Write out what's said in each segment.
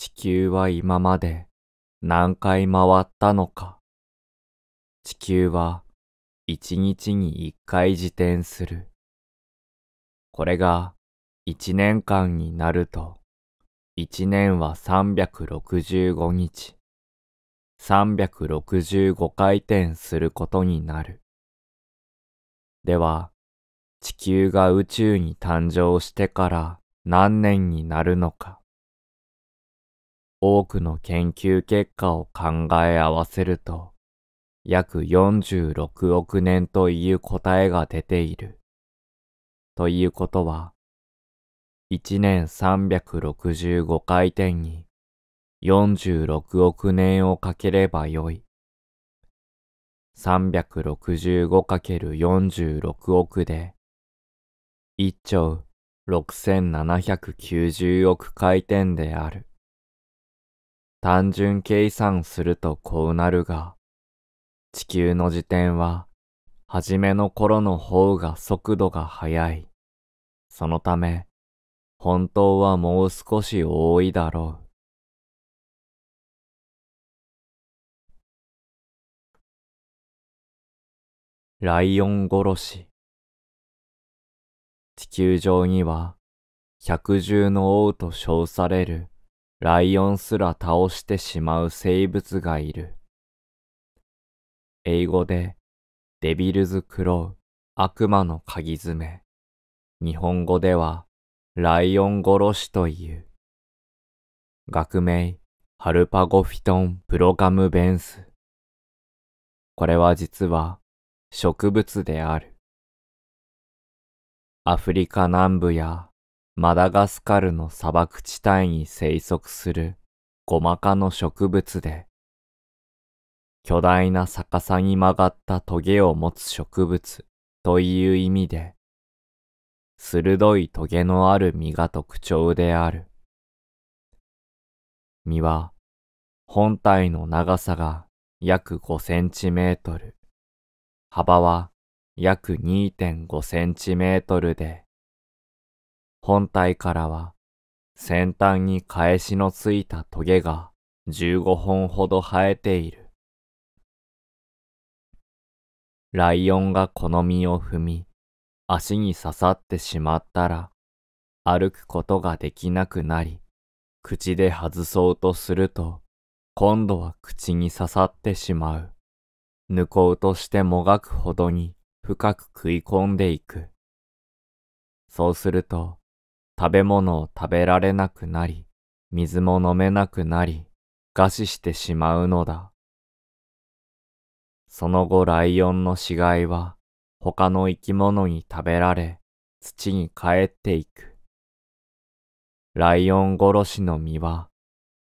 地球は今まで何回回ったのか。地球は一日に一回自転する。これが一年間になると、一年は365日、365回転することになる。では、地球が宇宙に誕生してから何年になるのか。多くの研究結果を考え合わせると、約46億年という答えが出ている。ということは、1年365回転に46億年をかければよい。365×46 億で、1兆6790億回転である。単純計算するとこうなるが、地球の自転は、初めの頃の方が速度が速い。そのため、本当はもう少し多いだろう。ライオン殺し。地球上には、百獣の王と称されるライオンすら倒してしまう生物がいる。英語で、デビルズクロウ、悪魔の鍵爪。日本語では、ライオン殺しという。学名、ハルパゴフィトンプロガムベンス。これは実は、植物である。アフリカ南部やマダガスカルの砂漠地帯に生息するゴマ科の植物で、巨大な逆さに曲がったトゲを持つ植物という意味で、鋭いトゲのある実が特徴である。実は本体の長さが約5センチメートル、幅は約2.5センチメートルで、本体からは先端に返しのついたトゲが15本ほど生えている。ライオンがこの身を踏み、足に刺さってしまったら、歩くことができなくなり、口で外そうとすると、今度は口に刺さってしまう。抜こうとしてもがくほどに深く食い込んでいく。そうすると、食べ物を食べられなくなり、水も飲めなくなり、餓死してしまうのだ。その後ライオンの死骸は他の生き物に食べられ土に帰っていく。ライオン殺しの身は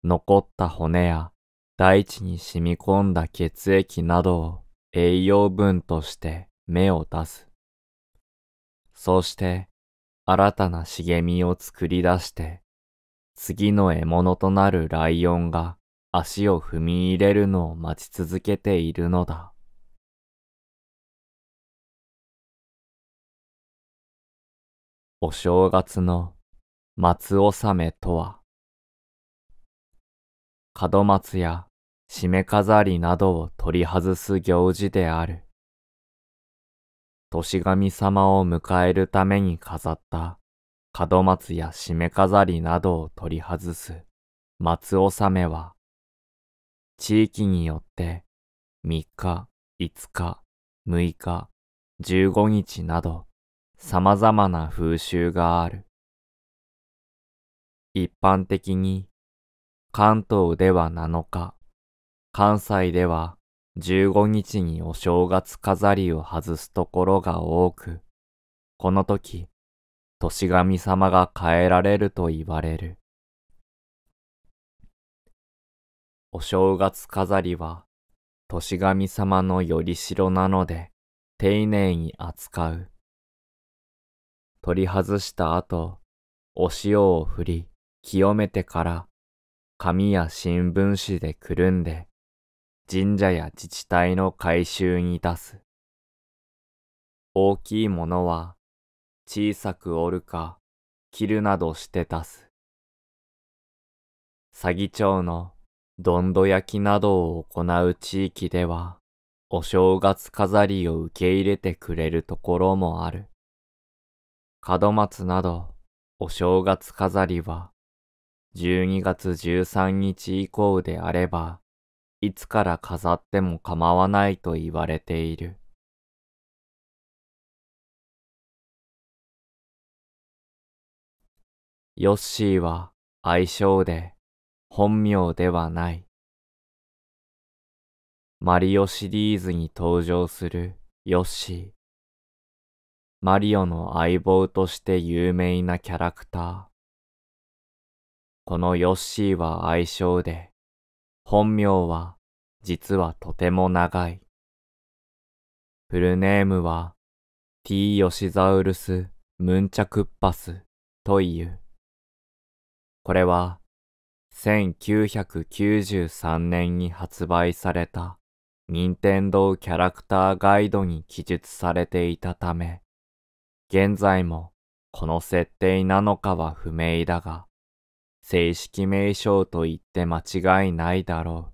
残った骨や大地に染み込んだ血液などを栄養分として芽を出す。そうして新たな茂みを作り出して、次の獲物となるライオンが足を踏み入れるのを待ち続けているのだ。お正月の松納めとは、門松や締め飾りなどを取り外す行事である。年神様を迎えるために飾った門松や締め飾りなどを取り外す松納めは、地域によって3日、5日、6日、15日など様々な風習がある。一般的に関東では7日、関西では15日にお正月飾りを外すところが多く、この時、年神様が変えられると言われる。お正月飾りは、年神様のよりしろなので、丁寧に扱う。取り外した後、お塩を振り、清めてから、紙や新聞紙でくるんで、神社や自治体の改修に出す。大きいものは小さく折るか切るなどして出す。詐欺町のどんど焼きなどを行う地域では、お正月飾りを受け入れてくれるところもある。門松など、お正月飾りは、12月13日以降であれば、いつから飾っても構わないと言われている。ヨッシーは愛称で本名ではない。マリオシリーズに登場するヨッシー。マリオの相棒として有名なキャラクター。このヨッシーは愛称で本名は実はとても長い。フルネームは T ヨシザウルス・ムンチャクッパスという。これは1993年に発売された任天堂キャラクターガイドに記述されていたため、現在もこの設定なのかは不明だが、正式名称と言って間違いないだろう。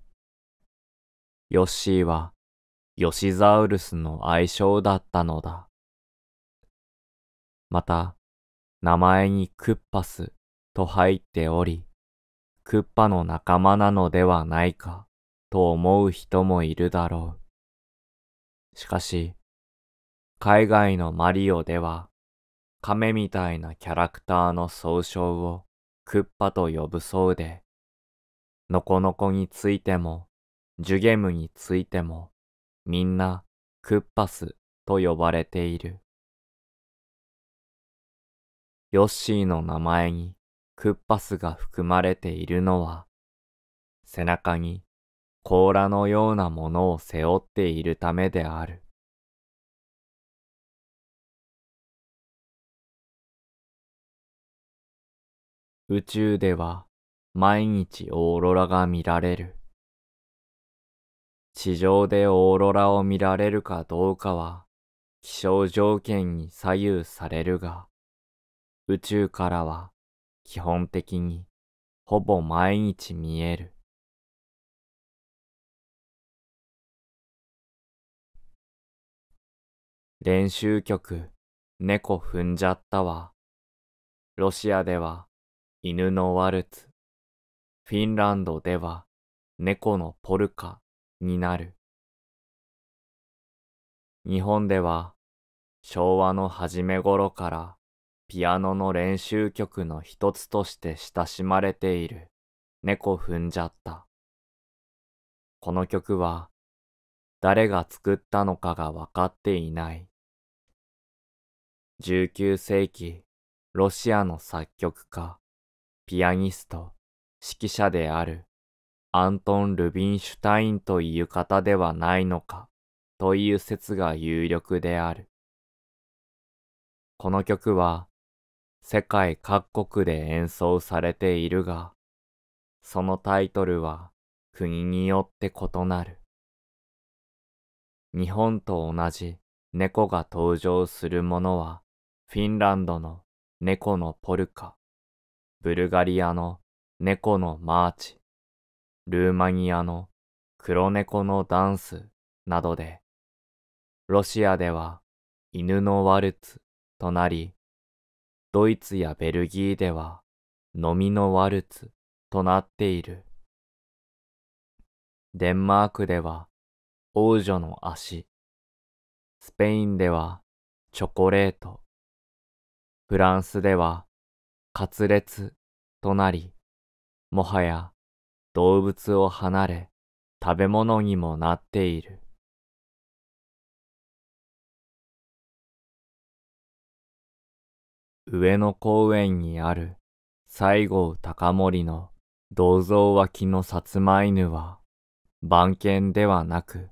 ヨッシーは、ヨシザウルスの愛称だったのだ。また、名前にクッパスと入っており、クッパの仲間なのではないかと思う人もいるだろう。しかし、海外のマリオでは、亀みたいなキャラクターの総称をクッパと呼ぶそうで、のこのこについても、ジュゲムについても、みんなクッパスと呼ばれている。ヨッシーの名前にクッパスが含まれているのは、背中に甲羅のようなものを背負っているためである。宇宙では毎日オーロラが見られる。地上でオーロラを見られるかどうかは気象条件に左右されるが、宇宙からは基本的にほぼ毎日見える。練習曲、猫踏んじゃったわ。ロシアでは犬のワルツ。フィンランドでは猫のポルカになる。日本では昭和の初め頃からピアノの練習曲の一つとして親しまれている猫踏んじゃった。この曲は誰が作ったのかが分かっていない。19世紀ロシアの作曲家ピアニスト、指揮者であるアントン・ルビンシュタインという方ではないのかという説が有力である。この曲は世界各国で演奏されているが、そのタイトルは国によって異なる。日本と同じ猫が登場するものはフィンランドの猫のポルカ。ブルガリアの猫のマーチ、ルーマニアの黒猫のダンスなどで、ロシアでは犬のワルツとなり、ドイツやベルギーでは飲みのワルツとなっている。デンマークでは王女の足、スペインではチョコレート、フランスでは滑裂となり、もはや動物を離れ食べ物にもなっている。上野公園にある西郷隆盛の銅像脇のさつま犬は番犬ではなく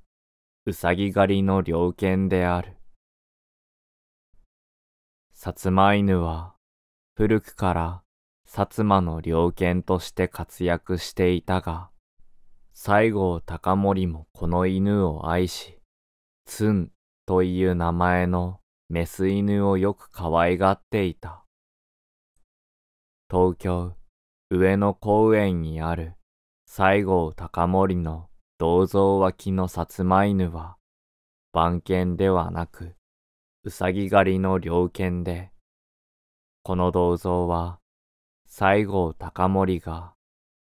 うさぎ狩りの猟犬である。さつま犬は古くから薩摩の猟犬として活躍していたが、西郷隆盛もこの犬を愛し、ツンという名前のメス犬をよく可愛がっていた。東京、上野公園にある西郷隆盛の銅像脇の薩摩犬は、番犬ではなく、うさぎ狩りの猟犬で、この銅像は、西郷隆盛が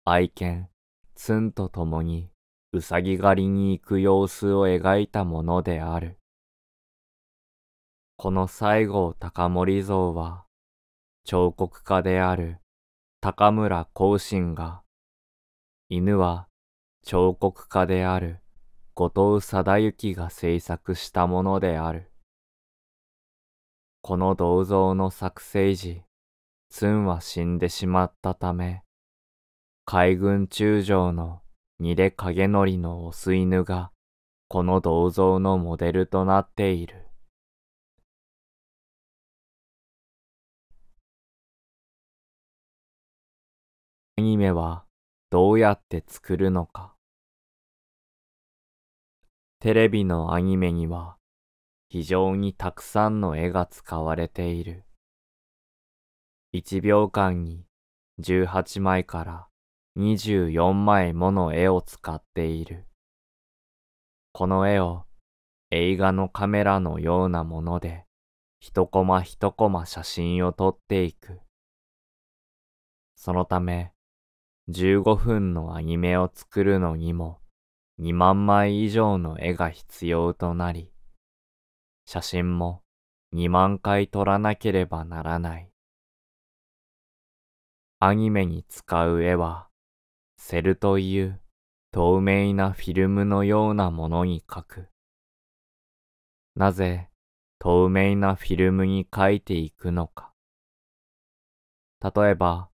愛犬、ツンと共にうさぎ狩りに行く様子を描いたものである。この西郷隆盛像は、彫刻家である高村光信が、犬は彫刻家である後藤貞行が制作したものである。この銅像の作成時、ツンは死んでしまったため、海軍中将の二出影りのオス犬が、この銅像のモデルとなっている。アニメはどうやって作るのか。テレビのアニメには非常にたくさんの絵が使われている。1秒間に18枚から24枚もの絵を使っている。この絵を映画のカメラのようなもので一コマ一コマ写真を撮っていく。そのため15分のアニメを作るのにも2万枚以上の絵が必要となり、写真も2万回撮らなければならない。アニメに使う絵は、セルという透明なフィルムのようなものに描く。なぜ透明なフィルムに描いていくのか。例えば、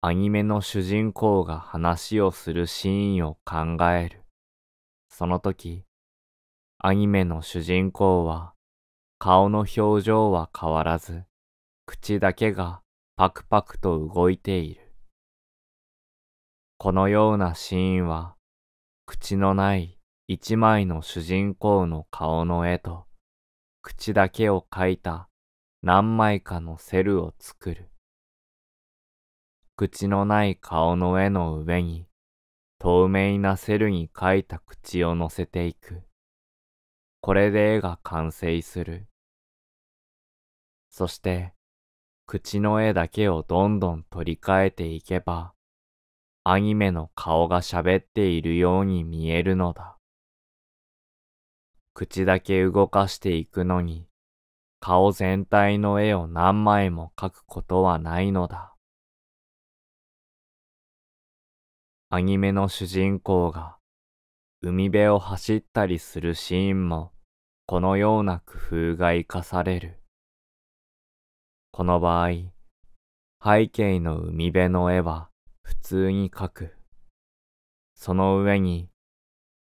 アニメの主人公が話をするシーンを考える。その時、アニメの主人公は、顔の表情は変わらず、口だけがパクパクと動いている。このようなシーンは、口のない一枚の主人公の顔の絵と、口だけを描いた何枚かのセルを作る。口のない顔の絵の上に、透明なセルに描いた口を乗せていく。これで絵が完成する。そして、口の絵だけをどんどん取り替えていけば、アニメの顔が喋っているように見えるのだ。口だけ動かしていくのに、顔全体の絵を何枚も描くことはないのだ。アニメの主人公が海辺を走ったりするシーンもこのような工夫が活かされる。この場合、背景の海辺の絵は普通に描く。その上に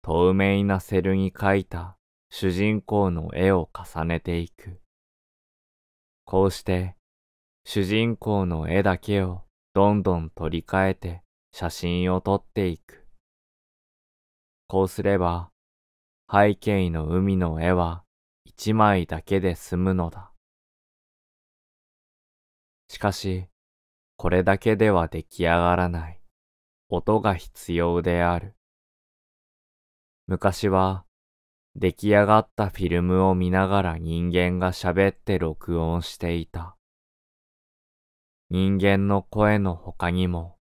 透明なセルに描いた主人公の絵を重ねていく。こうして主人公の絵だけをどんどん取り替えて写真を撮っていく。こうすれば、背景の海の絵は一枚だけで済むのだ。しかし、これだけでは出来上がらない。音が必要である。昔は、出来上がったフィルムを見ながら人間が喋って録音していた。人間の声の他にも、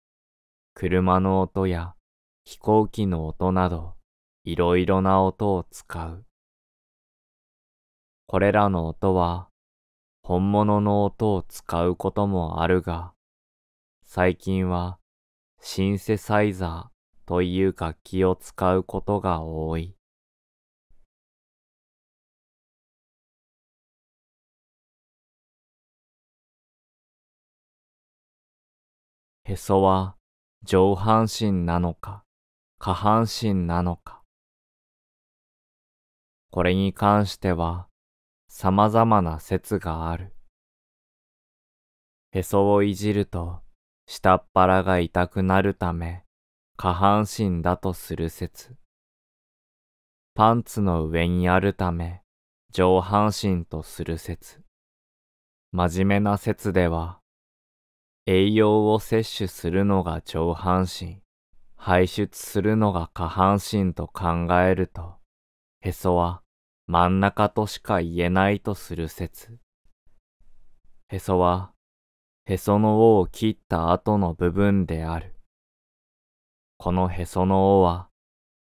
車の音や飛行機の音など、いろいろな音を使う。これらの音は本物の音を使うこともあるが、最近はシンセサイザーという楽器を使うことが多い。へそは上半身なのか下半身なのかこれに関しては様々な説がある。へそをいじると下っ腹が痛くなるため下半身だとする説。パンツの上にあるため上半身とする説。真面目な説では栄養を摂取するのが上半身、排出するのが下半身と考えると、へそは真ん中としか言えないとする説。へそは、へその緒を切った後の部分である。このへその緒は、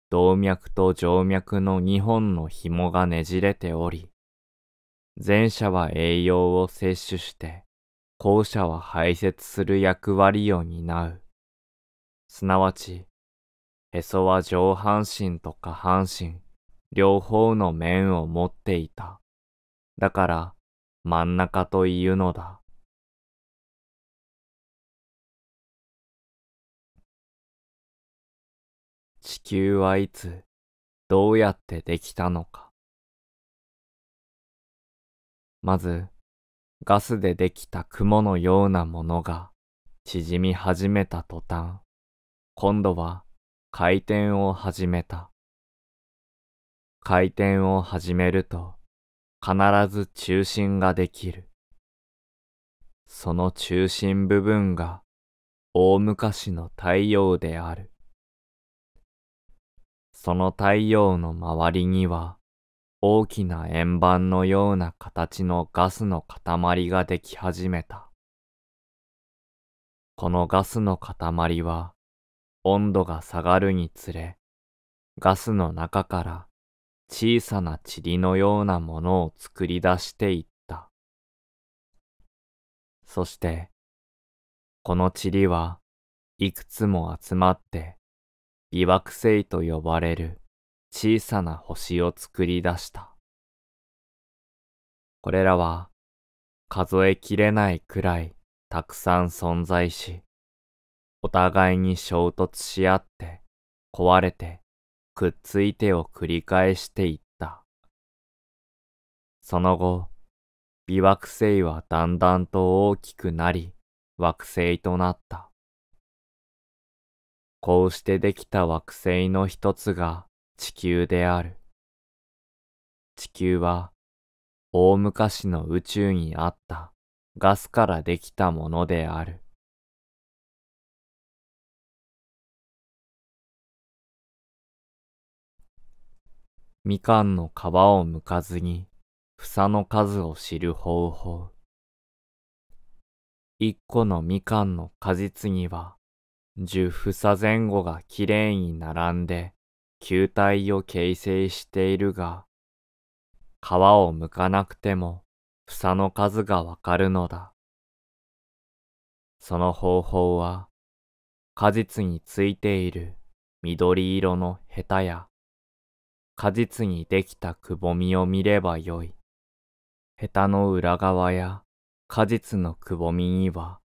動脈と静脈の二本の紐がねじれており、前者は栄養を摂取して、後者は排泄する役割を担う。すなわち、へそは上半身と下半身、両方の面を持っていた。だから真ん中というのだ。地球はいつどうやってできたのか。まず、ガスでできた雲のようなものが縮み始めた途端、今度は回転を始めた。回転を始めると必ず中心ができる。その中心部分が大昔の太陽である。その太陽の周りには大きな円盤のような形のガスの塊ができ始めた。このガスの塊は温度が下がるにつれガスの中から小さな塵のようなものを作り出していった。そして、この塵はいくつも集まって、微惑星と呼ばれる小さな星を作り出した。これらは数えきれないくらいたくさん存在し、お互いに衝突し合って壊れてくっついてを繰り返していった。その後、微惑星はだんだんと大きくなり、惑星となった。こうしてできた惑星の一つが地球である。地球は大昔の宇宙にあったガスからできたものである。みかんの皮をむかずに、房の数を知る方法。一個のみかんの果実には、十房前後がきれいに並んで、球体を形成しているが、皮をむかなくても、房の数がわかるのだ。その方法は、果実についている緑色のヘタや果実にできたくぼみを見ればよい。ヘタの裏側や果実のくぼみには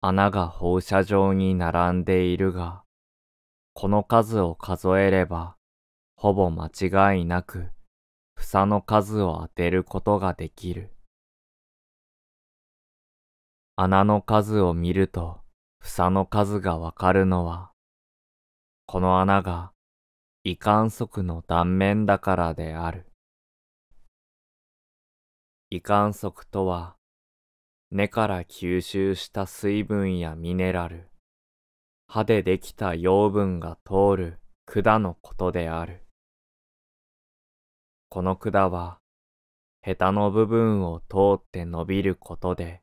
穴が放射状に並んでいるが、この数を数えればほぼ間違いなく房の数を当てることができる。穴の数を見ると房の数がわかるのは、この穴が胃管足の断面だからである。胃管足とは、根から吸収した水分やミネラル、葉でできた養分が通る管のことである。この管は、ヘタの部分を通って伸びることで、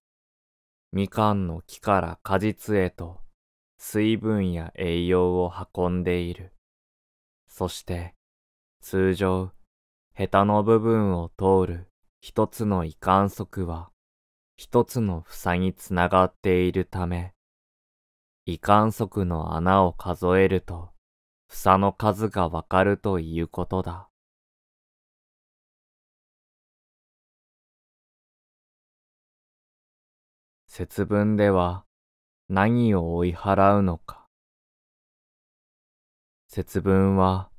みかんの木から果実へと水分や栄養を運んでいる。そして、通常、ヘタの部分を通る一つの胃管束は、一つの房につながっているため、胃管束の穴を数えると、房の数がわかるということだ。節分では何を追い払うのか。節分は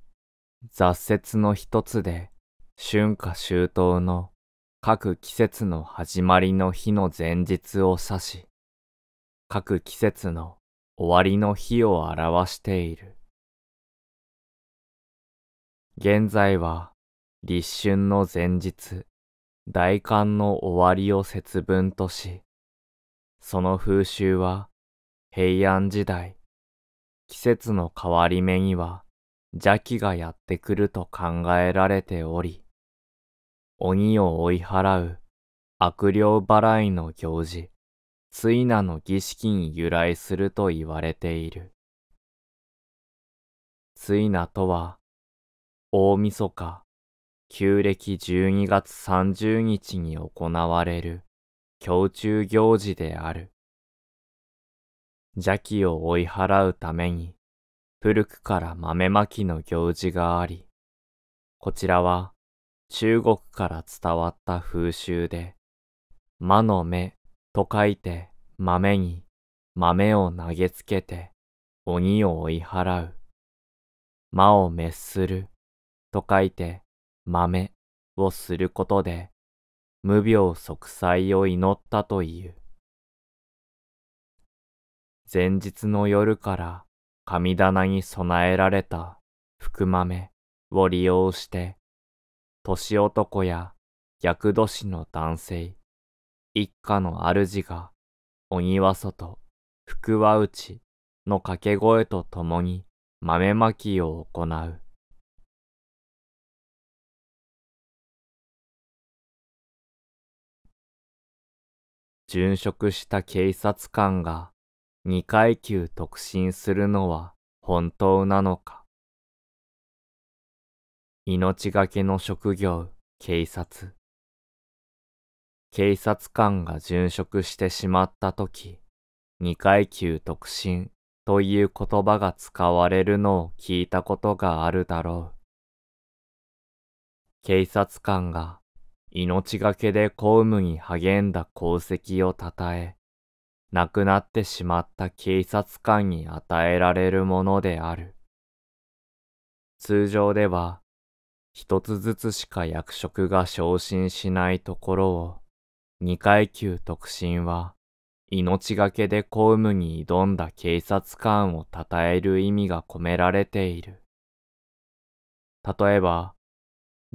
雑説の一つで春夏秋冬の各季節の始まりの日の前日を指し、各季節の終わりの日を表している。現在は立春の前日、大寒の終わりを節分とし、その風習は平安時代、季節の変わり目には邪気がやってくると考えられており、鬼を追い払う悪霊払いの行事、ついなの儀式に由来すると言われている。ついなとは、大晦日、旧暦12月30日に行われる、胸中行事である。邪気を追い払うために、古くから豆まきの行事があり、こちらは中国から伝わった風習で、魔の目と書いて豆に豆を投げつけて鬼を追い払う。魔を滅すると書いて豆をすることで無病息災を祈ったという。前日の夜から神棚に備えられた福豆を利用して、年男や厄年の男性、一家の主が鬼は外、福は内の掛け声とともに豆まきを行う。殉職した警察官が2階級特進するのは本当なのか命がけの職業、警察。警察官が殉職してしまった時、2階級特進という言葉が使われるのを聞いたことがあるだろう。警察官が命がけで公務に励んだ功績を称え、亡くなってしまった警察官に与えられるものである。通常では、一つずつしか役職が昇進しないところを、二階級特進は、命がけで公務に挑んだ警察官を称える意味が込められている。例えば、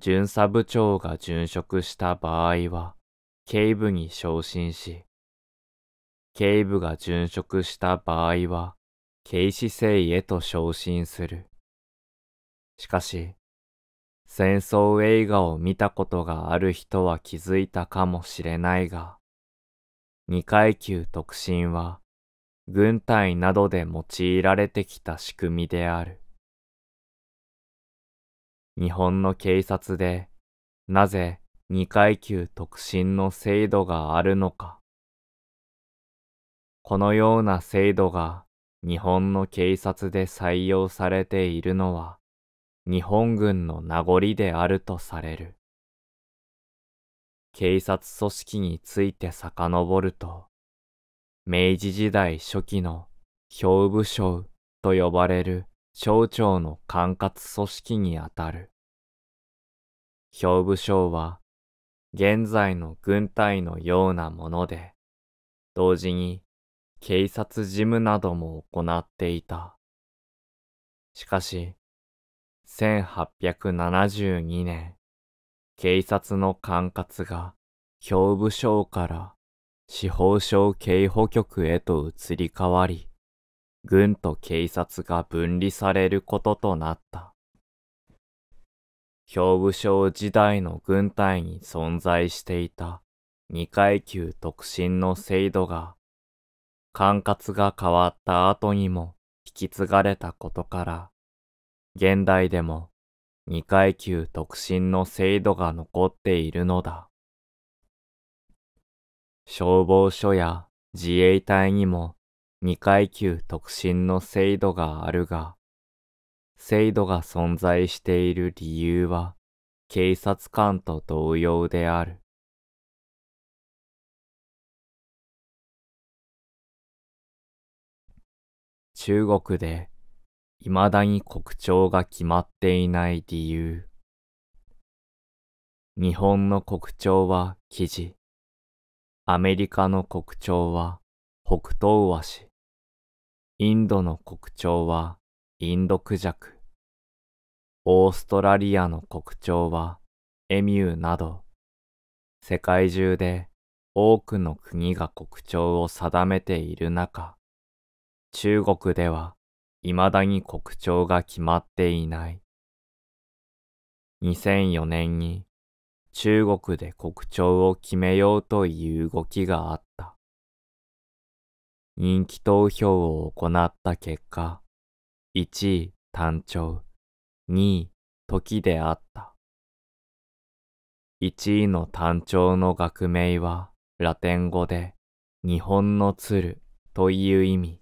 巡査部長が殉職した場合は、警部に昇進し、警部が殉職した場合は、警視生へと昇進する。しかし、戦争映画を見たことがある人は気づいたかもしれないが、二階級特進は、軍隊などで用いられてきた仕組みである。日本の警察で、なぜ二階級特進の制度があるのか。このような制度が日本の警察で採用されているのは日本軍の名残であるとされる。警察組織について遡ると、明治時代初期の兵部省と呼ばれる省庁の管轄組織にあたる。兵部省は現在の軍隊のようなもので、同時に警察事務なども行っていた。しかし、1872年、警察の管轄が兵部省から司法省警保局へと移り変わり、軍と警察が分離されることとなった。兵部省時代の軍隊に存在していた二階級特進の制度が管轄が変わった後にも引き継がれたことから、現代でも二階級特進の制度が残っているのだ。消防署や自衛隊にも二階級特進の制度があるが、制度が存在している理由は警察官と同様である。中国で未だに国鳥が決まっていない理由。日本の国鳥は記事。アメリカの国鳥は北東和紙。インドの国鳥はインドクジャク。オーストラリアの国鳥はエミューなど、世界中で多くの国が国鳥を定めている中、中国では未だに国潮が決まっていない。2004年に中国で国潮を決めようという動きがあった。人気投票を行った結果、1位単調、2位時であった。1位の単調の学名はラテン語で日本の鶴という意味。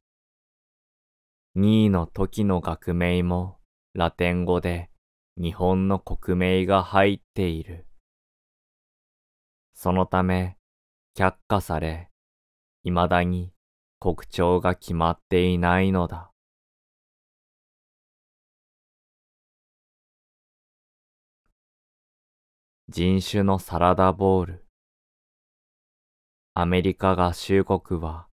2位の時の学名もラテン語で日本の国名が入っている。そのため、却下され、未だに国潮が決まっていないのだ。人種のサラダボール。アメリカ合衆国は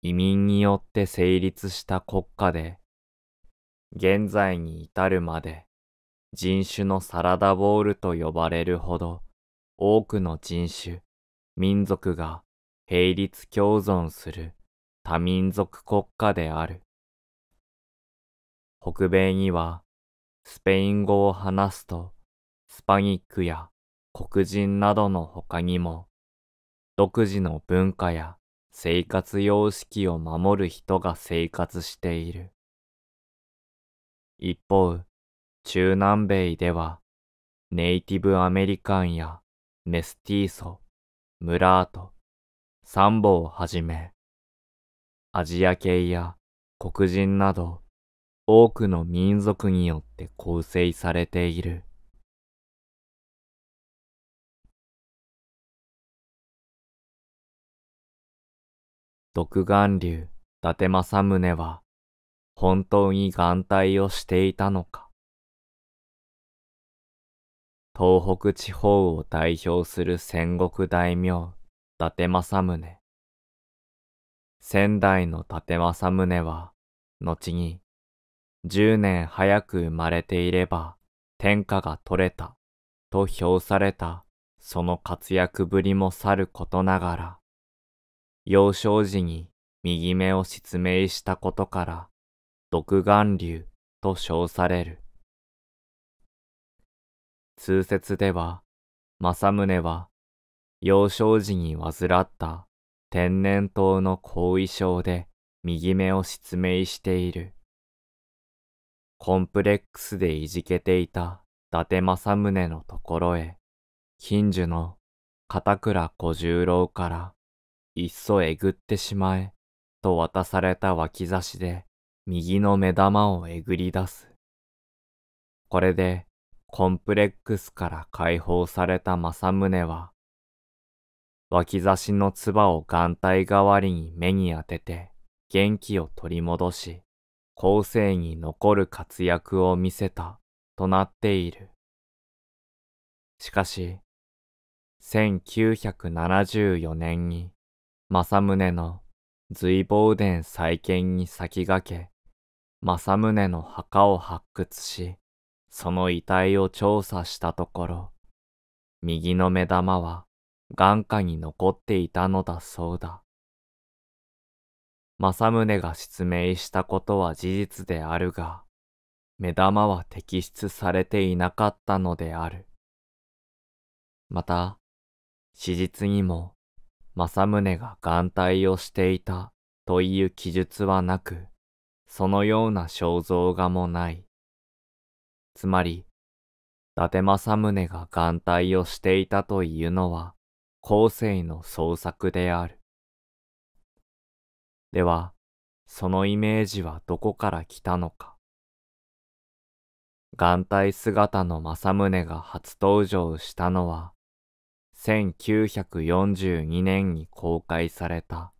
移民によって成立した国家で、現在に至るまで人種のサラダボールと呼ばれるほど多くの人種、民族が並立共存する多民族国家である。北米にはスペイン語を話すとスパニックや黒人などの他にも独自の文化や生活様式を守る人が生活している。一方、中南米では、ネイティブアメリカンやメスティーソ、ムラート、サンボをはじめ、アジア系や黒人など多くの民族によって構成されている。独眼竜、伊達政宗は、本当に眼帯をしていたのか。東北地方を代表する戦国大名、伊達政宗。仙台の伊達政宗は、後に、10年早く生まれていれば、天下が取れた、と評された、その活躍ぶりもさることながら、幼少時に右目を失明したことから、独眼竜と称される。通説では、政宗は、幼少時に患った天然痘の後遺症で右目を失明している。コンプレックスでいじけていた伊達政宗のところへ、近所の片倉小十郎からいっそえぐってしまえ、と渡された脇差しで、右の目玉をえぐり出す。これで、コンプレックスから解放された正宗は、脇差しの唾を眼帯代わりに目に当てて、元気を取り戻し、後世に残る活躍を見せた、となっている。しかし、1974年に政宗の随望殿再建に先駆け、政宗の墓を発掘し、その遺体を調査したところ、右の目玉は眼下に残っていたのだそうだ。政宗が失明したことは事実であるが、目玉は摘出されていなかったのである。また、史実にも政宗が眼帯をしていたという記述はなく、そのような肖像画もない。つまり、伊達政宗が眼帯をしていたというのは、後世の創作である。では、そのイメージはどこから来たのか。眼帯姿の政宗が初登場したのは、1942年に公開された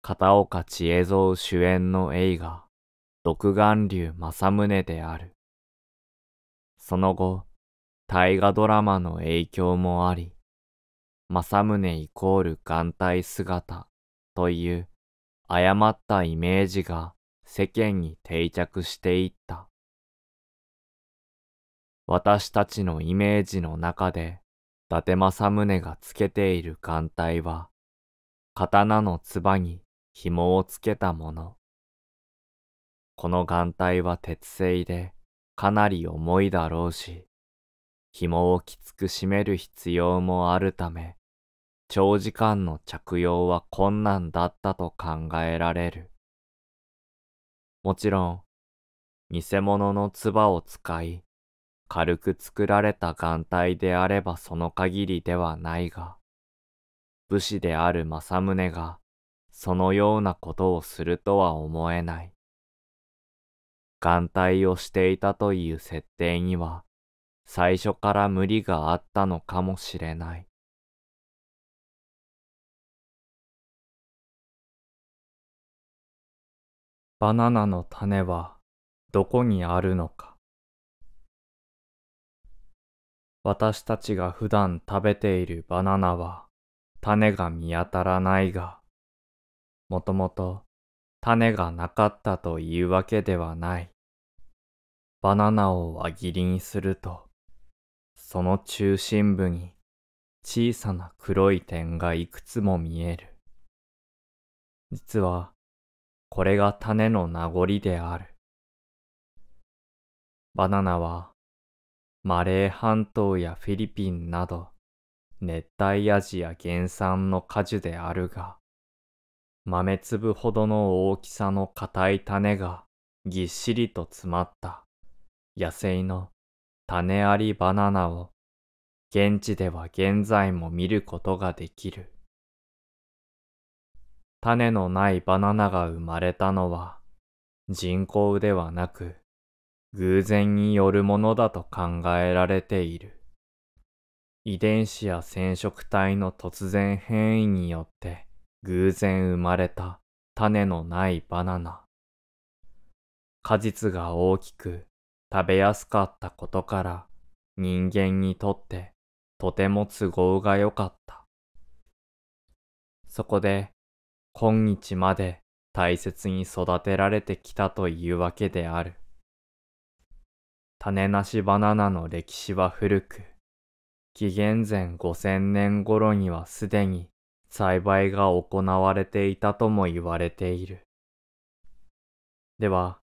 片岡千恵蔵主演の映画独眼竜正宗である。その後、大河ドラマの影響もあり、正宗イコール眼帯姿という誤ったイメージが世間に定着していった。私たちのイメージの中で伊達政宗がつけている艦隊は、刀のつばに紐をつけたもの。この眼帯は鉄製でかなり重いだろうし、紐をきつく締める必要もあるため、長時間の着用は困難だったと考えられる。もちろん、偽物の唾を使い、軽く作られた眼帯であればその限りではないが、武士である政宗が、そのようなことをするとは思えない。眼帯をしていたという設定には、最初から無理があったのかもしれない。バナナの種はどこにあるのか。私たちが普段食べているバナナは種が見当たらないが、もともと種がなかったというわけではない。バナナを輪切りにすると、その中心部に小さな黒い点がいくつも見える。実は、これが種の名残である。バナナはマレー半島やフィリピンなど熱帯アジア原産の果樹であるが、豆粒ほどの大きさの硬い種がぎっしりと詰まった野生の種ありバナナを現地では現在も見ることができる。種のないバナナが生まれたのは人工ではなく偶然によるものだと考えられている。遺伝子や染色体の突然変異によって偶然生まれた種のないバナナ。果実が大きく食べやすかったことから人間にとってとても都合が良かった。そこで今日まで大切に育てられてきたというわけである。種なしバナナの歴史は古く、紀元前5000年頃にはすでに栽培が行われていたとも言われている。では、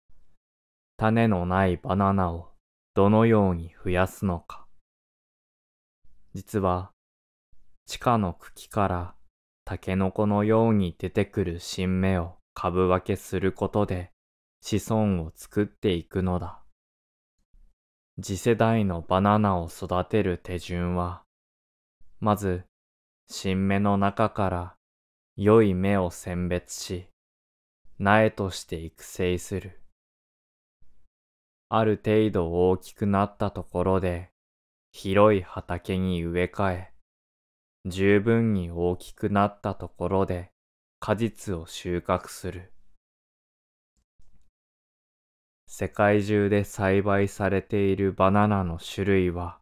種のないバナナをどのように増やすのか。実は、地下の茎からタケノコのように出てくる新芽を株分けすることで子孫を作っていくのだ。次世代のバナナを育てる手順は、まず、新芽の中から良い芽を選別し、苗として育成する。ある程度大きくなったところで、広い畑に植え替え、十分に大きくなったところで果実を収穫する。世界中で栽培されているバナナの種類は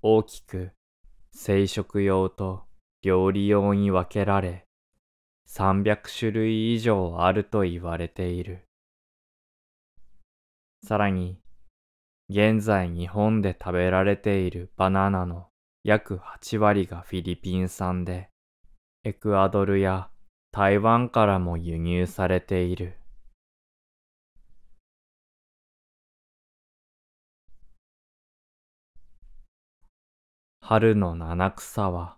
大きく生食用と料理用に分けられ300種類以上あると言われている。さらに、現在日本で食べられているバナナの約8割がフィリピン産で、エクアドルや台湾からも輸入されている。春の七草は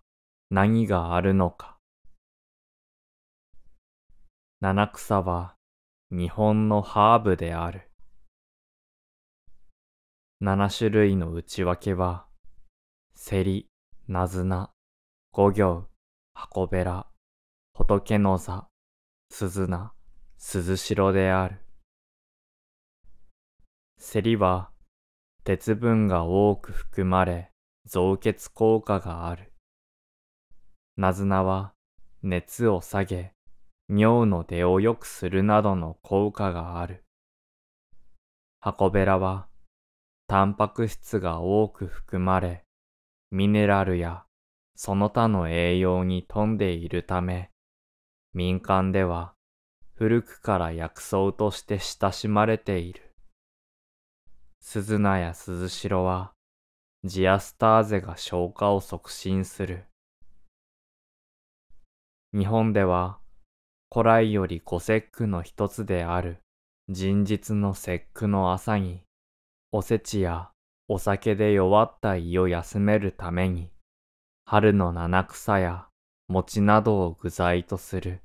何があるのか。七草は日本のハーブである。七種類の内訳は、セリ、ナズナ、五行、箱べら、仏の座、鈴名、鈴代である。セリは鉄分が多く含まれ、増血効果がある。ナズナは熱を下げ、尿の出を良くするなどの効果がある。ハコベラはタンパク質が多く含まれ、ミネラルやその他の栄養に富んでいるため、民間では古くから薬草として親しまれている。鈴名や鈴代はジアスターゼが消化を促進する。日本では古来より五節句の一つである人日の節句の朝におせちやお酒で弱った胃を休めるために春の七草や餅などを具材とする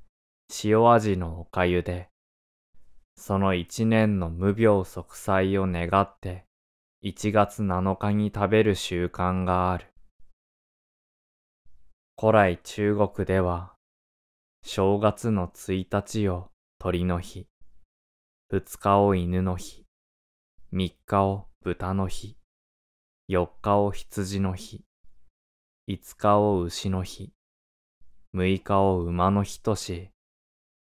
塩味のおかゆでその一年の無病息災を願って1月7日に食べる習慣がある。古来中国では、正月の1日を鳥の日、2日を犬の日、3日を豚の日、4日を羊の日、5日を牛の日、6日を馬の日とし、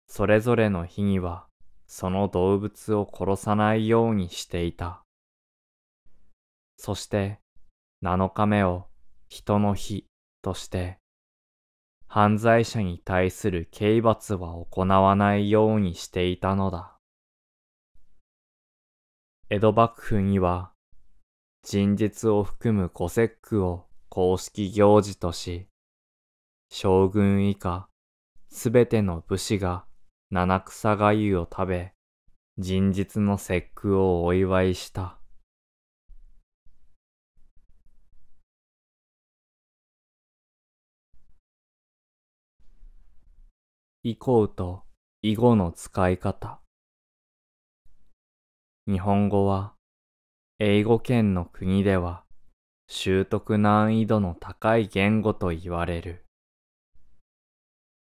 それぞれの日にはその動物を殺さないようにしていた。そして7日目を人の日として、犯罪者に対する刑罰は行わないようにしていたのだ。江戸幕府には、人日を含む五節句を公式行事とし、将軍以下すべての武士が七草がゆを食べ、人日の節句をお祝いした。以降と以後の使い方。日本語は英語圏の国では習得難易度の高い言語と言われる。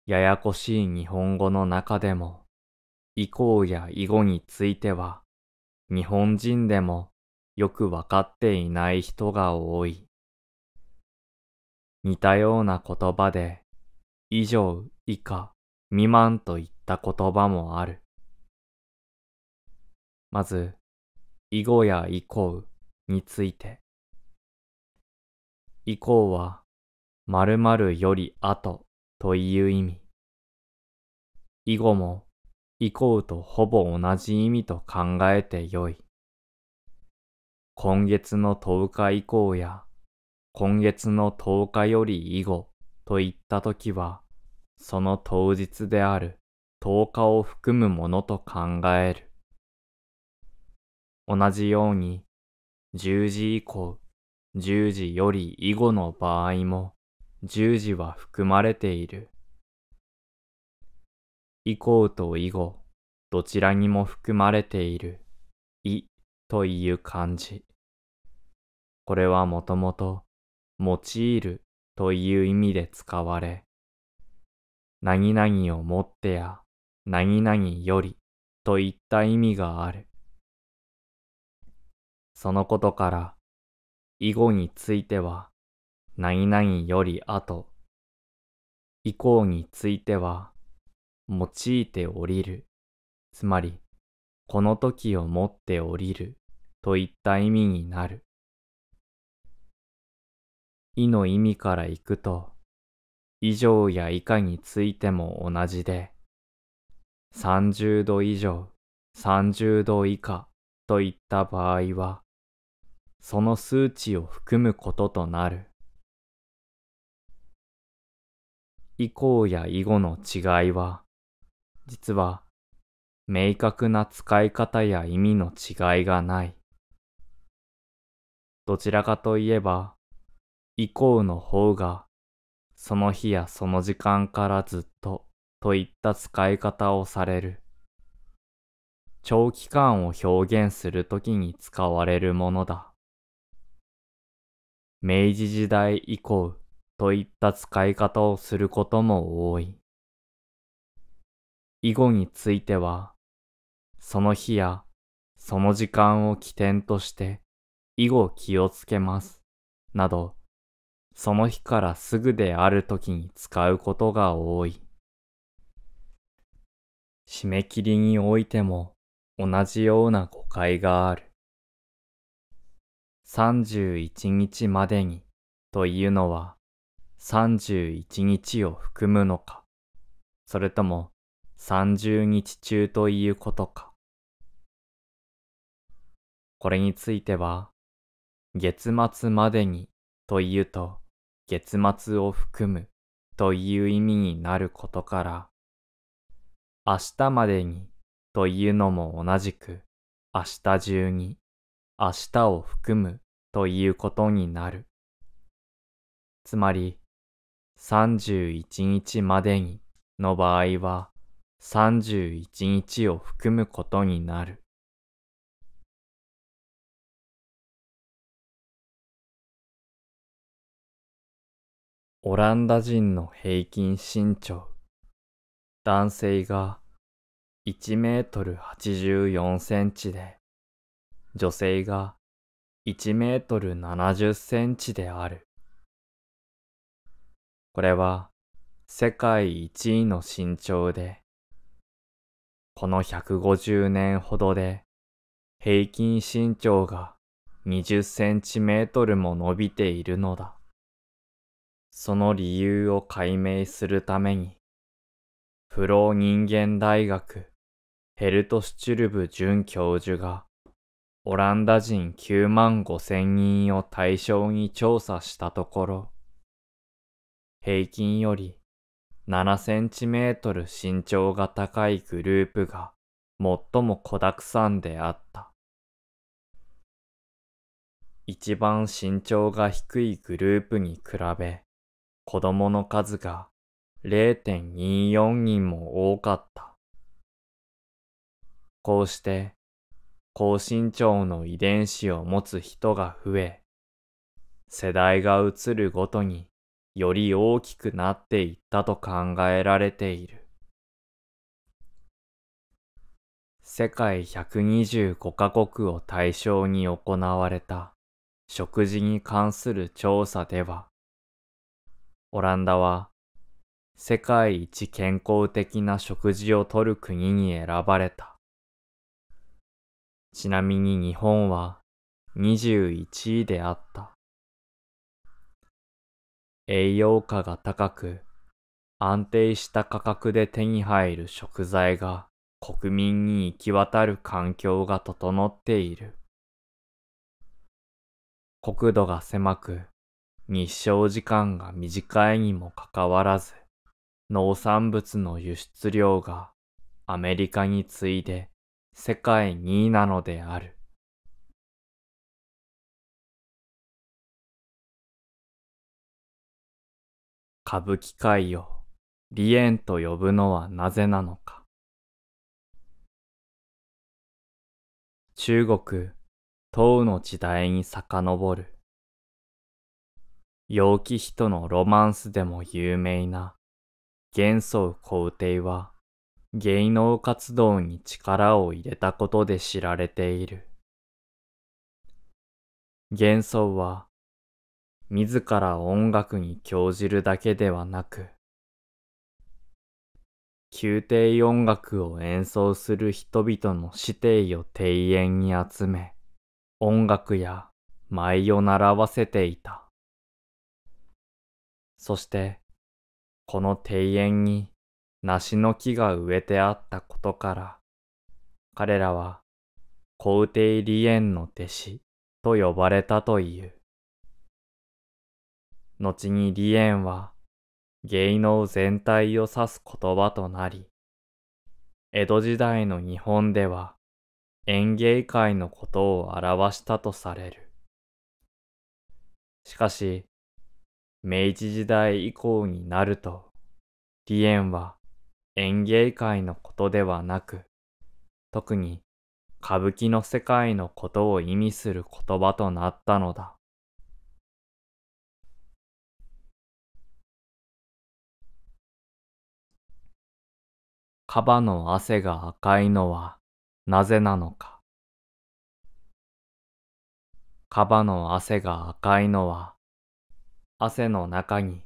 ややこしい日本語の中でも以降や以後については日本人でもよくわかっていない人が多い。似たような言葉で以上以下未満といった言葉もある。まず、以後や以降について。以降は、〇〇より後という意味。以後も、以降とほぼ同じ意味と考えてよい。今月の10日以降や、今月の10日より以後といったときは、その当日である10日を含むものと考える。同じように、10時以降、10時より以後の場合も、10時は含まれている。以降と以後、どちらにも含まれている、いという漢字。これはもともと、用いるという意味で使われ、何々をもってや、何々より、といった意味がある。そのことから、以後については、何々より後、以降については、用いて降りる、つまり、この時をもって降りる、といった意味になる。意の意味から行くと、以上や以下についても同じで、30度以上、30度以下といった場合は、その数値を含むこととなる。以降や以後の違いは、実は明確な使い方や意味の違いがない。どちらかといえば、以降の方がその日やその時間からずっとといった使い方をされる。長期間を表現するときに使われるものだ。明治時代以降といった使い方をすることも多い。以後については、その日やその時間を起点として以後気をつけます、などその日からすぐである時に使うことが多い。締め切りにおいても同じような誤解がある。31日までにというのは31日を含むのか、それとも30日中ということか。これについては、月末までにというと月末を含むという意味になることから、明日までにというのも同じく、明日中に、明日を含むということになる。つまり、31日までにの場合は、31日を含むことになる。オランダ人の平均身長。男性が1メートル84センチで、女性が1メートル70センチである。これは世界一位の身長で、この150年ほどで平均身長が20センチメートルも伸びているのだ。その理由を解明するために、フロー人間大学ヘルトスチュルブ准教授が、オランダ人9万5千人を対象に調査したところ、平均より7センチメートル身長が高いグループが最も子沢山であった。一番身長が低いグループに比べ、子供の数が0.24人も多かった。こうして、高身長の遺伝子を持つ人が増え、世代が移るごとにより大きくなっていったと考えられている。世界125カ国を対象に行われた食事に関する調査では、オランダは世界一健康的な食事をとる国に選ばれた。ちなみに日本は21位であった。栄養価が高く安定した価格で手に入る食材が国民に行き渡る環境が整っている。国土が狭く日照時間が短いにもかかわらず、農産物の輸出量がアメリカに次いで世界2位なのである。歌舞伎界を離縁と呼ぶのはなぜなのか。中国、唐の時代に遡る。陽気人のロマンスでも有名な元宗皇帝は芸能活動に力を入れたことで知られている。元宗は自ら音楽に興じるだけではなく、宮廷音楽を演奏する人々の師弟を庭園に集め、音楽や舞を習わせていた。そして、この庭園に梨の木が植えてあったことから、彼らは、皇帝李園の弟子と呼ばれたという。後に李園は、芸能全体を指す言葉となり、江戸時代の日本では演芸界のことを表したとされる。しかし、明治時代以降になると、李園は演芸界のことではなく、特に歌舞伎の世界のことを意味する言葉となったのだ。カバの汗が赤いのはなぜなのか。カバの汗が赤いのは汗の中に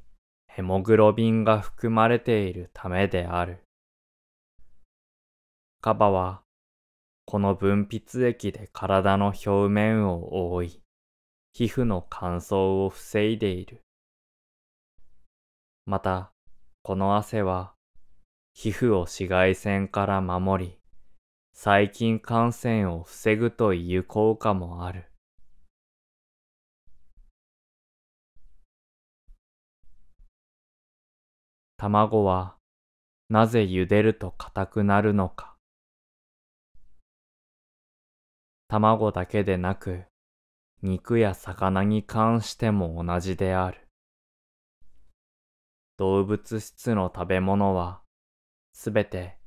ヘモグロビンが含まれているためである。カバはこの分泌液で体の表面を覆い、皮膚の乾燥を防いでいる。また、この汗は、皮膚を紫外線から守り、細菌感染を防ぐという効果もある。卵はなぜ茹でると固くなるのか。卵だけでなく、肉や魚に関しても同じである。動物質の食べ物は、すべて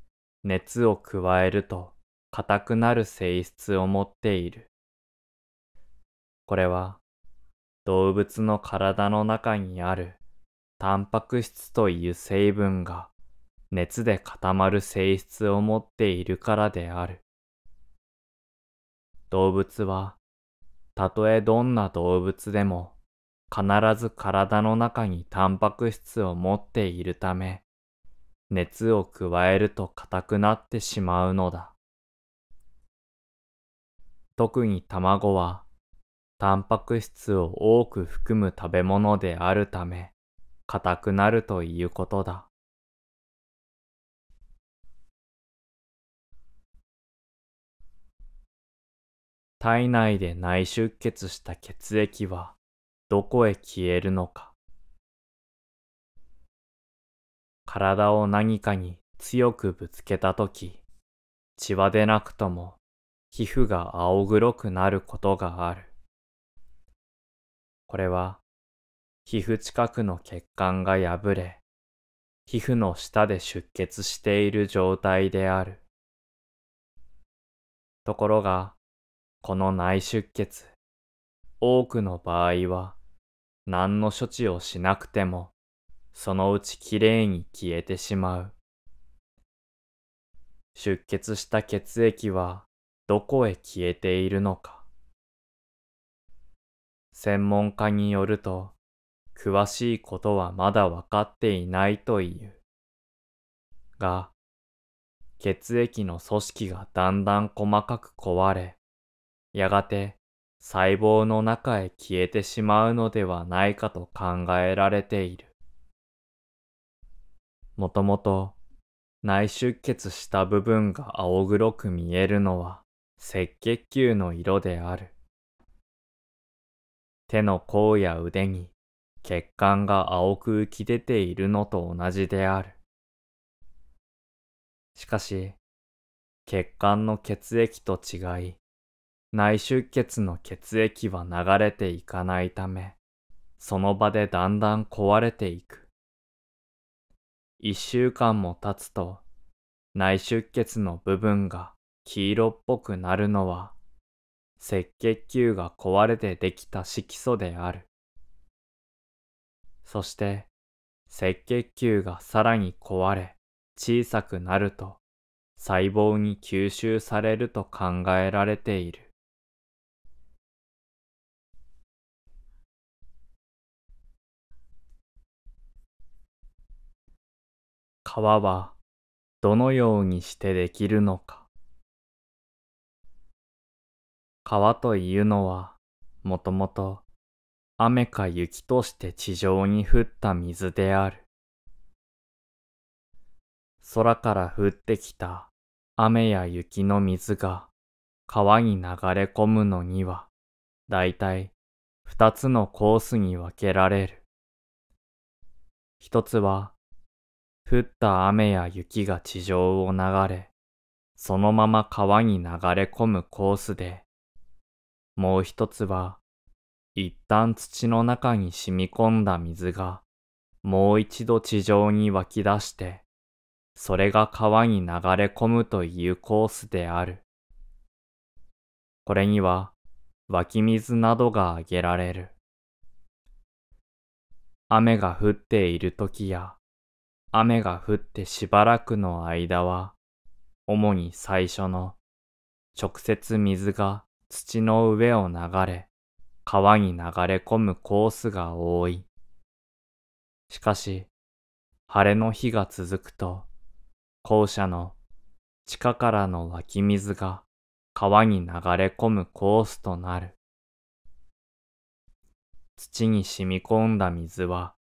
熱を加えると硬くなる性質を持っている。これは動物の体の中にあるタンパク質という成分が熱で固まる性質を持っているからである。動物は、たとえどんな動物でも、必ず体の中にタンパク質を持っているため、熱を加えると硬くなってしまうのだ。特に卵は、タンパク質を多く含む食べ物であるため、硬くなるということだ。体内で内出血した血液はどこへ消えるのか。体を何かに強くぶつけたとき、血は出なくとも皮膚が青黒くなることがある。これは皮膚近くの血管が破れ、皮膚の下で出血している状態である。ところが、この内出血、多くの場合は、何の処置をしなくても、そのうちきれいに消えてしまう。出血した血液はどこへ消えているのか。専門家によると、詳しいことはまだ分かっていないという。が、血液の組織がだんだん細かく壊れ、やがて細胞の中へ消えてしまうのではないかと考えられている。もともと内出血した部分が青黒く見えるのは赤血球の色である。手の甲や腕に血管が青く浮き出ているのと同じである。しかし、血管の血液と違い、内出血の血液は流れていかないため、その場でだんだん壊れていく。一週間も経つと、内出血の部分が黄色っぽくなるのは、赤血球が壊れてできた色素である。そして、赤血球がさらに壊れ、小さくなると、細胞に吸収されると考えられている。皮はどのようにしてできるのか。皮というのはもともと雨か雪として地上に降った水である。空から降ってきた雨や雪の水が川に流れ込むのには、だいたい二つのコースに分けられる。一つは、降った雨や雪が地上を流れ、そのまま川に流れ込むコースで、もう一つは、一旦土の中に染み込んだ水が、もう一度地上に湧き出して、それが川に流れ込むというコースである。これには、湧き水などが挙げられる。雨が降っている時や、雨が降ってしばらくの間は、主に最初の直接水が土の上を流れ、川に流れ込むコースが多い。しかし、晴れの日が続くと、校舎の地下からの湧き水が川に流れ込むコースとなる。土に染み込んだ水は、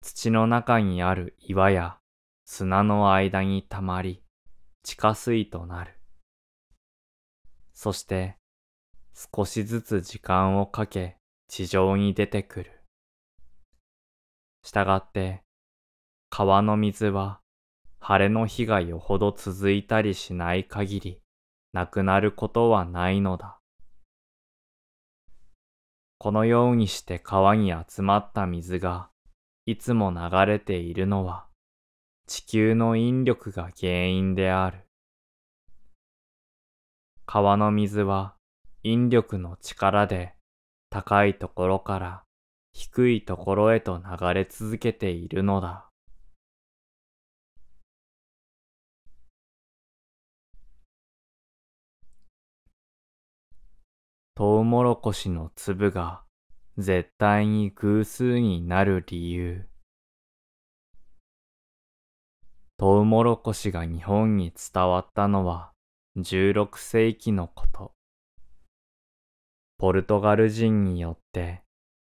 土の中にある岩や砂の間に溜まり、地下水となる。そして、少しずつ時間をかけ地上に出てくる。したがって、川の水は晴れの日がよほど続いたりしない限り、なくなることはないのだ。このようにして川に集まった水が、いつも流れているのは、地球の引力が原因である。川の水は引力の力で高いところから低いところへと流れ続けているのだ。トウモロコシの粒が絶対に偶数になる理由。トウモロコシが日本に伝わったのは16世紀のこと。ポルトガル人によって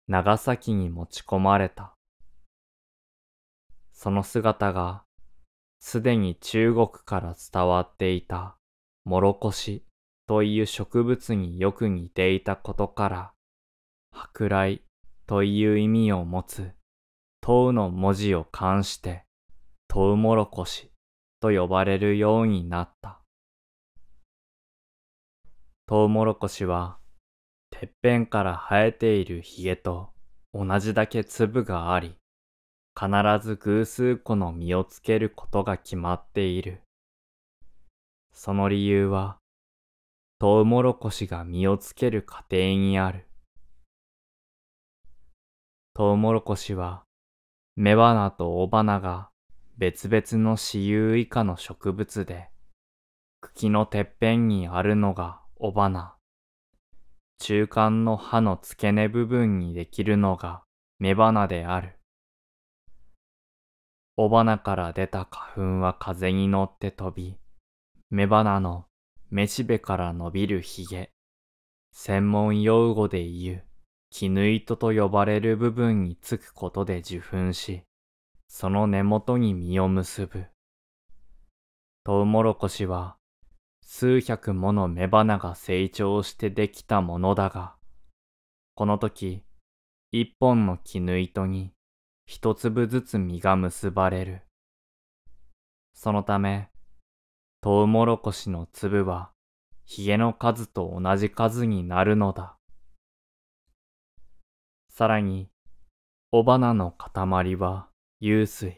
長崎に持ち込まれた。その姿がすでに中国から伝わっていたモロコシという植物によく似ていたことから舶来という意味を持つ問うの文字を冠してトうモロコシと呼ばれるようになった。トウモロコシはてっぺんから生えているヒゲと同じだけ粒があり、必ず偶数個の実をつけることが決まっている。その理由は、トウモロコシが実をつける過程にある。トウモロコシは、雌花と雄花が別々の雌雄以下の植物で、茎のてっぺんにあるのが雄花、中間の歯の付け根部分にできるのが雌花である。雄花から出た花粉は風に乗って飛び、雌花の雌しべから伸びる髭、専門用語で言う絹糸と呼ばれる部分につくことで受粉し、その根元に実を結ぶ。トウモロコシは数百もの雌花が成長してできたものだが、この時、一本の絹糸に一粒ずつ実が結ばれる。そのため、トウモロコシの粒は、ヒゲの数と同じ数になるのだ。さらに、雄花の塊は湧水、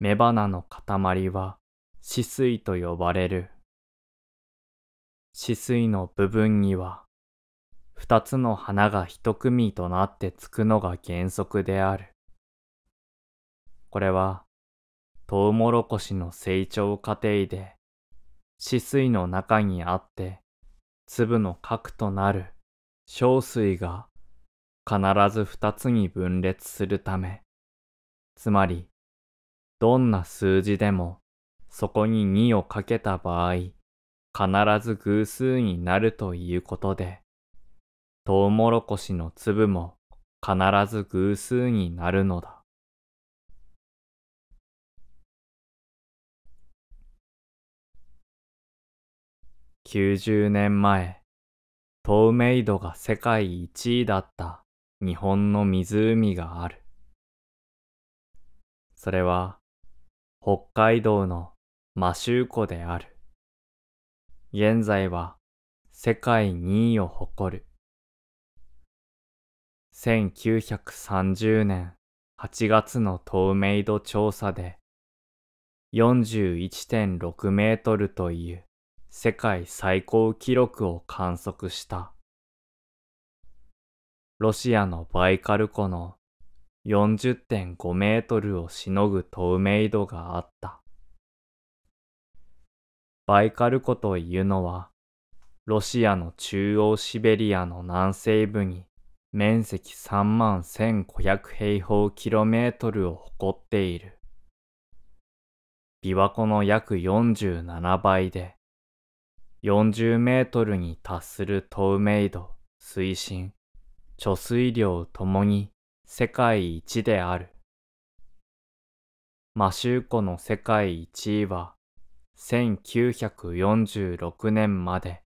雌花の塊は死水と呼ばれる。止水の部分には、二つの花が一組となってつくのが原則である。これは、トウモロコシの成長過程で、止水の中にあって、粒の核となる小水が必ず二つに分裂するため、つまり、どんな数字でもそこに2をかけた場合、必ず偶数になるということで、トウモロコシの粒も必ず偶数になるのだ。90年前、透明度が世界一位だった日本の湖がある。それは北海道の摩周湖である。現在は世界2位を誇る。1930年8月の透明度調査で41.6メートルという世界最高記録を観測した。ロシアのバイカル湖の40.5メートルをしのぐ透明度があった。バイカル湖というのは、ロシアの中央シベリアの南西部に面積3万1500平方キロメートルを誇っている。琵琶湖の約47倍で、40メートルに達する透明度、水深、貯水量ともに世界一である。摩周湖の世界一位は、1946年まで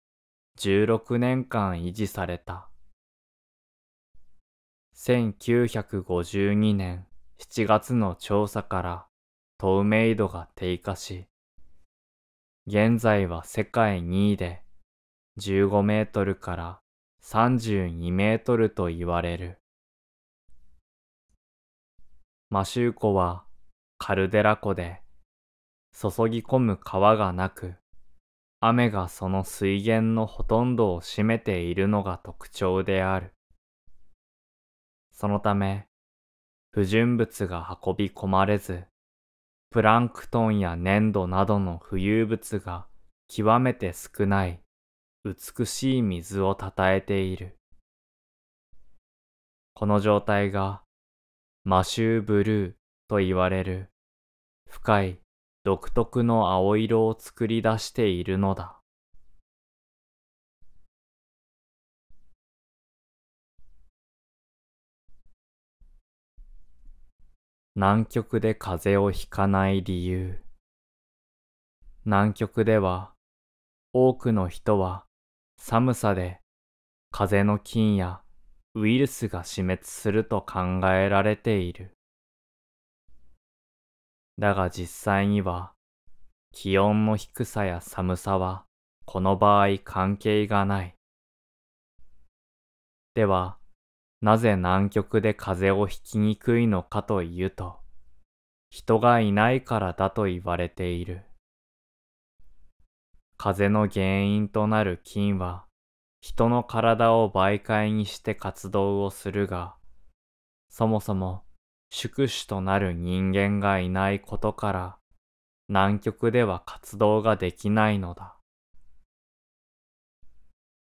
16年間維持された。1952年7月の調査から透明度が低下し、現在は世界2位で15メートルから32メートルと言われる。マシュー湖はカルデラ湖で注ぎ込む川がなく、雨がその水源のほとんどを占めているのが特徴である。そのため、不純物が運び込まれず、プランクトンや粘土などの浮遊物が極めて少ない美しい水をたたえている。この状態がマシューブルーと言われる深い独特の青色を作り出しているのだ。南極で風邪をひかない理由。南極では多くの人は寒さで風邪の菌やウイルスが死滅すると考えられている。だが実際には、気温の低さや寒さは、この場合関係がない。では、なぜ南極で風邪をひきにくいのかというと、人がいないからだと言われている。風の原因となる菌は、人の体を媒介にして活動をするが、そもそも宿主となる人間がいないことから、南極では活動ができないのだ。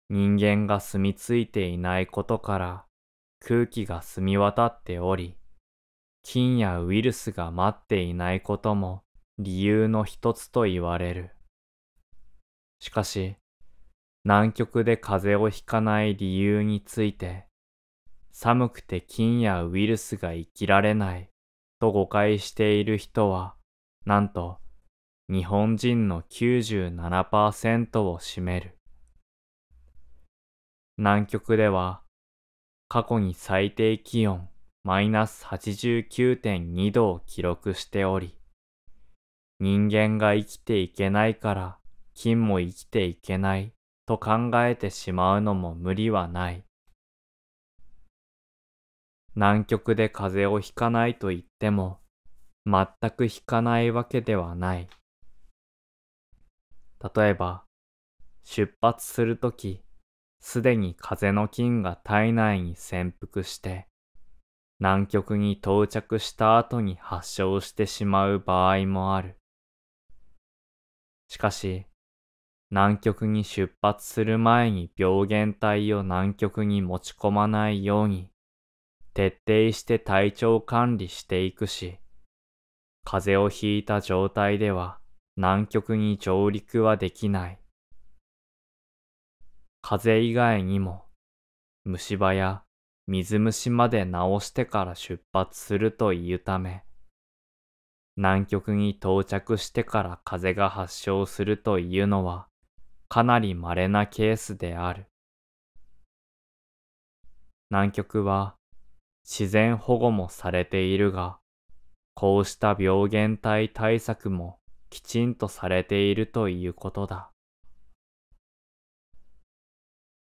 人間が住み着いていないことから空気が澄み渡っており、菌やウイルスが待っていないことも理由の一つと言われる。しかし、南極で風邪をひかない理由について、寒くて菌やウイルスが生きられないと誤解している人は、なんと日本人の97%を占める。南極では過去に最低気温マイナス89.2度を記録しており、人間が生きていけないから菌も生きていけないと考えてしまうのも無理はない。南極で風邪をひかないと言っても、全くひかないわけではない。例えば、出発するとき、すでに風邪の菌が体内に潜伏して、南極に到着した後に発症してしまう場合もある。しかし、南極に出発する前に病原体を南極に持ち込まないように、徹底して体調管理していくし、風邪をひいた状態では南極に上陸はできない。風邪以外にも、虫歯や水虫まで治してから出発するというため、南極に到着してから風が発症するというのは、かなり稀なケースである。南極は自然保護もされているが、こうした病原体対策もきちんとされているということだ。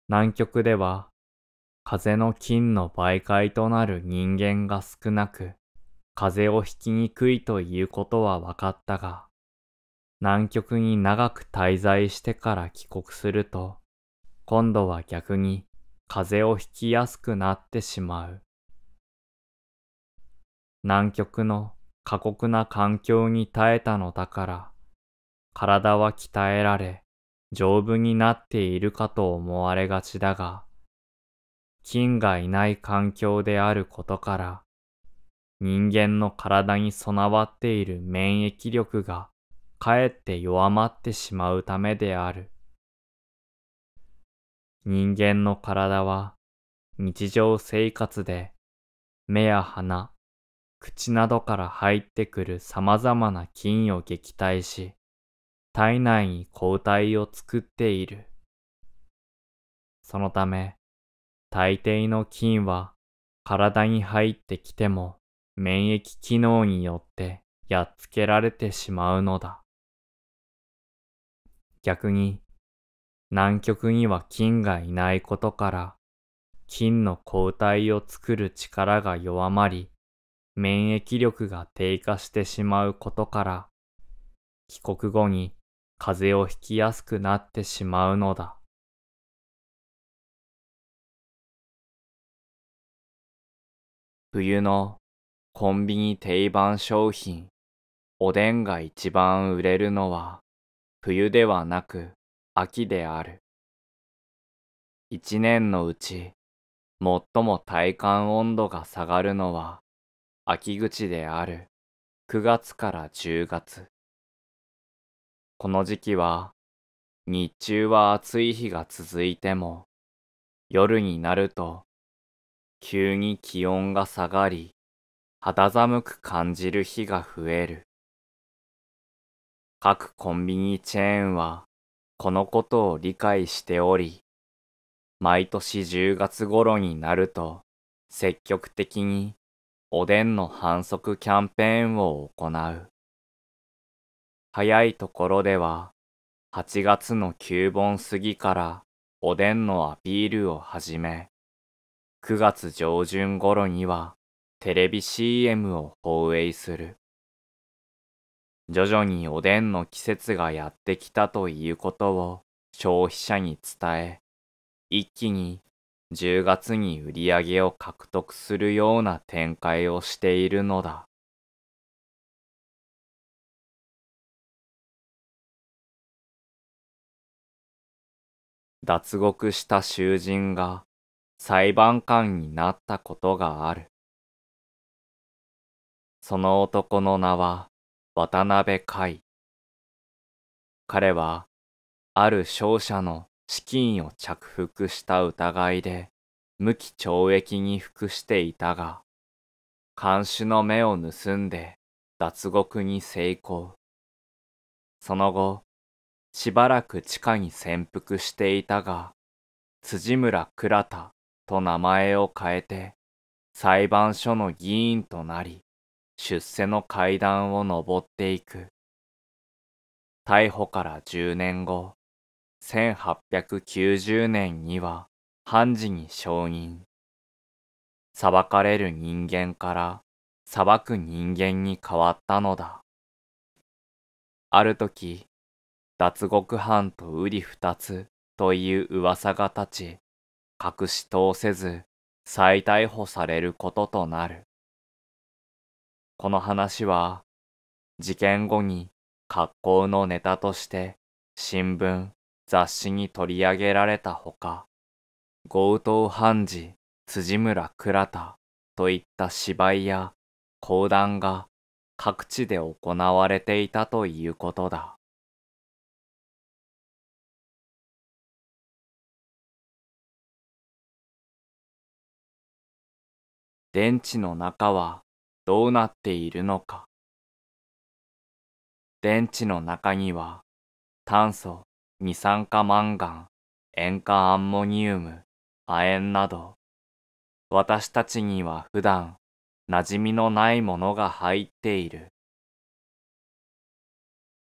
南極では、風の菌の媒介となる人間が少なく、風邪をひきにくいということは分かったが、南極に長く滞在してから帰国すると、今度は逆に風邪をひきやすくなってしまう。南極の過酷な環境に耐えたのだから、体は鍛えられ、丈夫になっているかと思われがちだが、菌がいない環境であることから、人間の体に備わっている免疫力がかえって弱まってしまうためである。人間の体は日常生活で目や鼻、口などから入ってくる様々な菌を撃退し、体内に抗体を作っている。そのため、大抵の菌は体に入ってきても免疫機能によってやっつけられてしまうのだ。逆に、南極には菌がいないことから、菌の抗体を作る力が弱まり、免疫力が低下してしまうことから、帰国後に風邪をひきやすくなってしまうのだ。冬のコンビニ定番商品、おでんが一番売れるのは冬ではなく秋である。一年のうち最も体感温度が下がるのは秋口である9月から10月。この時期は日中は暑い日が続いても夜になると急に気温が下がり肌寒く感じる日が増える。各コンビニチェーンはこのことを理解しており、毎年10月頃になると積極的におでんの反則キャンペーンを行う。早いところでは、8月の9本過ぎからおでんのアピールを始め、9月上旬頃にはテレビ CM を放映する。徐々におでんの季節がやってきたということを消費者に伝え、一気に10月に売り上げを獲得するような展開をしているのだ。脱獄した囚人が裁判官になったことがある。その男の名は渡辺海。彼はある商社の資金を着服した疑いで無期懲役に服していたが、看守の目を盗んで脱獄に成功。その後、しばらく地下に潜伏していたが、辻村倉田と名前を変えて、裁判所の議員となり、出世の階段を登っていく。逮捕から10年後、1890年には判事に承認。裁かれる人間から裁く人間に変わったのだ。ある時、脱獄犯と瓜り二つという噂が立ち、隠し通せず再逮捕されることとなる。この話は、事件後に格好のネタとして新聞、雑誌に取り上げられたほか、強盗判事、辻村倉田といった芝居や講談が各地で行われていたということだ。電池の中はどうなっているのか電池の中には炭素二酸化マンガン、塩化アンモニウム、亜鉛など、私たちには普段馴染みのないものが入っている。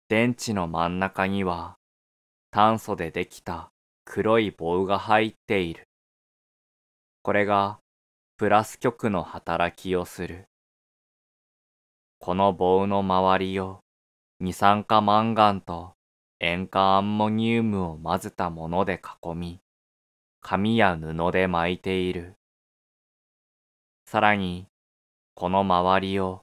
電池の真ん中には炭素でできた黒い棒が入っている。これがプラス極の働きをする。この棒の周りを二酸化マンガンと塩化アンモニウムを混ぜたもので囲み、紙や布で巻いている。さらに、この周りを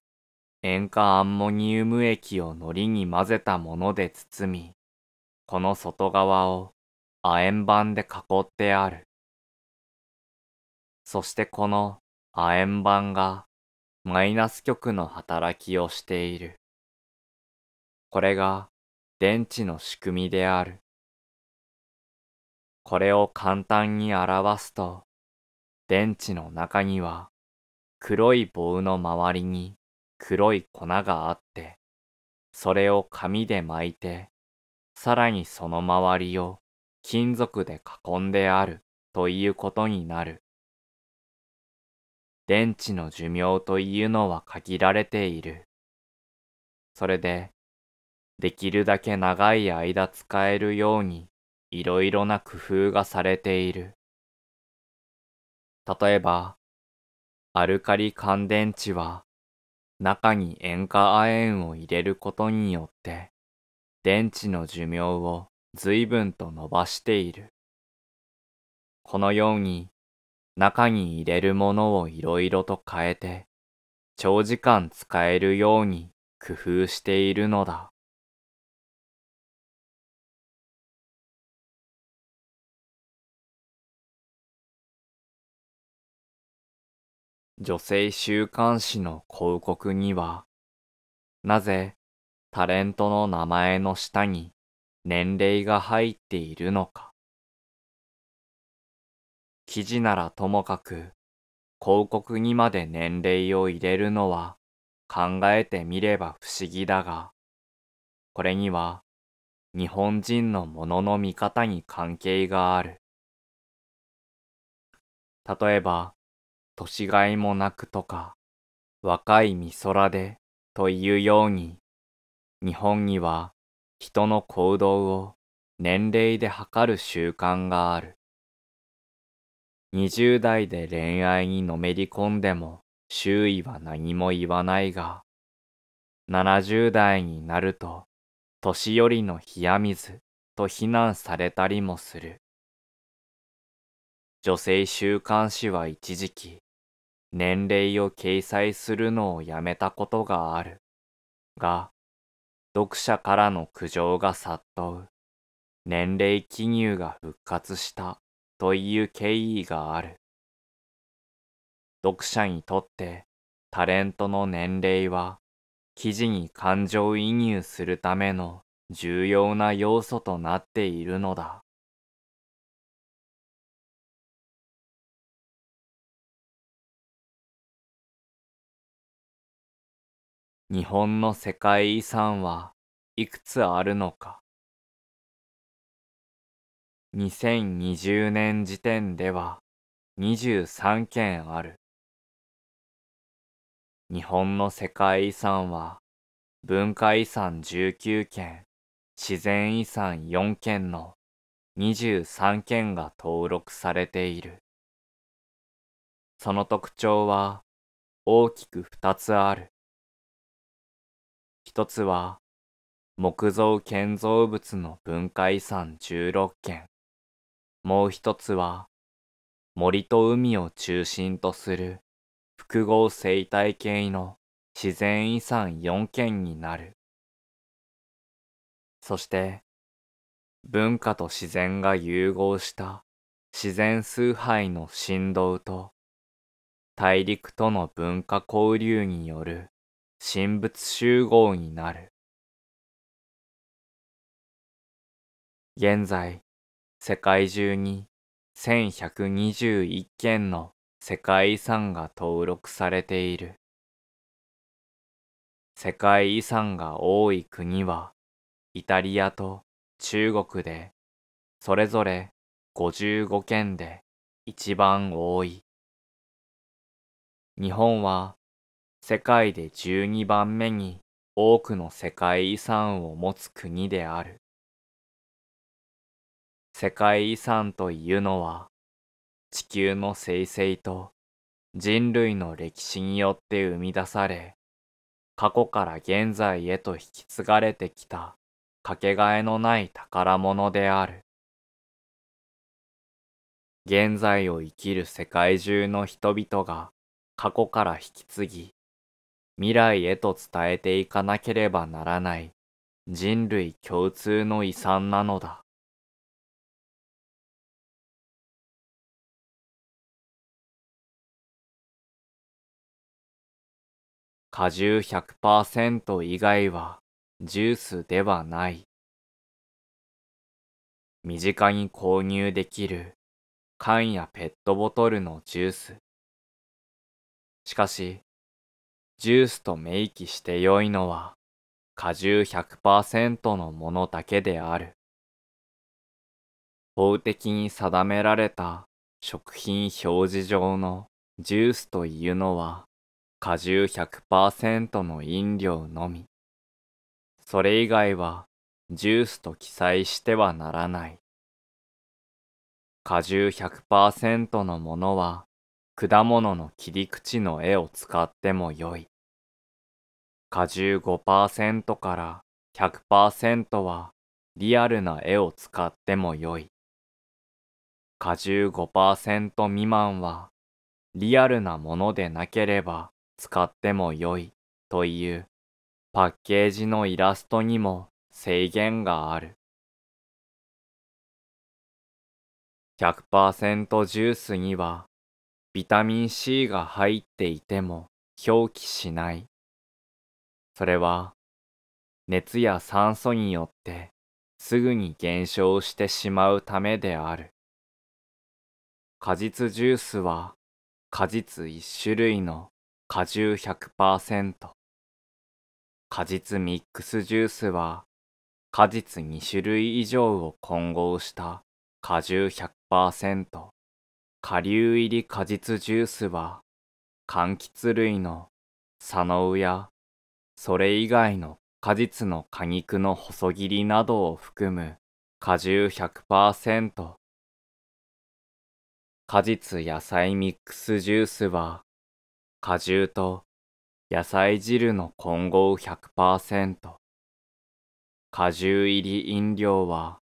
塩化アンモニウム液を糊に混ぜたもので包み、この外側を亜鉛板で囲ってある。そしてこの亜鉛板がマイナス極の働きをしている。これが電池の仕組みである。これを簡単に表すと、電池の中には黒い棒の周りに黒い粉があって、それを紙で巻いて、さらにその周りを金属で囲んであるということになる。電池の寿命というのは限られている。それで、できるだけ長い間使えるようにいろいろな工夫がされている。例えば、アルカリ乾電池は中に塩化亜鉛を入れることによって電池の寿命を随分と伸ばしている。このように中に入れるものをいろいろと変えて長時間使えるように工夫しているのだ。女性週刊誌の広告には、なぜタレントの名前の下に年齢が入っているのか。記事ならともかく、広告にまで年齢を入れるのは考えてみれば不思議だが、これには日本人のものの見方に関係がある。例えば、年がいもなくとか、若い美空でというように、日本には人の行動を年齢で測る習慣がある。20代で恋愛にのめり込んでも周囲は何も言わないが、70代になると年寄りの冷や水と非難されたりもする。女性週刊誌は一時期年齢を掲載するのをやめたことがある。が、読者からの苦情が殺到。年齢記入が復活したという経緯がある。読者にとってタレントの年齢は記事に感情移入するための重要な要素となっているのだ。日本の世界遺産はいくつあるのか2020年時点では23件ある日本の世界遺産は文化遺産19件自然遺産4件の23件が登録されているその特徴は大きく2つある一つは、木造建造物の文化遺産16件。もう一つは、森と海を中心とする複合生態系の自然遺産4件になる。そして、文化と自然が融合した自然崇拝の振動と大陸との文化交流による神仏集合になる。現在、世界中に1121件の世界遺産が登録されている。世界遺産が多い国は、イタリアと中国で、それぞれ55件で一番多い。日本は世界で12番目に多くの世界遺産を持つ国である。世界遺産というのは、地球の生成と人類の歴史によって生み出され、過去から現在へと引き継がれてきたかけがえのない宝物である。現在を生きる世界中の人々が過去から引き継ぎ、未来へと伝えていかなければならない人類共通の遺産なのだ。果汁100%以外はジュースではない。身近に購入できる缶やペットボトルのジュース。しかし、ジュースと明記して良いのは果汁100%のものだけである。法的に定められた食品表示上のジュースというのは果汁100%の飲料のみ。それ以外はジュースと記載してはならない。果汁100%のものは果物の切り口の絵を使ってもよい。果汁5%から100%はリアルな絵を使っても良い。果汁5%未満はリアルなものでなければ使っても良いというパッケージのイラストにも制限がある。100%ジュースにはビタミン C が入っていても表記しない。それは熱や酸素によってすぐに減少してしまうためである。果実ジュースは果実1種類の果汁100%果実ミックスジュースは果実2種類以上を混合した果汁100%下流入り果実ジュースは柑橘類の佐野やそれ以外の果実の果肉の細切りなどを含む果汁100%果実野菜ミックスジュースは果汁と野菜汁の混合100%果汁入り飲料は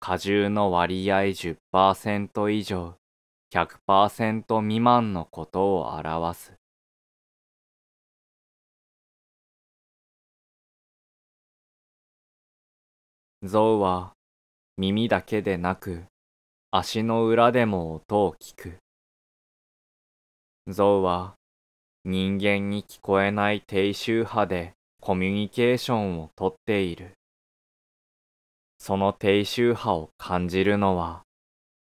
果汁の割合10%以上100%未満のことを表す象は耳だけでなく足の裏でも音を聞く。象は人間に聞こえない低周波でコミュニケーションをとっている。その低周波を感じるのは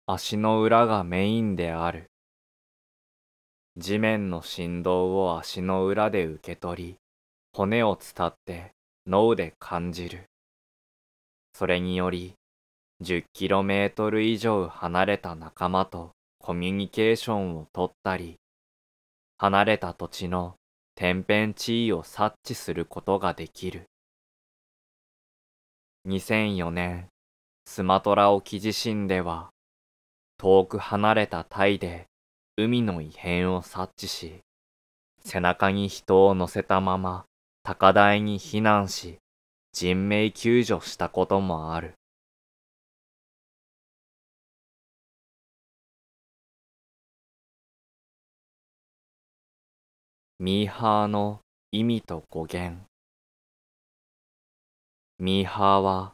足の裏がメインである。地面の振動を足の裏で受け取り、骨を伝って脳で感じる。それにより、10km 以上離れた仲間とコミュニケーションをとったり、離れた土地の天変地異を察知することができる。2004年、スマトラ沖地震では、遠く離れたタイで海の異変を察知し、背中に人を乗せたまま高台に避難し、人命救助したこともある。ミーハーの意味と語源ミーハーは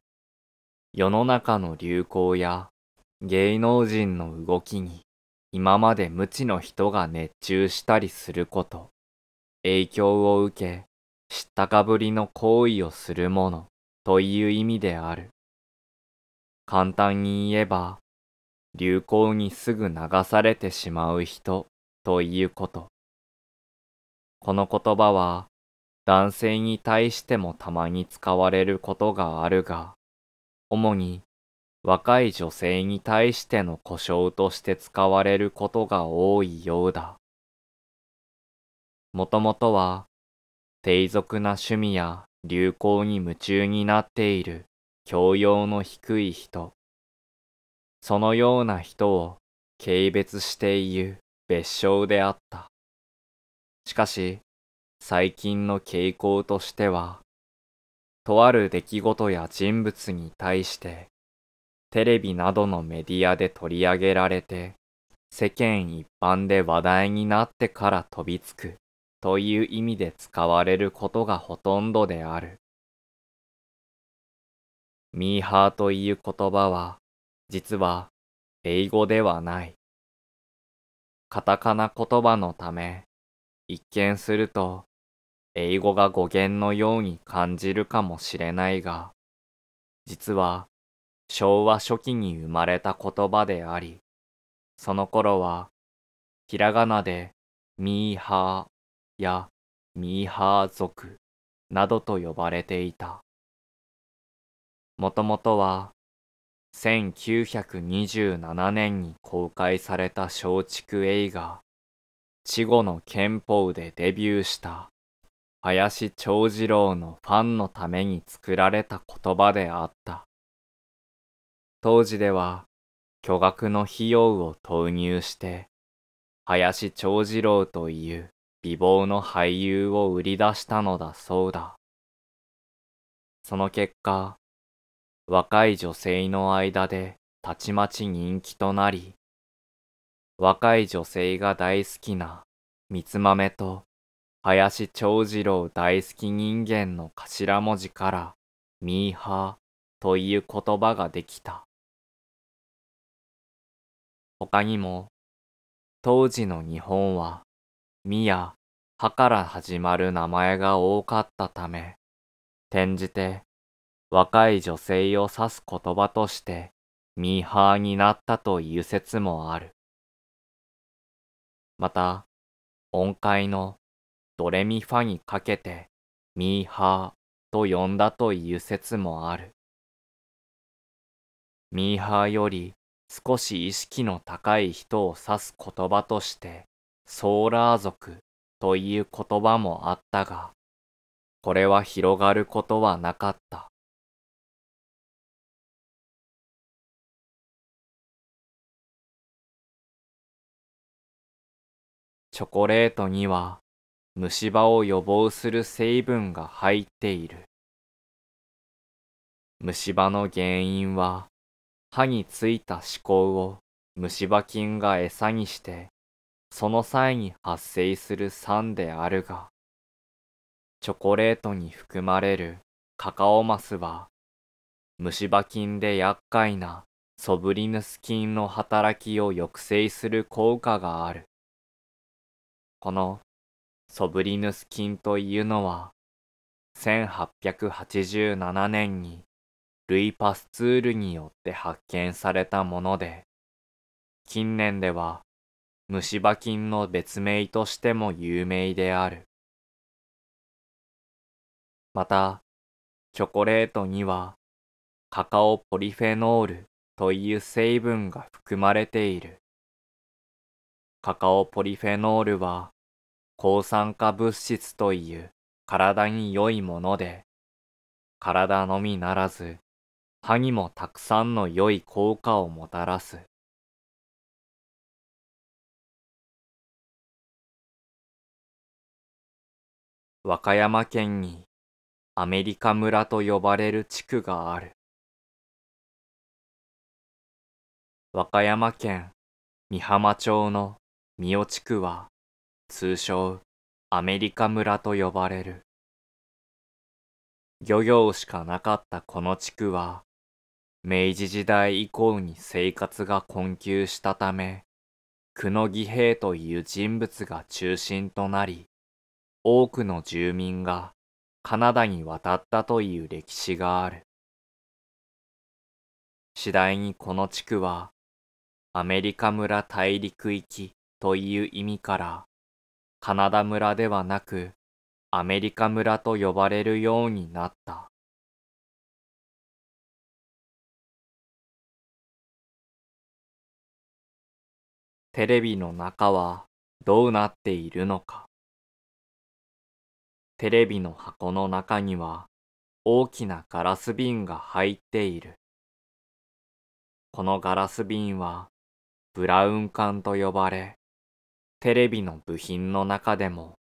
世の中の流行や芸能人の動きに今まで無知の人が熱中したりすること影響を受け知ったかぶりの行為をするものという意味である。簡単に言えば、流行にすぐ流されてしまう人ということ。この言葉は男性に対してもたまに使われることがあるが、主に若い女性に対しての故障として使われることが多いようだ。もともとは低俗な趣味や流行に夢中になっている教養の低い人。そのような人を軽蔑して言う別称であった。しかし、最近の傾向としては、とある出来事や人物に対して、テレビなどのメディアで取り上げられて、世間一般で話題になってから飛びつくという意味で使われることがほとんどである。ミーハーという言葉は、実は英語ではない。カタカナ言葉のため、一見すると、英語が語源のように感じるかもしれないが、実は昭和初期に生まれた言葉であり、その頃は、ひらがなでミーハーやミーハー族などと呼ばれていた。もともとは1927年に公開された松竹映画、稚語の憲法でデビューした林長次郎のファンのために作られた言葉であった。当時では巨額の費用を投入して、林長次郎という美貌の俳優を売り出したのだそうだ。その結果、若い女性の間でたちまち人気となり、若い女性が大好きな三つ豆と林長次郎大好き人間の頭文字からミーハーという言葉ができた。他にも当時の日本はみや、はから始まる名前が多かったため、転じて、若い女性を指す言葉として、ミーハーになったという説もある。また、音階のドレミファにかけて、ミーハーと呼んだという説もある。ミーハーより少し意識の高い人を指す言葉としてソーラー族という言葉もあったが、これは広がることはなかった。チョコレートには虫歯を予防する成分が入っている。虫歯の原因は歯についた歯垢を虫歯菌が餌にしてその際に発生する酸であるが、チョコレートに含まれるカカオマスは、虫歯菌で厄介なソブリヌス菌の働きを抑制する効果がある。このソブリヌス菌というのは、1887年にルイ・パスツールによって発見されたもので、近年では虫歯菌の別名としても有名である。また、チョコレートには、カカオポリフェノールという成分が含まれている。カカオポリフェノールは、抗酸化物質という体に良いもので、体のみならず、歯にもたくさんの良い効果をもたらす。和歌山県にアメリカ村と呼ばれる地区がある。和歌山県美浜町の三代地区は通称アメリカ村と呼ばれる。漁業しかなかったこの地区は明治時代以降に生活が困窮したため、久野義兵という人物が中心となり、多くの住民がカナダに渡ったという歴史がある。次第にこの地区はアメリカ村大陸域という意味からカナダ村ではなくアメリカ村と呼ばれるようになった。テレビの中はどうなっているのか。テレビの箱の中には大きなガラス瓶が入っている。このガラス瓶はブラウン管と呼ばれ、テレビの部品の中でも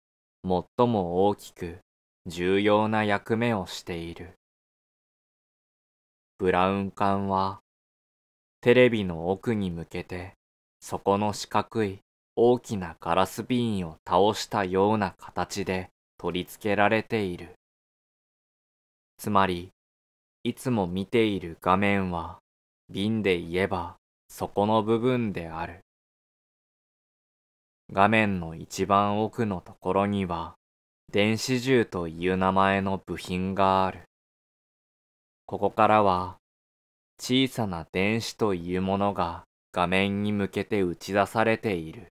最も大きく重要な役目をしている。ブラウン管はテレビの奥に向けてそこの四角い大きなガラス瓶を倒したような形で取り付けられている。つまり、いつも見ている画面は、瓶で言えば、そこの部分である。画面の一番奥のところには、電子銃という名前の部品がある。ここからは、小さな電子というものが画面に向けて打ち出されている。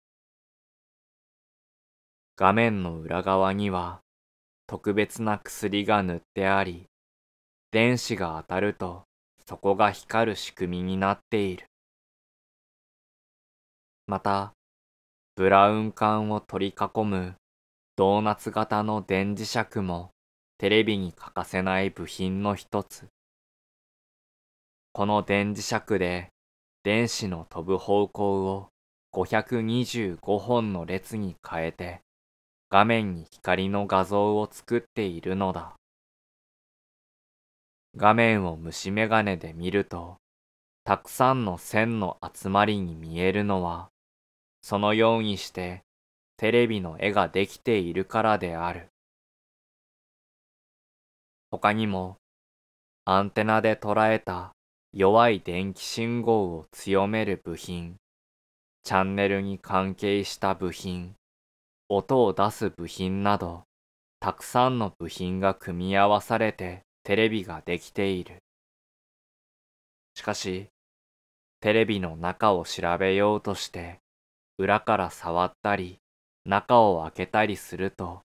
画面の裏側には特別な薬が塗ってあり、電子が当たるとそこが光る仕組みになっている。また、ブラウン管を取り囲むドーナツ型の電磁石もテレビに欠かせない部品の一つ。この電磁石で電子の飛ぶ方向を525本の列に変えて画面に光の画像を作っているのだ。画面を虫眼鏡で見ると、たくさんの線の集まりに見えるのは、そのようにしてテレビの絵ができているからである。他にも、アンテナで捉えた弱い電気信号を強める部品、チャンネルに関係した部品、音を出す部品など、たくさんの部品が組み合わされてテレビができている。しかし、テレビの中を調べようとして、裏から触ったり、中を開けたりすると、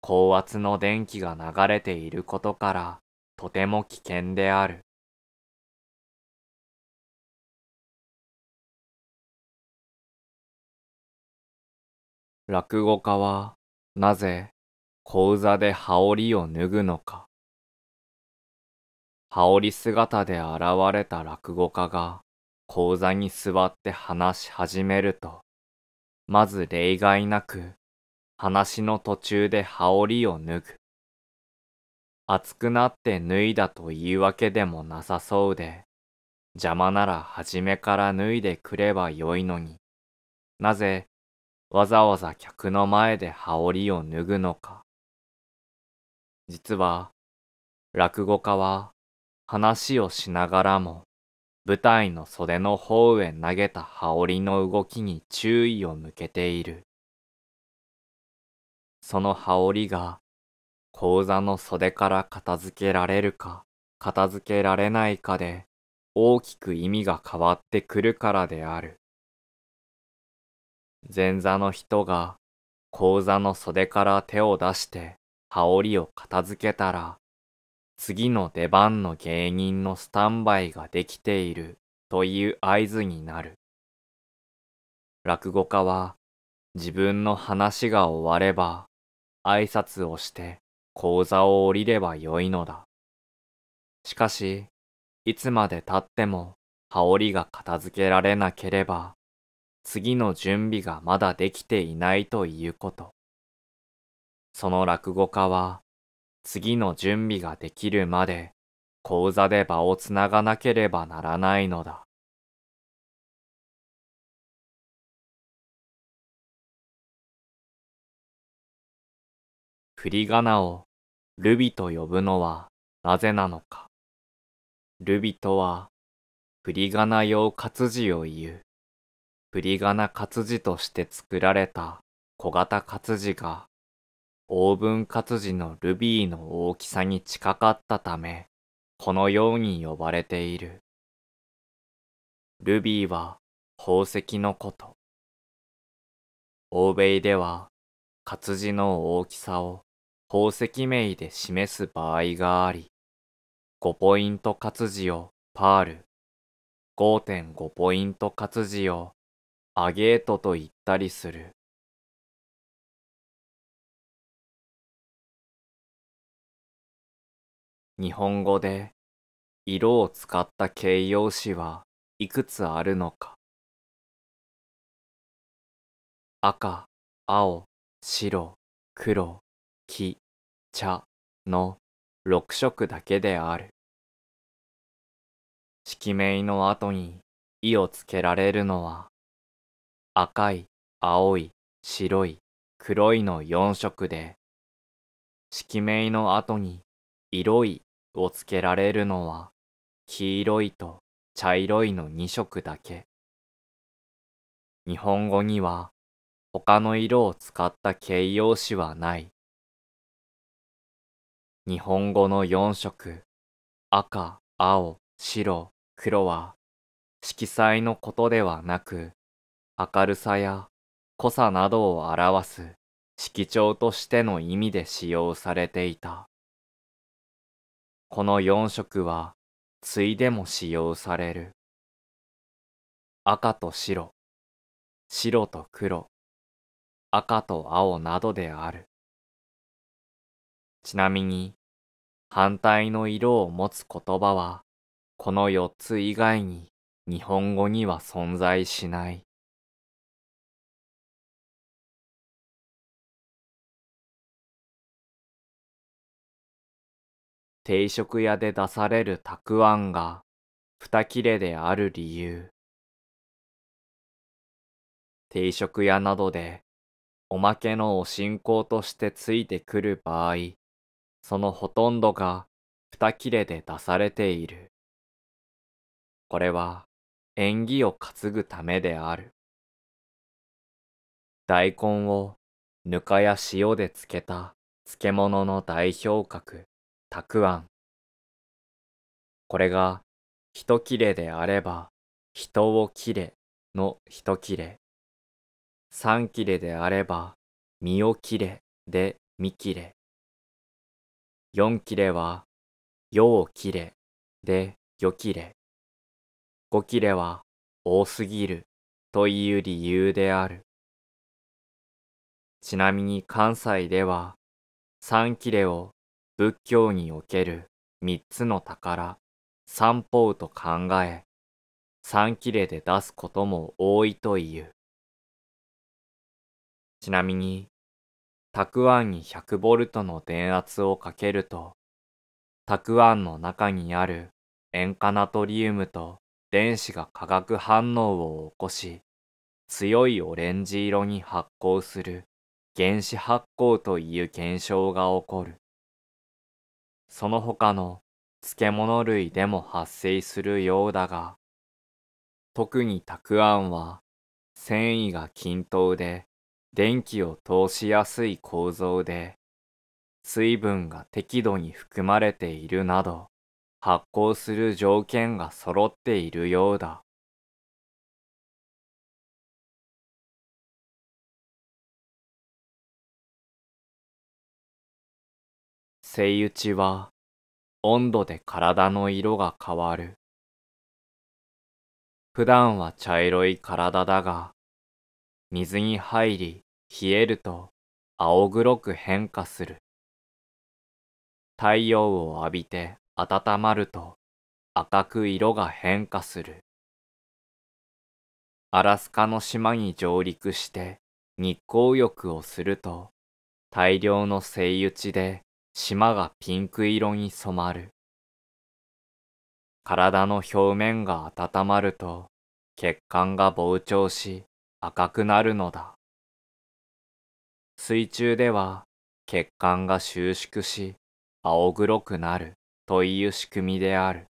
高圧の電気が流れていることから、とても危険である。落語家はなぜ小座で羽織を脱ぐのか。羽織姿で現れた落語家が口座に座って話し始めると、まず例外なく話の途中で羽織を脱ぐ。熱くなって脱いだというわけでもなさそうで、邪魔なら初めから脱いでくればよいのになぜわざわざ客の前で羽織を脱ぐのか。実は、落語家は話をしながらも舞台の袖の方へ投げた羽織の動きに注意を向けている。その羽織が講座の袖から片付けられるか片付けられないかで大きく意味が変わってくるからである。前座の人が講座の袖から手を出して羽織を片付けたら、次の出番の芸人のスタンバイができているという合図になる。落語家は自分の話が終われば挨拶をして講座を降りればよいのだ。しかし、いつまでたっても羽織が片付けられなければ次の準備がまだできていないということ。その落語家は、次の準備ができるまで、講座で場をつながなければならないのだ。振り仮名をルビと呼ぶのはなぜなのか。ルビとは振り仮名用活字を言う。プリガナ活字として作られた小型活字が、オーブン活字のルビーの大きさに近かったため、このように呼ばれている。ルビーは宝石のこと。欧米では活字の大きさを宝石名で示す場合があり、5ポイント活字をパール、5.5ポイント活字をアゲートと言ったりする。日本語で色を使った形容詞はいくつあるのか赤、青、白、黒、黄、茶の6色だけである。色名の後に「意をつけられるのは赤い、青い、白い、黒いの4色で、色名の後に、色いをつけられるのは、黄色いと茶色いの2色だけ。日本語には、他の色を使った形容詞はない。日本語の4色、赤、青、白、黒は、色彩のことではなく、明るさや濃さなどを表す色調としての意味で使用されていた。この4色は、ついでも使用される。赤と白、白と黒、赤と青などである。ちなみに、反対の色を持つ言葉は、この4つ以外に日本語には存在しない。定食屋で出されるたくあんが二切れである理由。定食屋などでおまけのお信仰としてついてくる場合、そのほとんどが二切れで出されている。これは縁起を担ぐためである。大根をぬかや塩で漬けた漬物の代表格。たくあん。これが、一切れであれば、人を切れの一切れ。三切れであれば、身を切れで見切れ。四切れは、世を切れでよ切れ。五切れは、多すぎるという理由である。ちなみに関西では、三切れを仏教における三つの宝、三宝と考え、三切れで出すことも多いという。ちなみに、たくあんに100ボルトの電圧をかけると、たくあんの中にある塩化ナトリウムと電子が化学反応を起こし、強いオレンジ色に発光する原子発光という現象が起こる。その他の漬物類でも発生するようだが、特にたくあんは繊維が均等で電気を通しやすい構造で、水分が適度に含まれているなど、発酵する条件が揃っているようだ。セイウチは温度で体の色が変わる。普段は茶色い体だが、水に入り冷えると青黒く変化する。太陽を浴びて温まると赤く色が変化する。アラスカの島に上陸して日光浴をすると大量のセイウチで島がピンク色に染まる。体の表面が温まると血管が膨張し赤くなるのだ。水中では血管が収縮し青黒くなるという仕組みである。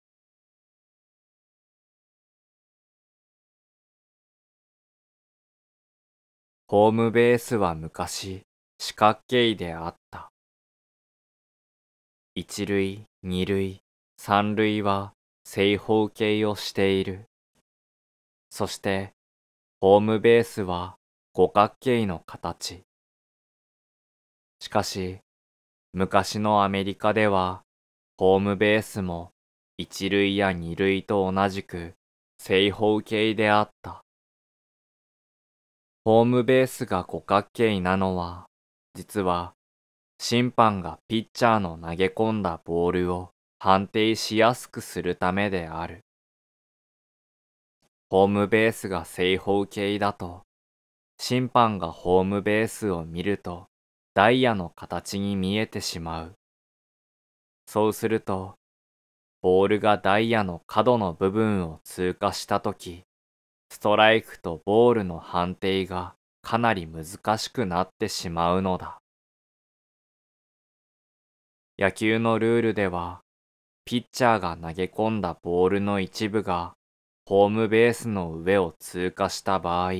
ホームベースは昔四角形であった。一類、二類、三類は正方形をしている。そして、ホームベースは五角形の形。しかし、昔のアメリカでは、ホームベースも一類や二類と同じく正方形であった。ホームベースが五角形なのは、実は審判がピッチャーの投げ込んだボールを判定しやすくするためである。ホームベースが正方形だと、審判がホームベースを見るとダイヤの形に見えてしまう。そうすると、ボールがダイヤの角の部分を通過したとき、ストライクとボールの判定がかなり難しくなってしまうのだ。野球のルールでは、ピッチャーが投げ込んだボールの一部が、ホームベースの上を通過した場合、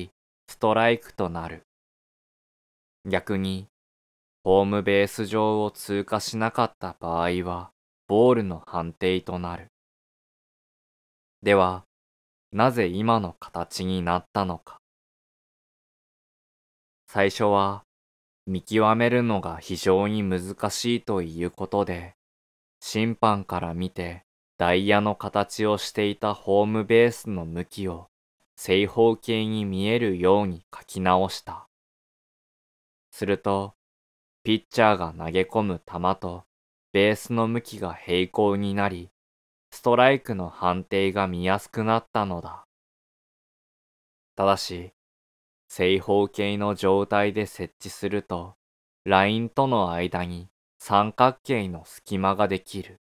ストライクとなる。逆に、ホームベース上を通過しなかった場合は、ボールの判定となる。では、なぜ今の形になったのか。最初は、見極めるのが非常に難しいということで、審判から見てダイヤの形をしていたホームベースの向きを正方形に見えるように書き直した。すると、ピッチャーが投げ込む球とベースの向きが平行になり、ストライクの判定が見やすくなったのだ。ただし、正方形の状態で設置すると、ラインとの間に三角形の隙間ができる。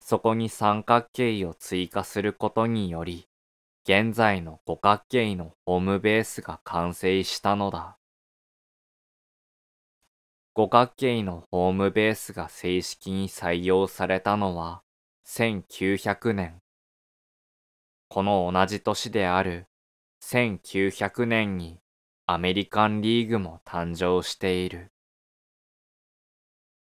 そこに三角形を追加することにより、現在の五角形のホームベースが完成したのだ。五角形のホームベースが正式に採用されたのは1900年。この同じ年である1900年にアメリカンリーグも誕生している。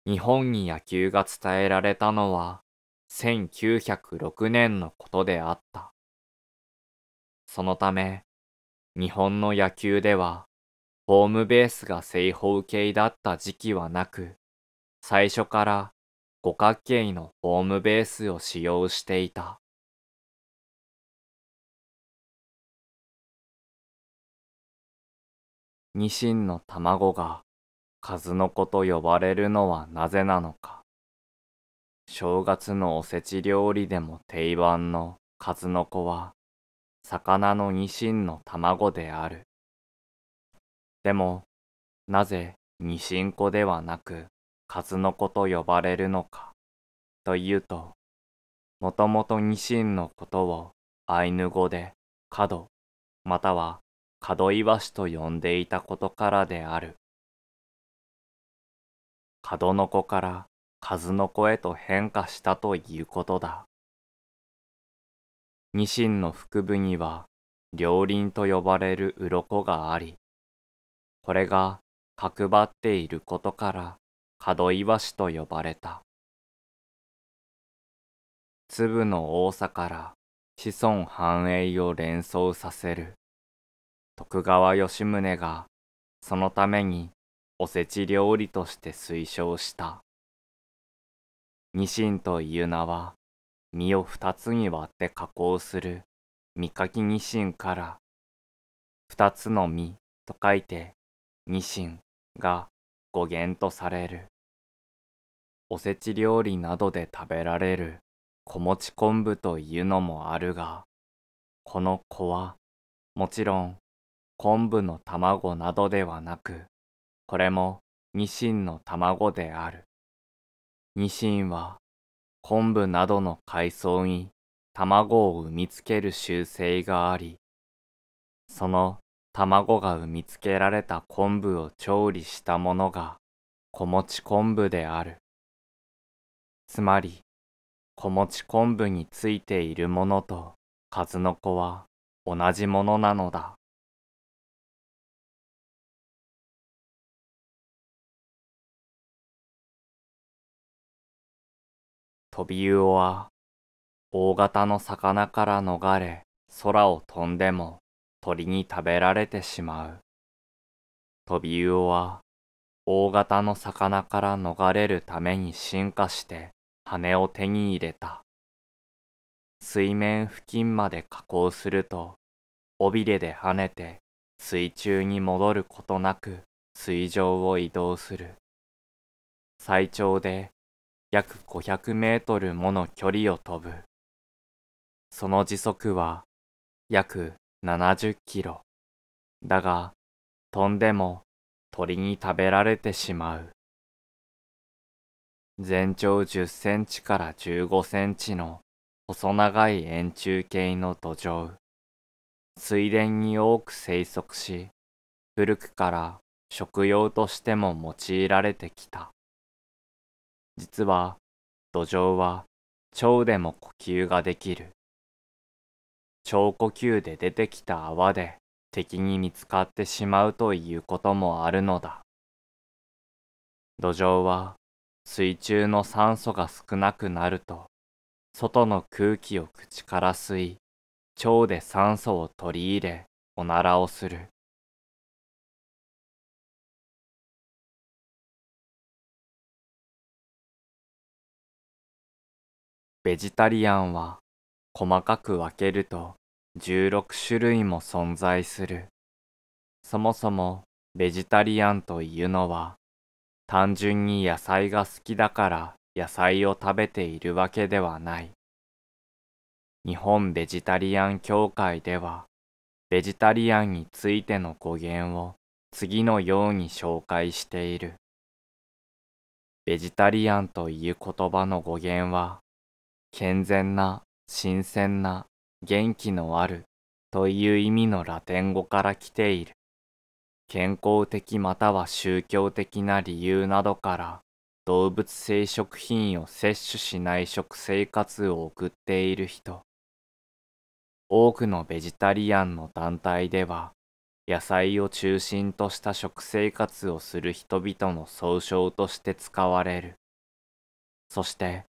日本に野球が伝えられたのは1906年のことであった。そのため、日本の野球では、ホームベースが正方形だった時期はなく、最初から五角形のホームベースを使用していた。ニシンの卵が数の子と呼ばれるのはなぜなのか。正月のおせち料理でも定番の数の子は魚のニシンの卵である。でも、なぜニシン子ではなく数の子と呼ばれるのか。というと、もともとニシンのことをアイヌ語で角または門岩師と呼んでいたことからである。門の子から数の子へと変化したということだ。ニシンの腹部には両輪と呼ばれる鱗があり、これが角張っていることから角岩師と呼ばれた。粒の多さから子孫繁栄を連想させる徳川吉宗がそのためにおせち料理として推奨したニシンという名は身を二つに割って加工する三かきニシンから二つの実と書いてニシンが語源とされるおせち料理などで食べられる子持ち昆布というのもあるがこの子はもちろん昆布の卵などではなく、これもニシンの卵である。ニシンは昆布などの海藻に卵を産みつける習性があり、その卵が産みつけられた昆布を調理したものが子持ち昆布である。つまり、子持ち昆布についているものと数の子は同じものなのだ。トビウオは、大型の魚から逃れ、空を飛んでも鳥に食べられてしまう。トビウオは、大型の魚から逃れるために進化して羽を手に入れた。水面付近まで加工すると、尾びれで跳ねて水中に戻ることなく水上を移動する。最長で約500メートルもの距離を飛ぶ。その時速は約70キロ。だが、飛んでも鳥に食べられてしまう。全長10センチから15センチの細長い円柱形の土壌。水田に多く生息し、古くから食用としても用いられてきた。実は土壌は腸でも呼吸ができる腸呼吸で出てきた泡で敵に見つかってしまうということもあるのだ土壌は水中の酸素が少なくなると外の空気を口から吸い腸で酸素を取り入れおならをするベジタリアンは細かく分けると16種類も存在する。そもそもベジタリアンというのは単純に野菜が好きだから野菜を食べているわけではない。日本ベジタリアン協会ではベジタリアンについての語源を次のように紹介している。ベジタリアンという言葉の語源は健全な、新鮮な、元気のあるという意味のラテン語から来ている。健康的または宗教的な理由などから動物性食品を摂取しない食生活を送っている人。多くのベジタリアンの団体では、野菜を中心とした食生活をする人々の総称として使われる。そして、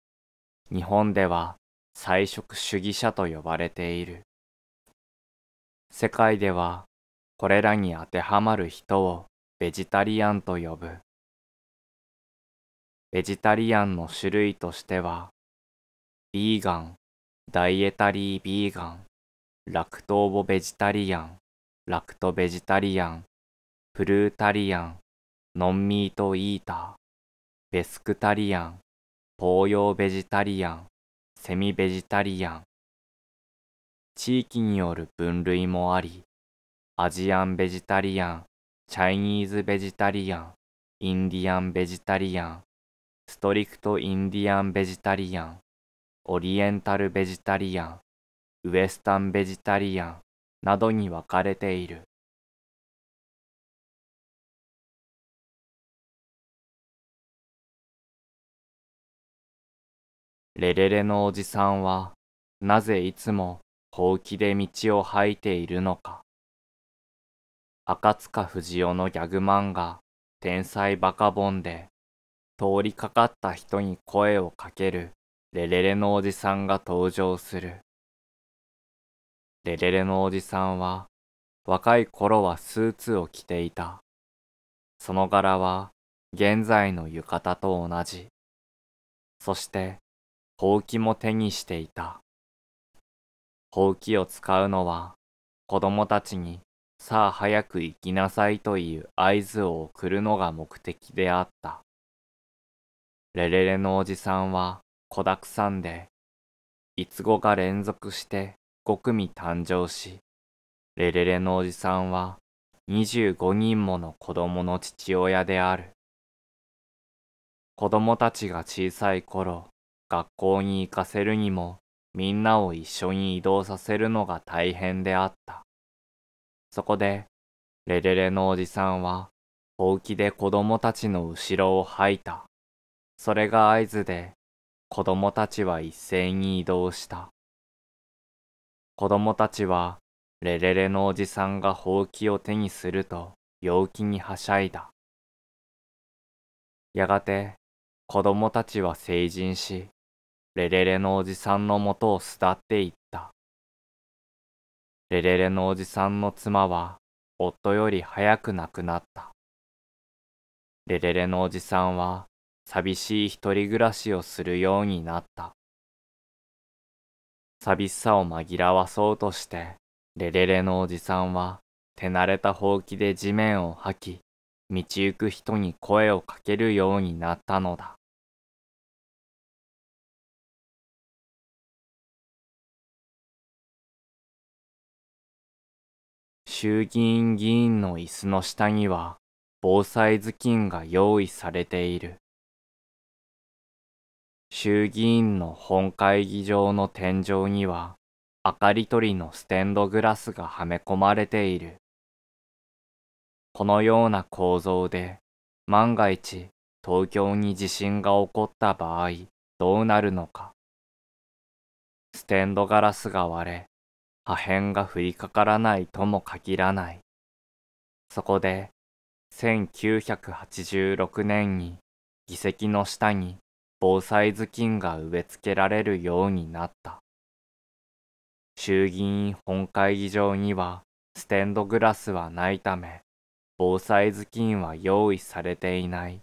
日本では菜食主義者と呼ばれている。世界ではこれらに当てはまる人をベジタリアンと呼ぶ。ベジタリアンの種類としては、ビーガン、ダイエタリービーガン、ラクトーボベジタリアン、ラクトベジタリアン、プルータリアン、ノンミートイーター、ベスクタリアン、東洋ベジタリアン、セミベジタリアン。地域による分類もあり、アジアンベジタリアン、チャイニーズベジタリアン、インディアンベジタリアン、ストリクトインディアンベジタリアン、オリエンタルベジタリアン、ウエスタンベジタリアンなどに分かれている。レレレのおじさんは、なぜいつも、ほうきで道を吐いているのか。赤塚不二夫のギャグ漫画、天才バカボンで、通りかかった人に声をかける、レレレのおじさんが登場する。レレレのおじさんは、若い頃はスーツを着ていた。その柄は、現在の浴衣と同じ。そして、ほうきも手にしていた。ほうきを使うのは、子供たちに、さあ早く行きなさいという合図を送るのが目的であった。レレレのおじさんは、子だくさんで、いつごが連続して5組誕生し、レレレのおじさんは25人もの子供の父親である。子供たちが小さい頃、学校に行かせるにもみんなを一緒に移動させるのが大変であった。そこで、レレレのおじさんは、ほうきで子供たちの後ろを吐いた。それが合図で、子供たちは一斉に移動した。子供たちは、レレレのおじさんがほうきを手にすると、陽気にはしゃいだ。やがて、子供たちは成人し、レレレのおじさんのもとを巣立っていった。レレレのおじさんの妻は夫より早く亡くなった。レレレのおじさんは寂しい一人暮らしをするようになった。寂しさを紛らわそうとして、レレレのおじさんは手慣れたほうきで地面を吐き、道行く人に声をかけるようになったのだ。衆議院議員の椅子の下には防災頭巾が用意されている。衆議院の本会議場の天井には明かり取りのステンドグラスがはめ込まれている。このような構造で万が一東京に地震が起こった場合どうなるのか。ステンドガラスが割れ破片が降りかからないとも限らない。そこで、1986年に議席の下に防災頭巾が植え付けられるようになった。衆議院本会議場にはステンドグラスはないため、防災頭巾は用意されていない。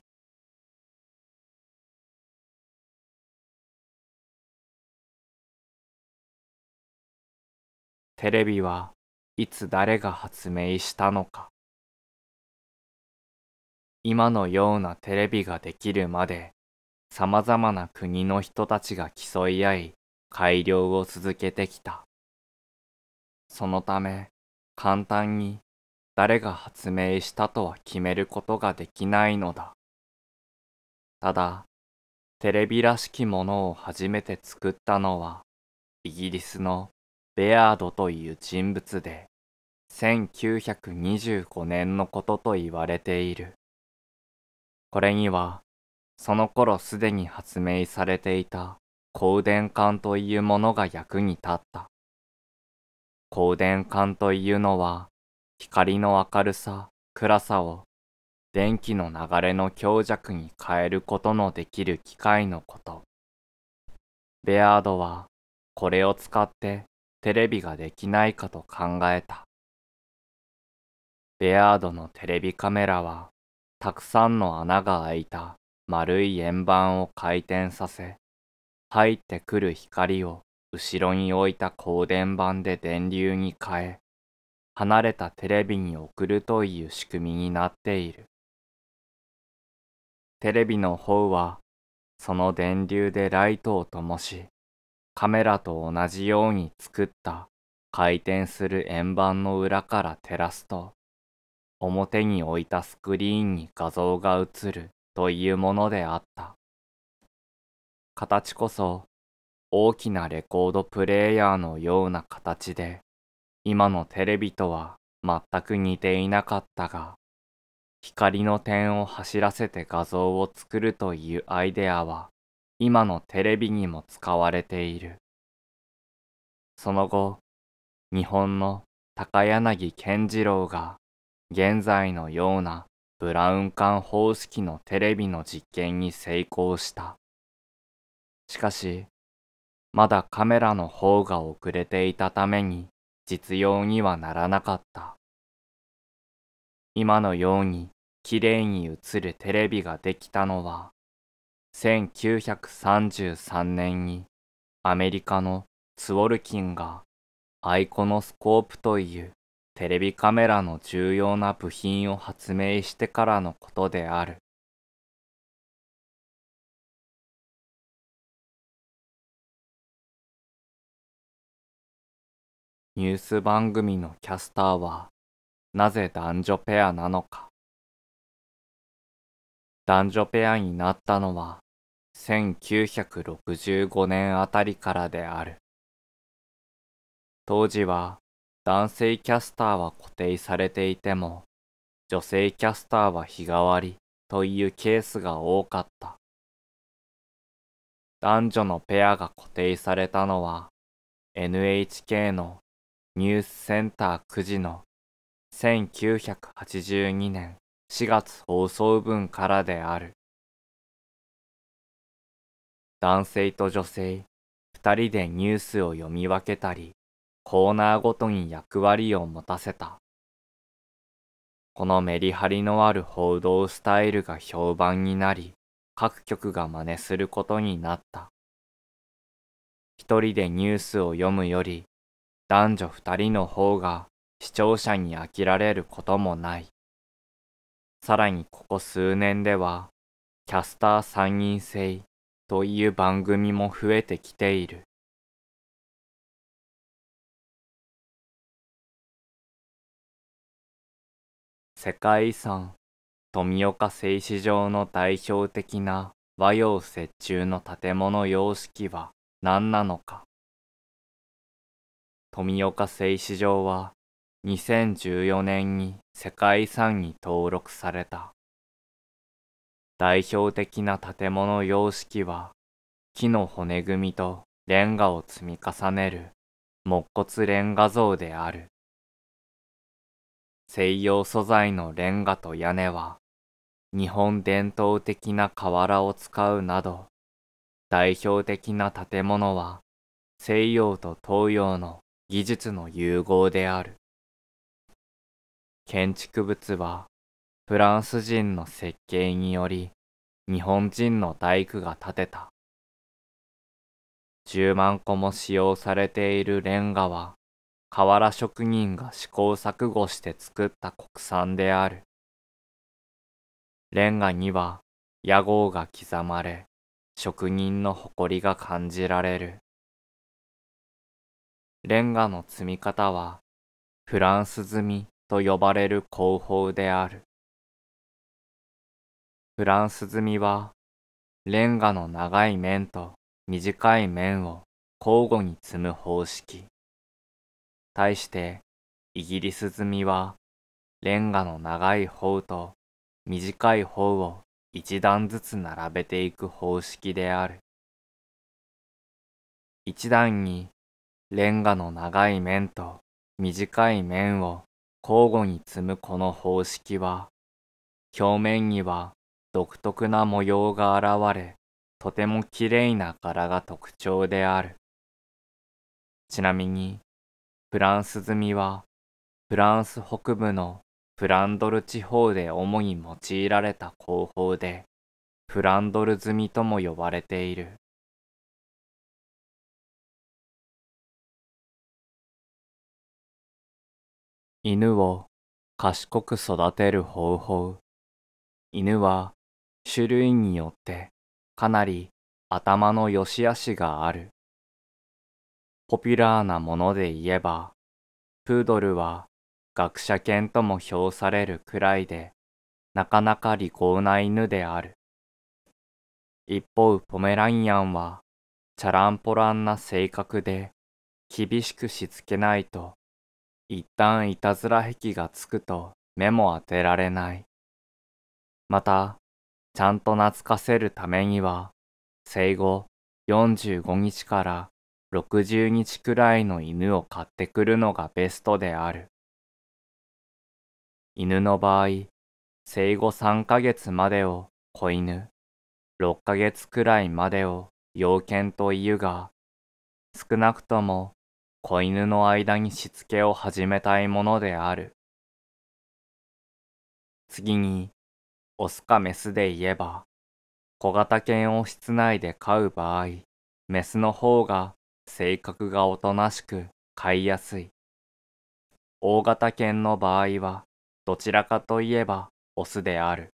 テレビはいつ誰が発明したのか。今のようなテレビができるまで、様々な国の人たちが競い合い、改良を続けてきた。そのため、簡単に誰が発明したとは決めることができないのだ。ただ、テレビらしきものを初めて作ったのは、イギリスのベアードという人物で、1925年のことと言われている。これには、その頃すでに発明されていた光電管というものが役に立った。光電管というのは、光の明るさ、暗さを電気の流れの強弱に変えることのできる機械のこと。ベアードはこれを使ってテレビができないかと考えた。ベアードのテレビカメラは、たくさんの穴が開いた丸い円盤を回転させ、入ってくる光を後ろに置いた光電板で電流に変え、離れたテレビに送るという仕組みになっている。テレビの方は、その電流でライトを灯し、カメラと同じように作った回転する円盤の裏から照らすと、表に置いたスクリーンに画像が映るというものであった。形こそ大きなレコードプレーヤーのような形で、今のテレビとは全く似ていなかったが、光の点を走らせて画像を作るというアイデアは、今のテレビにも使われている。その後、日本の高柳健次郎が現在のようなブラウン管方式のテレビの実験に成功した。しかし、まだカメラの方が遅れていたために実用にはならなかった。今のように綺麗に映るテレビができたのは1933年にアメリカのツォルキンがアイコノスコープというテレビカメラの重要な部品を発明してからのことである。ニュース番組のキャスターはなぜ男女ペアなのか男女ペアになったのは1965年あたりからである。当時は男性キャスターは固定されていても、女性キャスターは日替わりというケースが多かった。男女のペアが固定されたのは NHK のニュースセンター9時の1982年4月放送分からである。男性と女性、二人でニュースを読み分けたり、コーナーごとに役割を持たせた。このメリハリのある報道スタイルが評判になり、各局が真似することになった。一人でニュースを読むより、男女二人の方が視聴者に飽きられることもない。さらにここ数年では、キャスター三人制、という番組も増えてきている。世界遺産富岡製糸場の代表的な和洋折衷の建物様式は何なのか富岡製糸場は2014年に世界遺産に登録された代表的な建物様式は木の骨組みとレンガを積み重ねる木骨レンガ像である西洋素材のレンガと屋根は日本伝統的な瓦を使うなど代表的な建物は西洋と東洋の技術の融合である建築物はフランス人の設計により日本人の大工が建てた。10万個も使用されているレンガは瓦職人が試行錯誤して作った国産である。レンガには屋号が刻まれ職人の誇りが感じられる。レンガの積み方はフランス積みと呼ばれる工法である。フランス積みは、レンガの長い面と短い面を交互に積む方式。対して、イギリス積みは、レンガの長い方と短い方を一段ずつ並べていく方式である。一段にレンガの長い面と短い面を交互に積むこの方式は、表面には独特な模様が現れ、とても綺麗な柄が特徴である。ちなみに、フランス積みは、フランス北部のフランドル地方で主に用いられた工法で、フランドル積みとも呼ばれている。犬を賢く育てる方法。犬は種類によってかなり頭の良し悪しがある。ポピュラーなもので言えば、プードルは学者犬とも評されるくらいで、なかなか利口な犬である。一方、ポメラニアンは、チャランポランな性格で、厳しくしつけないと、一旦いたずら癖がつくと目も当てられない。また、ちゃんと懐かせるためには、生後45日から60日くらいの犬を買ってくるのがベストである。犬の場合、生後3ヶ月までを子犬、6ヶ月くらいまでを要犬と言うが、少なくとも子犬の間にしつけを始めたいものである。次に、オスかメスで言えば、小型犬を室内で飼う場合、メスの方が性格がおとなしく飼いやすい。大型犬の場合は、どちらかといえばオスである。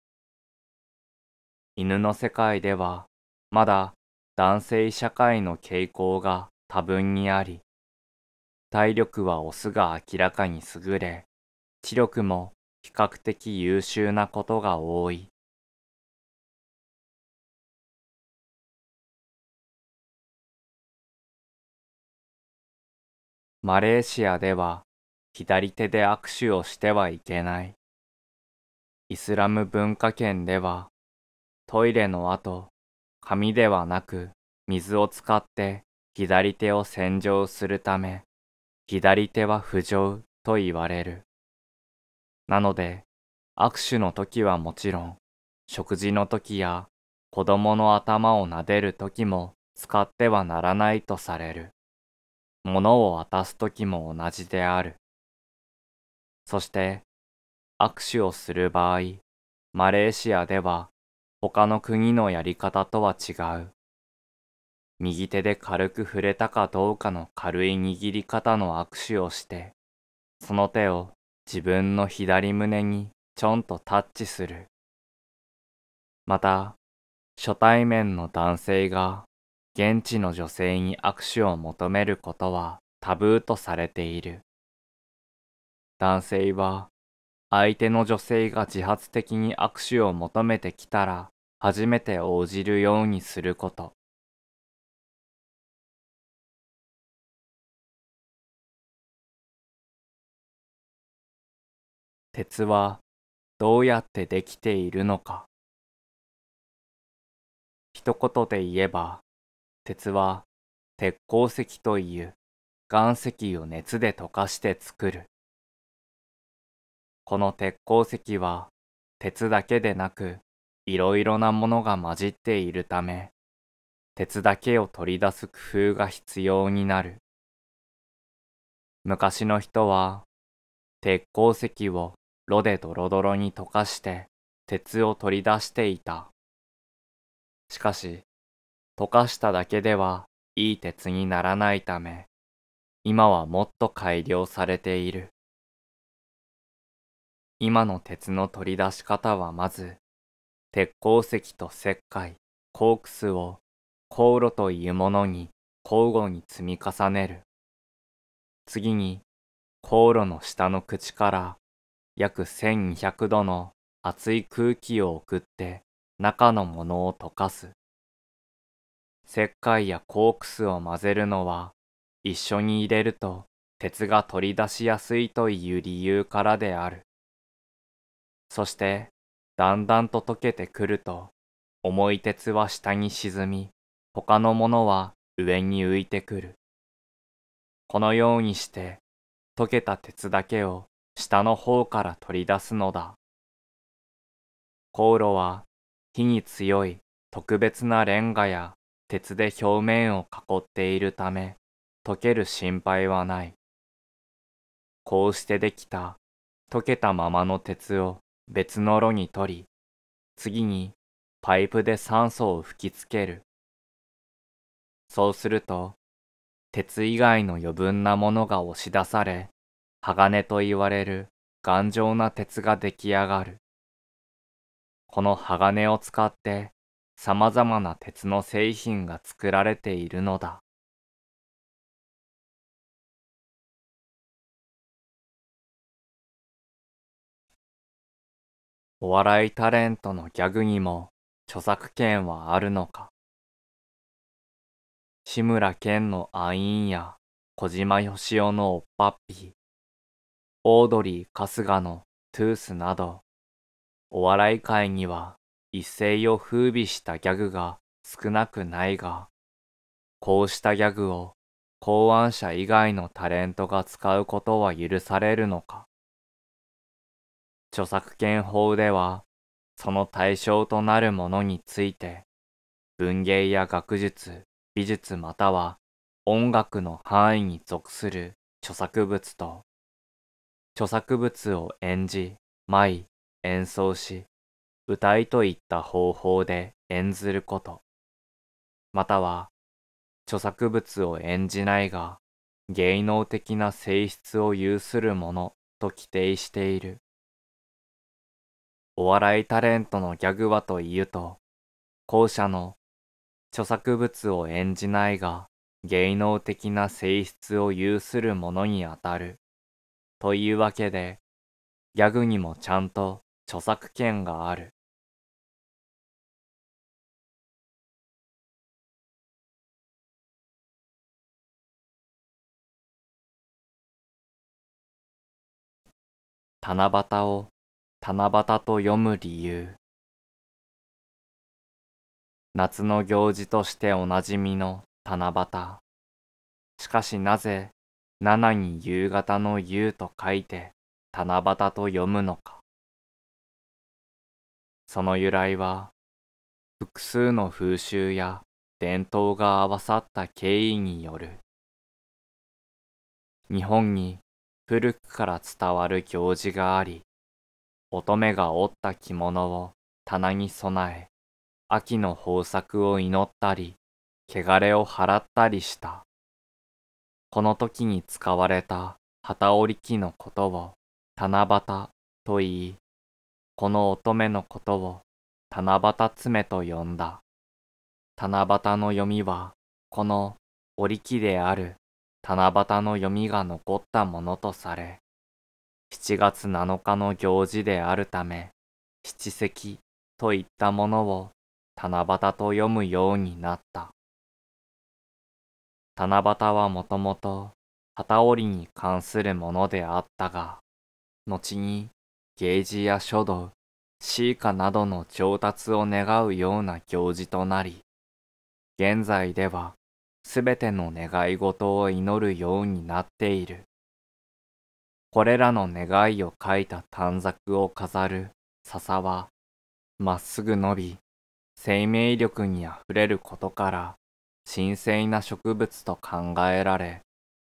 犬の世界では、まだ男性社会の傾向が多分にあり、体力はオスが明らかに優れ、知力も比較的優秀なことが多い。マレーシアでは左手で握手をしてはいけない。イスラム文化圏ではトイレの後、紙ではなく水を使って左手を洗浄するため、左手は不浄と言われる。なので、握手の時はもちろん、食事の時や子供の頭を撫でる時も使ってはならないとされる。物を渡す時も同じである。そして、握手をする場合、マレーシアでは他の国のやり方とは違う。右手で軽く触れたかどうかの軽い握り方の握手をして、その手を自分の左胸にちょんとタッチする。また、初対面の男性が現地の女性に握手を求めることはタブーとされている。男性は相手の女性が自発的に握手を求めてきたら初めて応じるようにすること。鉄はどうやってできているのか一言で言えば鉄は鉄鉱石という岩石を熱で溶かして作るこの鉄鉱石は鉄だけでなくいろいろなものが混じっているため鉄だけを取り出す工夫が必要になる昔の人は鉄鉱石を炉でドロドロに溶かして鉄を取り出していた。しかし、溶かしただけではいい鉄にならないため、今はもっと改良されている。今の鉄の取り出し方はまず、鉄鉱石と石灰、コークスを香炉というものに交互に積み重ねる。次に、香炉の下の口から約1200度の熱い空気を送って中のものを溶かす。石灰やコークスを混ぜるのは一緒に入れると鉄が取り出しやすいという理由からである。そしてだんだんと溶けてくると重い鉄は下に沈み他のものは上に浮いてくる。このようにして溶けた鉄だけを下の方から取り出すのだ。香炉は火に強い特別なレンガや鉄で表面を囲っているため溶ける心配はない。こうしてできた溶けたままの鉄を別の炉に取り、次にパイプで酸素を吹きつける。そうすると、鉄以外の余分なものが押し出され、鋼と言われる頑丈な鉄が出来上がる。この鋼を使って様々な鉄の製品が作られているのだ。お笑いタレントのギャグにも著作権はあるのか志村けんのアインや小島よしおのおっぱっぴーオードリー・春日のトゥースなど、お笑い界には一世を風靡したギャグが少なくないが、こうしたギャグを考案者以外のタレントが使うことは許されるのか。著作権法では、その対象となるものについて、文芸や学術、美術または音楽の範囲に属する著作物と著作物を演じ、舞い、演奏し、歌いといった方法で演ずること。または、著作物を演じないが、芸能的な性質を有するものと規定している。お笑いタレントのギャグはというと、後者の著作物を演じないが芸能的な性質を有するものにあたるというわけで、ギャグにもちゃんと著作権がある。七夕を七夕と読む理由夏の行事としておなじみの七夕しかしなぜ七に夕方の夕と書いて七夕と読むのか。その由来は、複数の風習や伝統が合わさった経緯による。日本に古くから伝わる行事があり、乙女が織った着物を棚に備え、秋の豊作を祈ったり、汚れを払ったりした。この時に使われた旗織り機のことを七夕と言い、この乙女のことを七夕爪と呼んだ。七夕の読みは、この織り機である七夕の読みが残ったものとされ、7月7日の行事であるため、七石といったものを七夕と読むようになった。七夕はもともと旗織りに関するものであったが、後に芸事や書道、詩歌などの上達を願うような行事となり、現在ではすべての願い事を祈るようになっている。これらの願いを書いた短冊を飾る笹は、まっすぐ伸び、生命力に溢れることから、神聖な植物と考えられ、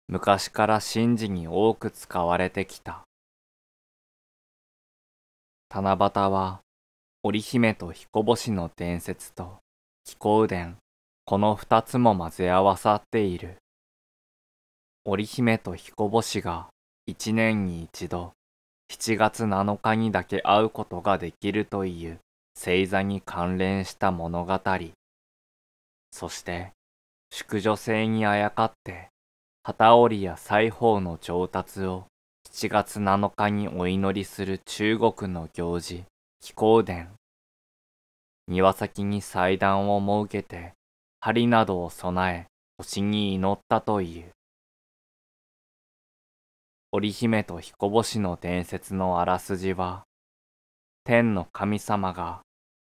昔から神事に多く使われてきた。七夕は、織姫と彦星の伝説と気候伝、この二つも混ぜ合わさっている。織姫と彦星が一年に一度、7月7日にだけ会うことができるという星座に関連した物語。そして、淑女性にあやかって機織や裁縫の上達を7月7日にお祈りする中国の行事気候殿庭先に祭壇を設けて針などを備え星に祈ったという織姫と彦星の伝説のあらすじは天の神様が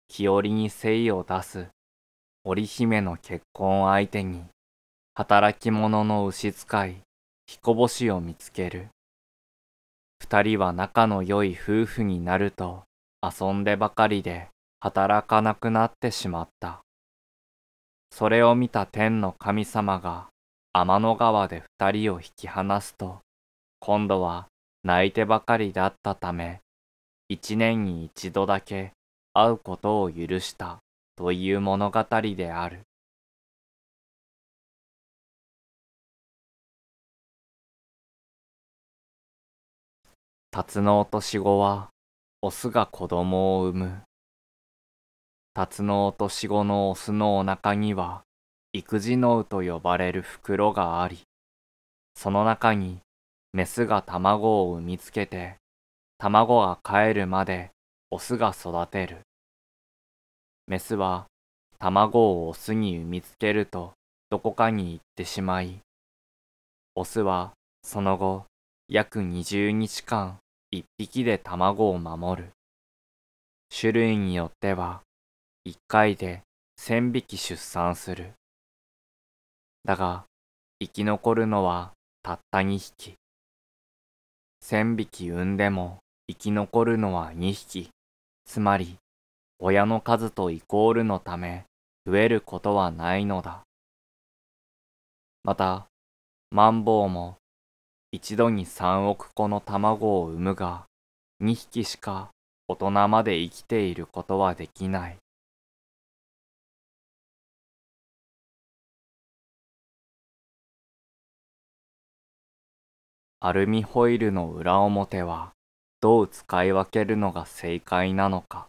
日和に精を出す織姫の結婚相手に、働き者の牛使い、彦星を見つける。二人は仲の良い夫婦になると、遊んでばかりで働かなくなってしまった。それを見た天の神様が天の川で二人を引き離すと、今度は泣いてばかりだったため、一年に一度だけ会うことを許した。という物語である。辰の落とし子は、オスが子供を産む。辰の落とし子のオスのお腹には、育児脳と呼ばれる袋があり、その中にメスが卵を産みつけて、卵がかえるまでオスが育てる。メスは卵をオスに産みつけるとどこかに行ってしまい、オスはその後約20日間1匹で卵を守る。種類によっては1回で1000匹出産する。だが生き残るのはたった2匹。1000匹産んでも生き残るのは2匹。つまり親の数とイコールのため増えることはないのだ。また、マンボウも一度に3億個の卵を産むが、2匹しか大人まで生きていることはできない。アルミホイルの裏表はどう使い分けるのが正解なのか。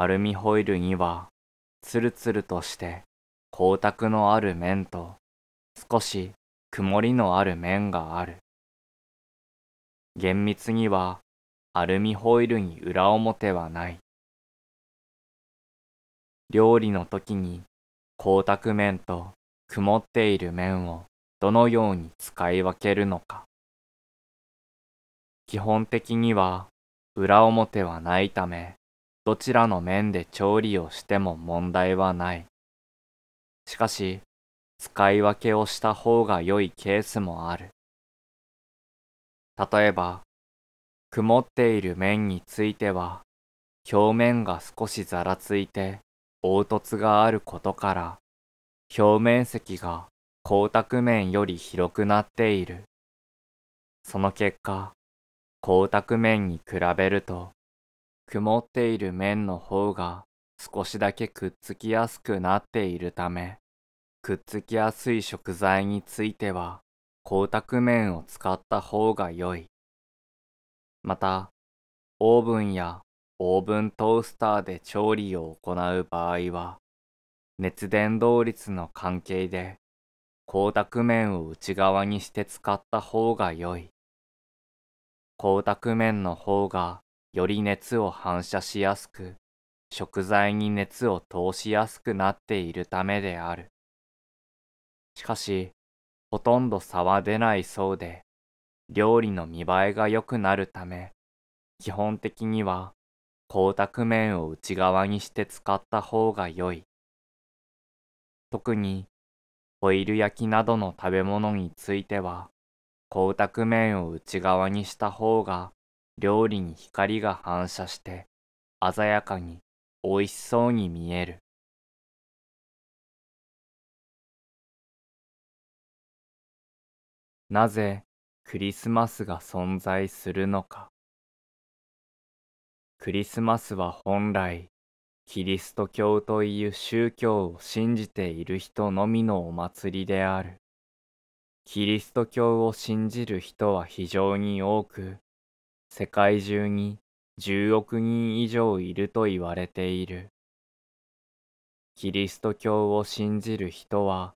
アルミホイルには、ツルツルとして光沢のある面と、少し曇りのある面がある。厳密には、アルミホイルに裏表はない。料理の時に光沢面と曇っている面をどのように使い分けるのか。基本的には裏表はないため、どちらの面で調理をしても問題はない。しかし、使い分けをした方が良いケースもある。例えば、曇っている面については、表面が少しざらついて凹凸があることから、表面積が光沢面より広くなっている。その結果、光沢面に比べると曇っている面の方が少しだけくっつきやすくなっているため、くっつきやすい食材については光沢面を使った方が良い。また、オーブンやオーブントースターで調理を行う場合は、熱伝導率の関係で光沢面を内側にして使った方が良い。光沢面の方がより熱を反射しやすく、食材に熱を通しやすくなっているためである。しかし、ほとんど差は出ないそうで、料理の見栄えが良くなるため、基本的には光沢面を内側にして使った方が良い。特に、ホイル焼きなどの食べ物については、光沢面を内側にした方が料理に光が反射して鮮やかに美味しそうに見える。なぜクリスマスが存在するのか。クリスマスは本来キリスト教という宗教を信じている人のみのお祭りである。キリスト教を信じる人は非常に多く、世界中に10億人以上いると言われている。キリスト教を信じる人は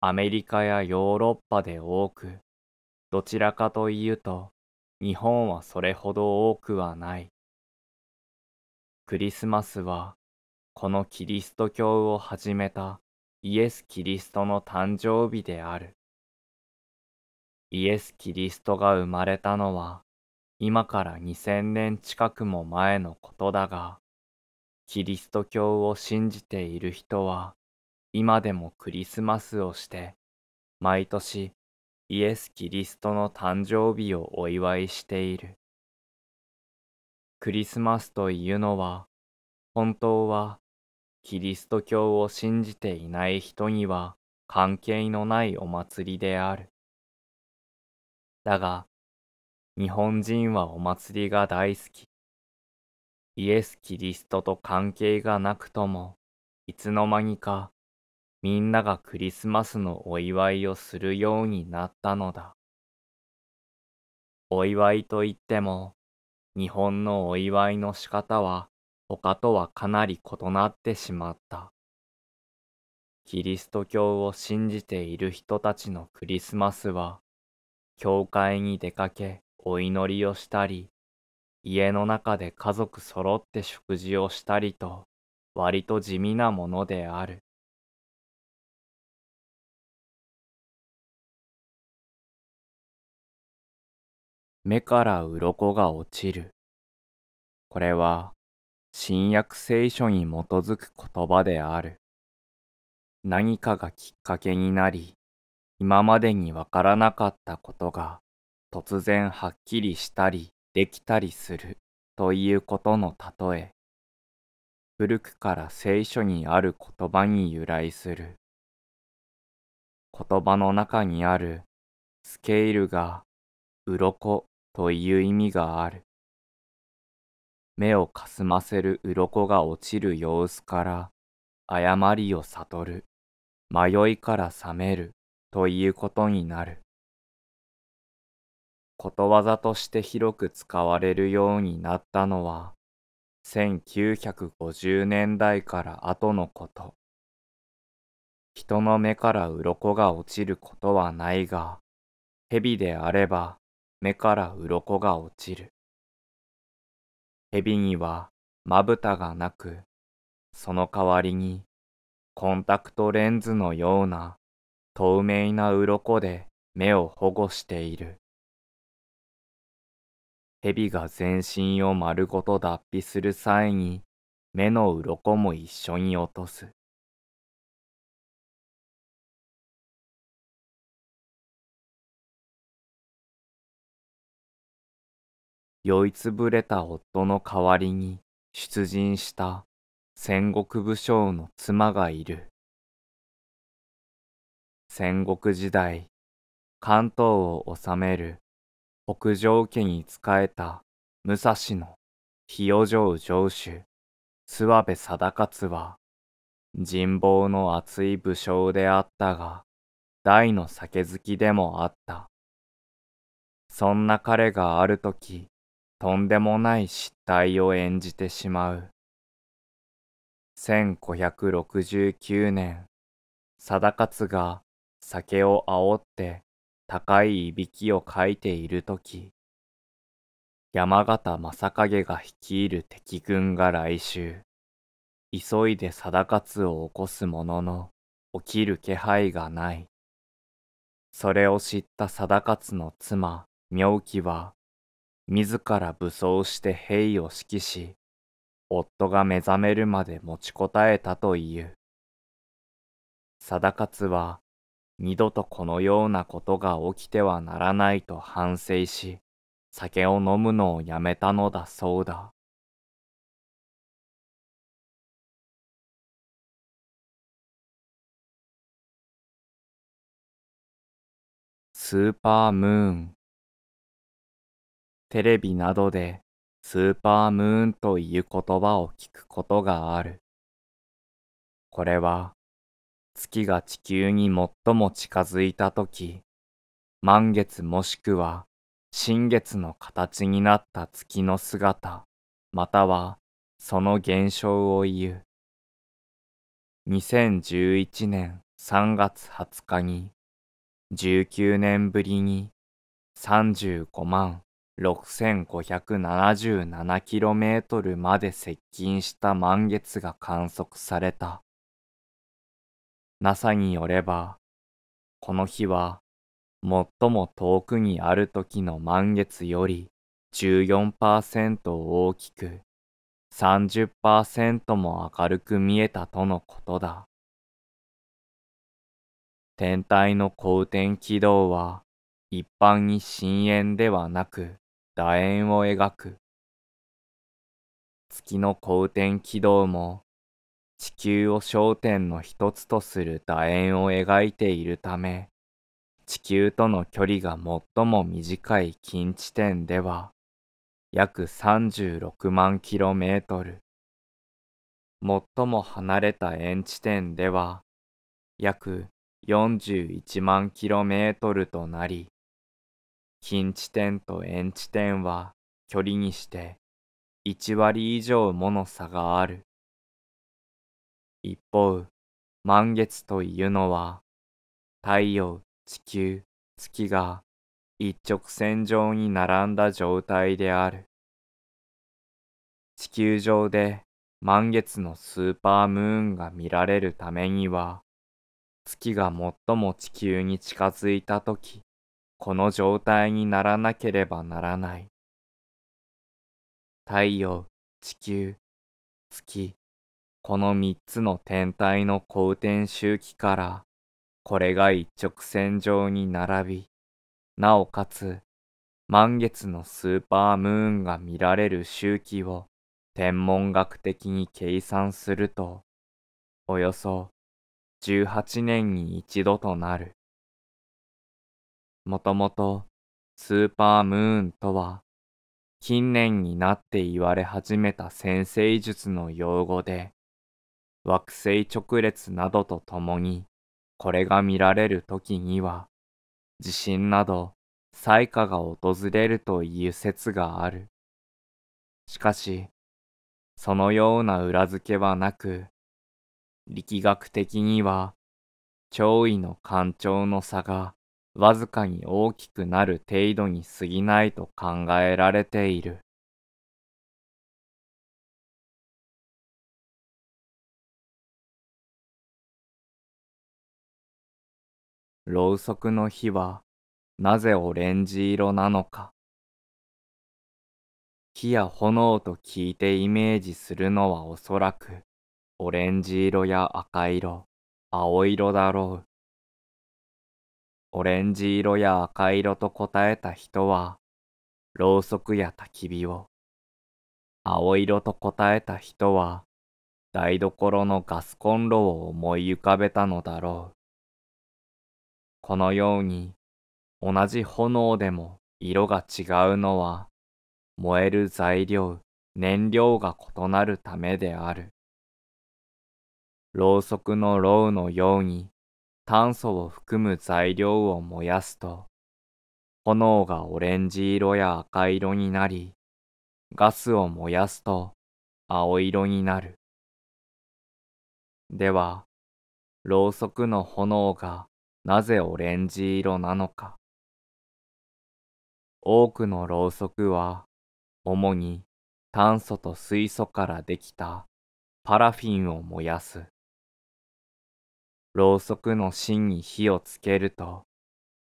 アメリカやヨーロッパで多く、どちらかというと日本はそれほど多くはない。クリスマスはこのキリスト教を始めたイエス・キリストの誕生日である。イエス・キリストが生まれたのは今から2000年近くも前のことだが、キリスト教を信じている人は、今でもクリスマスをして、毎年イエス・キリストの誕生日をお祝いしている。クリスマスというのは、本当はキリスト教を信じていない人には関係のないお祭りである。だが、日本人はお祭りが大好き。イエス・キリストと関係がなくとも、いつの間にかみんながクリスマスのお祝いをするようになったのだ。お祝いといっても、日本のお祝いの仕方は他とはかなり異なってしまった。キリスト教を信じている人たちのクリスマスは、教会に出かけ、お祈りをしたり、家の中で家族揃って食事をしたりと、割と地味なものである。目から鱗が落ちる。これは、新約聖書に基づく言葉である。何かがきっかけになり、今までにわからなかったことが突然はっきりしたりできたりするということの例え古くから聖書にある言葉に由来する言葉の中にあるスケールが鱗という意味がある目をかすませる鱗が落ちる様子から誤りを悟る迷いから覚めるということになることわざとして広く使われるようになったのは、1950年代から後のこと。人の目から鱗が落ちることはないが、蛇であれば目から鱗が落ちる。蛇にはまぶたがなく、その代わりにコンタクトレンズのような透明な鱗で目を保護している。蛇が全身を丸ごと脱皮する際に目の鱗も一緒に落とす。酔いつぶれた夫の代わりに出陣した戦国武将の妻がいる。戦国時代、関東を治める北条家に仕えた武蔵の与城城主、諏訪部貞勝は、人望の厚い武将であったが、大の酒好きでもあった。そんな彼がある時、とんでもない失態を演じてしまう。1569年、貞勝が酒を煽って高いいびきをかいているとき、山形正景が率いる敵軍が来襲、急いで定勝を起こすものの、起きる気配がない。それを知った定勝の妻、妙義は、自ら武装して兵を指揮し、夫が目覚めるまで持ちこたえたという。定勝は二度とこのようなことが起きてはならないと反省し、酒を飲むのをやめたのだそうだ。スーパームーンテレビなどでスーパームーンという言葉を聞くことがある。これは月が地球に最も近づいた時、満月もしくは新月の形になった月の姿、またはその現象を言う。2011年3月20日に、19年ぶりに35万 6577km まで接近した満月が観測された。NASA によれば、この日は最も遠くにある時の満月より14%大きく30%も明るく見えたとのことだ。天体の公転軌道は一般に深淵ではなく楕円を描く。月の公転軌道も地球を焦点の一つとする楕円を描いているため、地球との距離が最も短い近地点では、約36万キロメートル。最も離れた円地点では、約41万キロメートルとなり、近地点と円地点は距離にして1割以上もの差がある。一方、満月というのは、太陽、地球、月が一直線上に並んだ状態である。地球上で満月のスーパームーンが見られるためには、月が最も地球に近づいたとき、この状態にならなければならない。太陽、地球、月、この3つの天体の公転周期から、これが一直線上に並び、なおかつ、満月のスーパームーンが見られる周期を天文学的に計算すると、およそ18年に一度となる。もともとスーパームーンとは近年になって言われ始めた先生術の用語で惑星直列などとともに、これが見られる時には、地震など災禍が訪れるという説がある。しかし、そのような裏付けはなく、力学的には、潮位の干潮の差がわずかに大きくなる程度に過ぎないと考えられている。ろうそくの火はなぜオレンジ色なのか。火や炎と聞いてイメージするのはおそらくオレンジ色や赤色、青色だろう。オレンジ色や赤色と答えた人は、ろうそくや焚き火を。青色と答えた人は、台所のガスコンロを思い浮かべたのだろう。このように同じ炎でも色が違うのは燃える材料、燃料が異なるためである。ろうそくのろうのように炭素を含む材料を燃やすと炎がオレンジ色や赤色になりガスを燃やすと青色になる。では、ろうそくの炎がなぜオレンジ色なのか。多くのろうそくは、主に炭素と水素からできたパラフィンを燃やす。ろうそくの芯に火をつけると、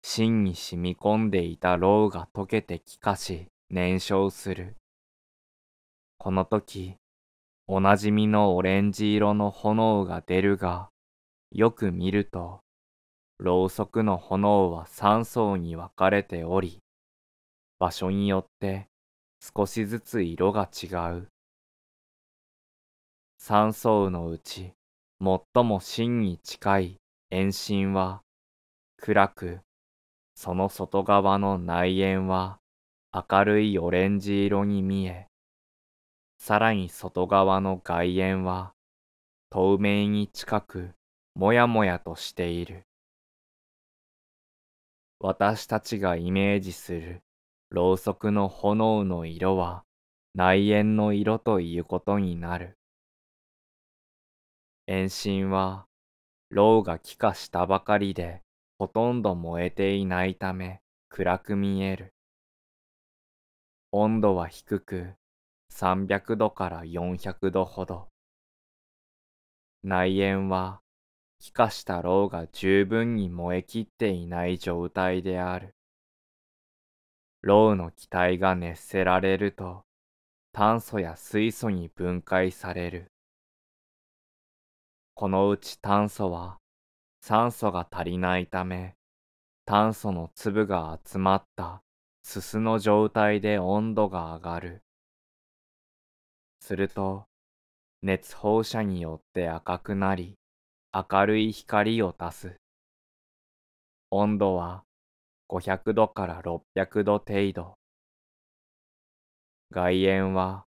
芯に染み込んでいたろうが溶けて気化し燃焼する。この時、おなじみのオレンジ色の炎が出るが、よく見ると、ろうそくの炎は3層に分かれており、場所によって少しずつ色が違う。3層のうち最も芯に近い円芯は暗く、その外側の内縁は明るいオレンジ色に見え、さらに外側の外縁は透明に近くもやもやとしている。私たちがイメージするろうそくの炎の色は内縁の色ということになる。遠心はろうが気化したばかりでほとんど燃えていないため暗く見える。温度は低く300度から400度ほど。内縁は気化した牢が十分に燃え切っていない状態である。牢の気体が熱せられると炭素や水素に分解される。このうち炭素は酸素が足りないため炭素の粒が集まったすすの状態で温度が上がる。すると熱放射によって赤くなり明るい光を足す。温度は500度から600度程度。外縁は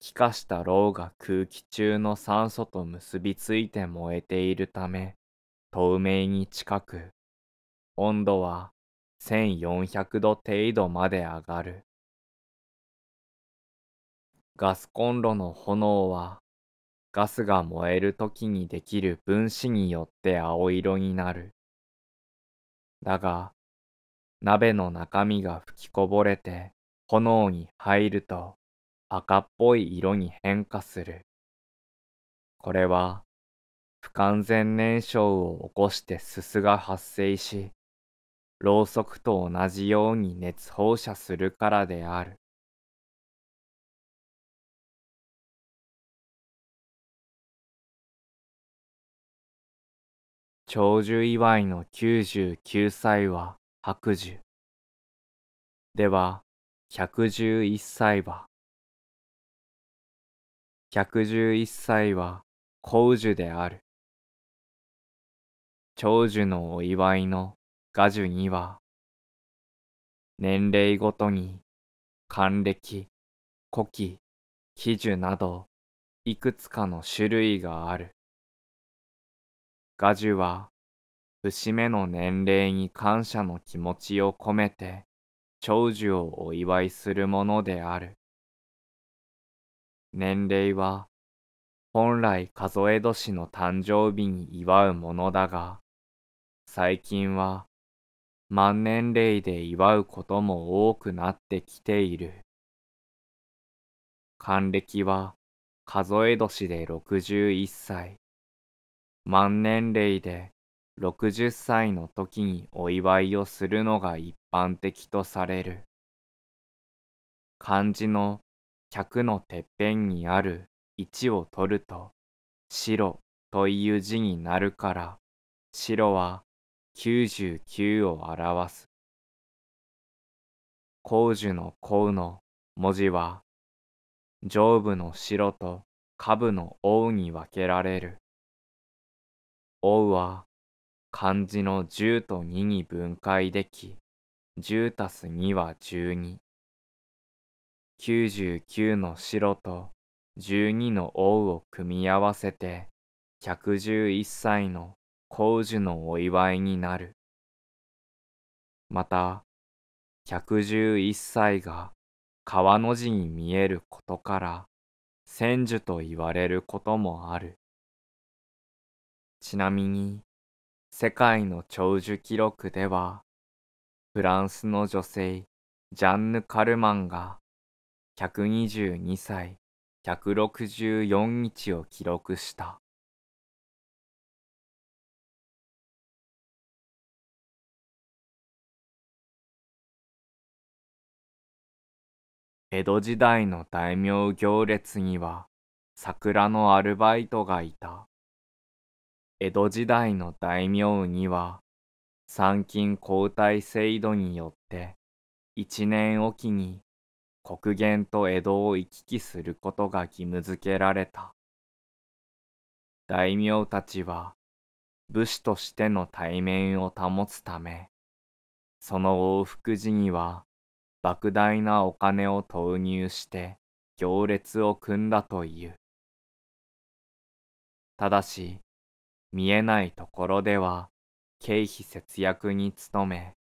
気化したろうが空気中の酸素と結びついて燃えているため透明に近く温度は1400度程度まで上がるガスコンロの炎はガスが燃える時にできる分子によって青色になる。だが、鍋の中身が吹きこぼれて炎に入ると赤っぽい色に変化する。これは不完全燃焼を起こしてすすが発生し、ろうそくと同じように熱放射するからである。長寿祝いの99歳は白寿。では、111歳は。111歳は高寿である。長寿のお祝いの賀寿には、年齢ごとに、還暦、古希、喜寿など、いくつかの種類がある。果樹は、節目の年齢に感謝の気持ちを込めて、長寿をお祝いするものである。年齢は、本来数え年の誕生日に祝うものだが、最近は万年齢で祝うことも多くなってきている。還暦は数え年で61歳、万年齢で60歳の時にお祝いをするのが一般的とされる。漢字の客のてっぺんにある1を取ると白という字になるから白は99を表す。光樹の光の文字は上部の白と下部の王に分けられる。おうは漢字の十と二に分解でき、十たす二は十二。九十九の白と十二の王を組み合わせて、百十一歳の皇事のお祝いになる。また、百十一歳が川の字に見えることから、千樹と言われることもある。ちなみに、世界の長寿記録では、フランスの女性、ジャンヌ・カルマンが、122歳164日を記録した。江戸時代の大名行列には桜のアルバイトがいた。江戸時代の大名には参勤交代制度によって一年おきに国元と江戸を行き来することが義務付けられた大名たちは武士としての対面を保つためその往復時には莫大なお金を投入して行列を組んだというただし見えないところでは経費節約に努め、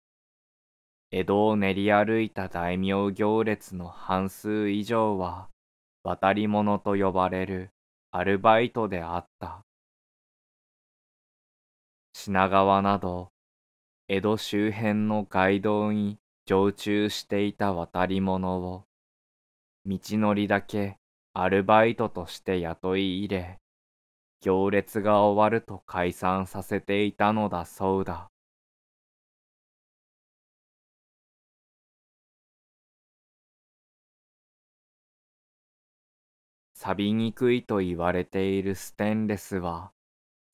江戸を練り歩いた大名行列の半数以上は渡り物と呼ばれるアルバイトであった。品川など江戸周辺の街道に常駐していた渡り者を道のりだけアルバイトとして雇い入れ行列が終わると解散させていたのだそうだ。錆びにくいと言われているステンレスは、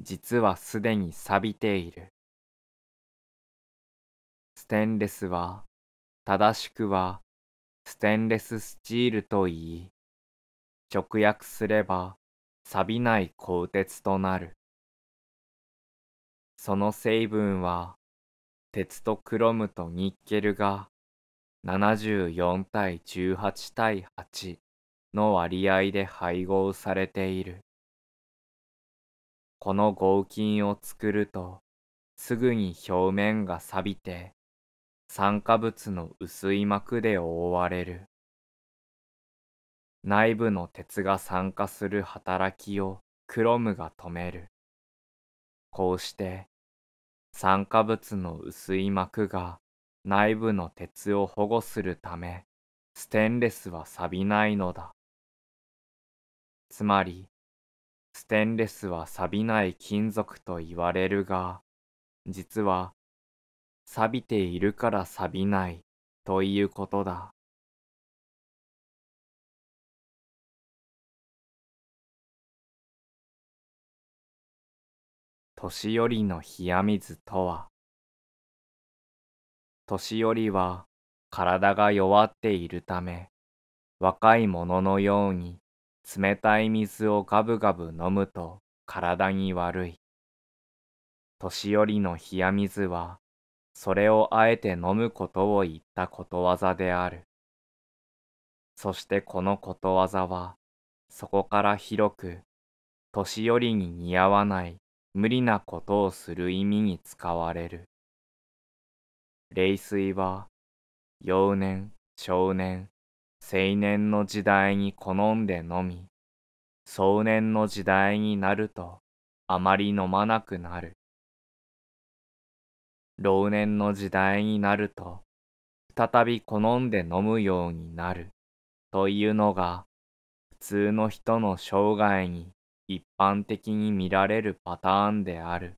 実はすでに錆びている。ステンレスは、正しくは、ステンレススチールと言い、直訳すれば、錆びない鋼鉄となる。その成分は、鉄とクロムとニッケルが74対18対8の割合で配合されている。この合金を作ると、すぐに表面が錆びて、酸化物の薄い膜で覆われる。内部の鉄が酸化する働きをクロムが止める。こうして酸化物の薄い膜が内部の鉄を保護するためステンレスは錆びないのだ。つまりステンレスは錆びない金属と言われるが実は錆びているから錆びないということだ。年寄りの冷や水とは年寄りは体が弱っているため若い者のように冷たい水をガブガブ飲むと体に悪い年寄りの冷や水はそれをあえて飲むことを言ったことわざであるそしてこのことわざはそこから広く年寄りに似合わない無理なことをする意味に使われる。霊水は幼年、少年、青年の時代に好んで飲み、壮年の時代になるとあまり飲まなくなる。老年の時代になると再び好んで飲むようになるというのが普通の人の生涯に一般的に見られるパターンである。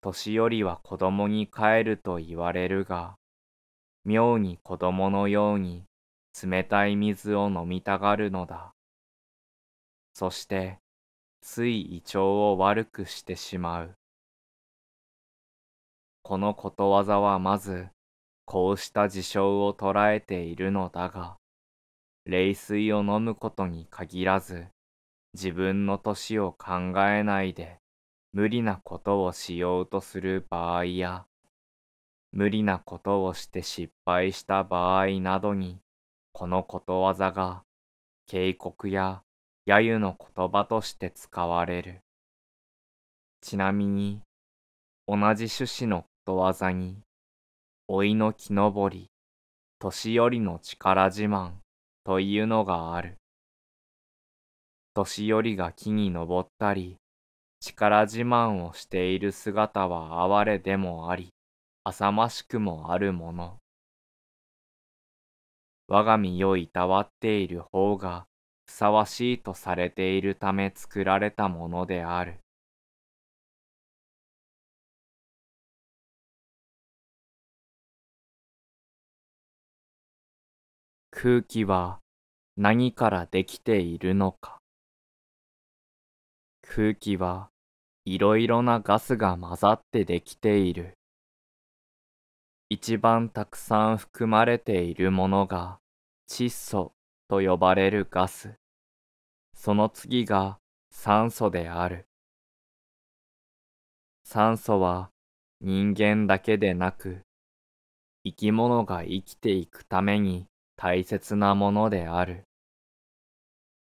年寄りは子供に帰ると言われるが、妙に子供のように冷たい水を飲みたがるのだ。そして、つい胃腸を悪くしてしまう。このことわざはまず、こうした事象を捉えているのだが、冷水を飲むことに限らず、自分の年を考えないで無理なことをしようとする場合や、無理なことをして失敗した場合などに、このことわざが警告や揶揄の言葉として使われる。ちなみに、同じ趣旨のことわざに、老いの木登り、年寄りの力自慢というのがある。年寄りが木に登ったり、力自慢をしている姿は哀れでもあり、浅ましくもあるもの。我が身をいたわっている方が、ふさわしいとされているため作られたものである。空気は何からできているのか。空気はいろいろなガスが混ざってできている。一番たくさん含まれているものが窒素と呼ばれるガス。その次が酸素である。酸素は人間だけでなく生き物が生きていくために大切なものである。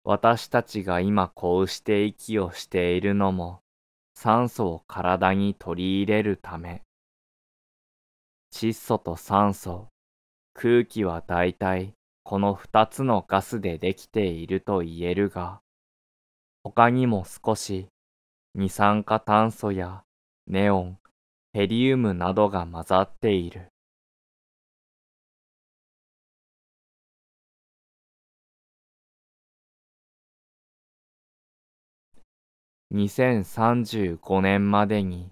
私たちが今こうして息をしているのも酸素を体に取り入れるため。窒素と酸素、空気はだいたいこの二つのガスでできていると言えるが、他にも少し二酸化炭素やネオン、ヘリウムなどが混ざっている。2035年までに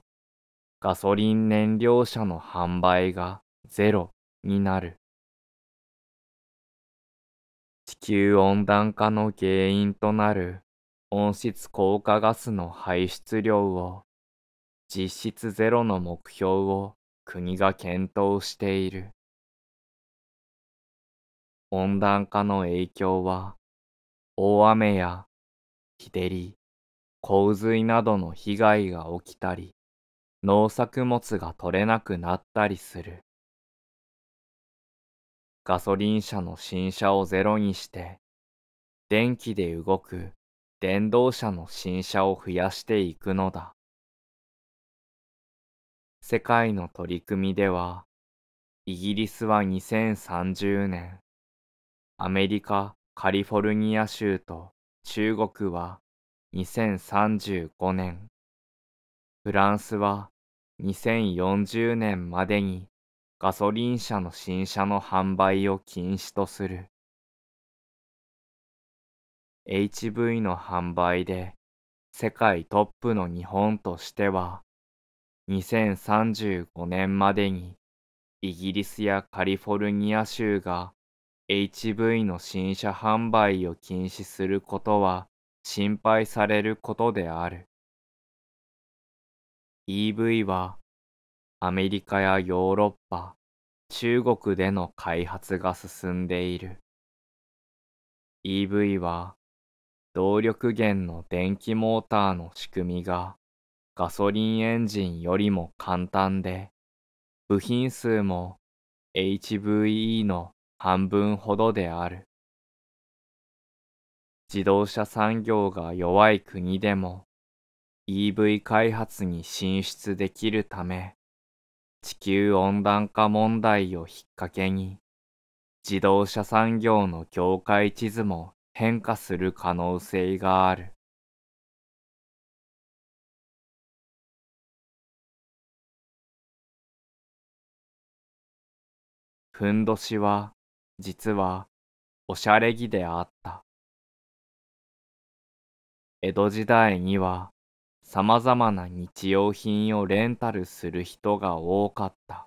ガソリン燃料車の販売がゼロになる。地球温暖化の原因となる温室効果ガスの排出量を実質ゼロの目標を国が検討している。温暖化の影響は大雨や日照り、洪水などの被害が起きたり、農作物が取れなくなったりする。ガソリン車の新車をゼロにして、電気で動く電動車の新車を増やしていくのだ。世界の取り組みでは、イギリスは2030年、アメリカ・カリフォルニア州と中国は2035年フランスは2040年までにガソリン車の新車の販売を禁止とする HV の販売で世界トップの日本としては2035年までにイギリスやカリフォルニア州が HV の新車販売を禁止することは心配されることである。EV はアメリカやヨーロッパ、中国での開発が進んでいる。EV は動力源の電気モーターの仕組みがガソリンエンジンよりも簡単で部品数も HVE の半分ほどである。自動車産業が弱い国でも EV 開発に進出できるため地球温暖化問題をきっかけに自動車産業の境界地図も変化する可能性がある。ふんどしは実はおしゃれ着であった。江戸時代には様々な日用品をレンタルする人が多かった。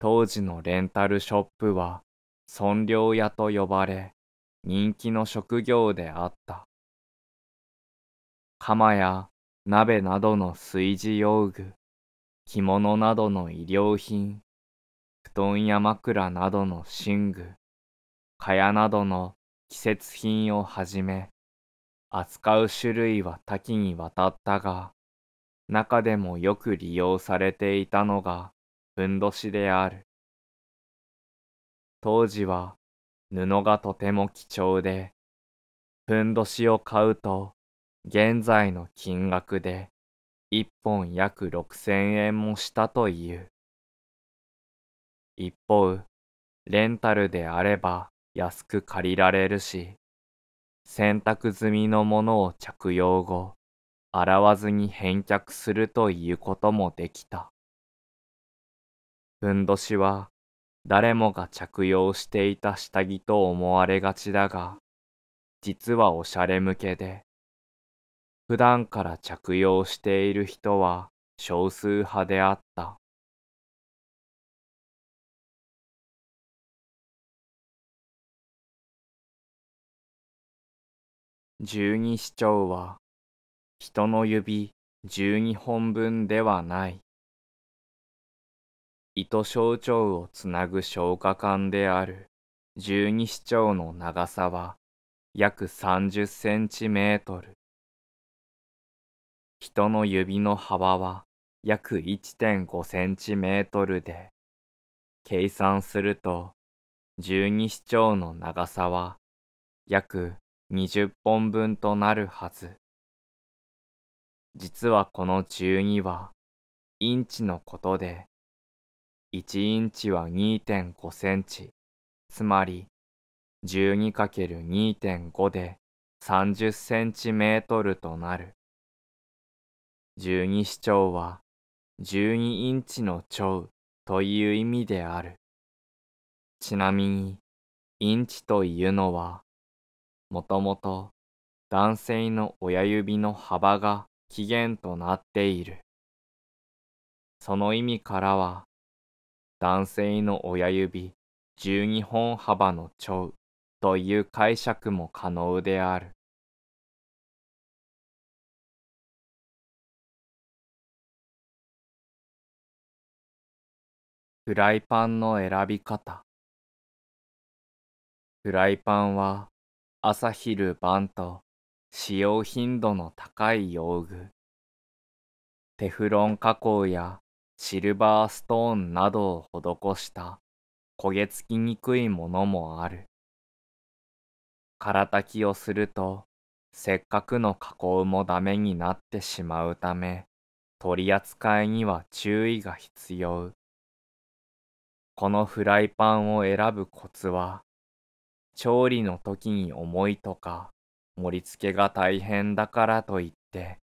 当時のレンタルショップは村領屋と呼ばれ人気の職業であった。鎌や鍋などの炊事用具、着物などの衣料品、布団や枕などの寝具、蚊帳などの季節品をはじめ、扱う種類は多岐にわたったが、中でもよく利用されていたのがふんどしである。当時は布がとても貴重で、ふんどしを買うと現在の金額で1本約6000円もしたという。一方、レンタルであれば安く借りられるし、洗濯済みのものを着用後、洗わずに返却するということもできた。ふんどしは誰もが着用していた下着と思われがちだが、実はおしゃれ向けで、普段から着用している人は少数派であった。十二指腸は人の指十二本分ではない。糸小腸をつなぐ消化管である十二指腸の長さは約三十センチメートル。人の指の幅は約1.5センチメートルで、計算すると十二指腸の長さは約20本分となるはず。実はこの12は、インチのことで、1インチは2.5センチ、つまり 12×2.5 で30センチメートルとなる。12指長は12インチの長という意味である。ちなみに、インチというのはもともと男性の親指の幅が起源となっている。その意味からは、男性の親指12本幅の長という解釈も可能である。フライパンの選び方フライパンは朝昼晩と使用頻度の高い用具テフロン加工やシルバーストーンなどを施した焦げ付きにくいものもある空炊きをするとせっかくの加工もダメになってしまうため取り扱いには注意が必要このフライパンを選ぶコツは調理の時に重いとか、盛り付けが大変だからといって、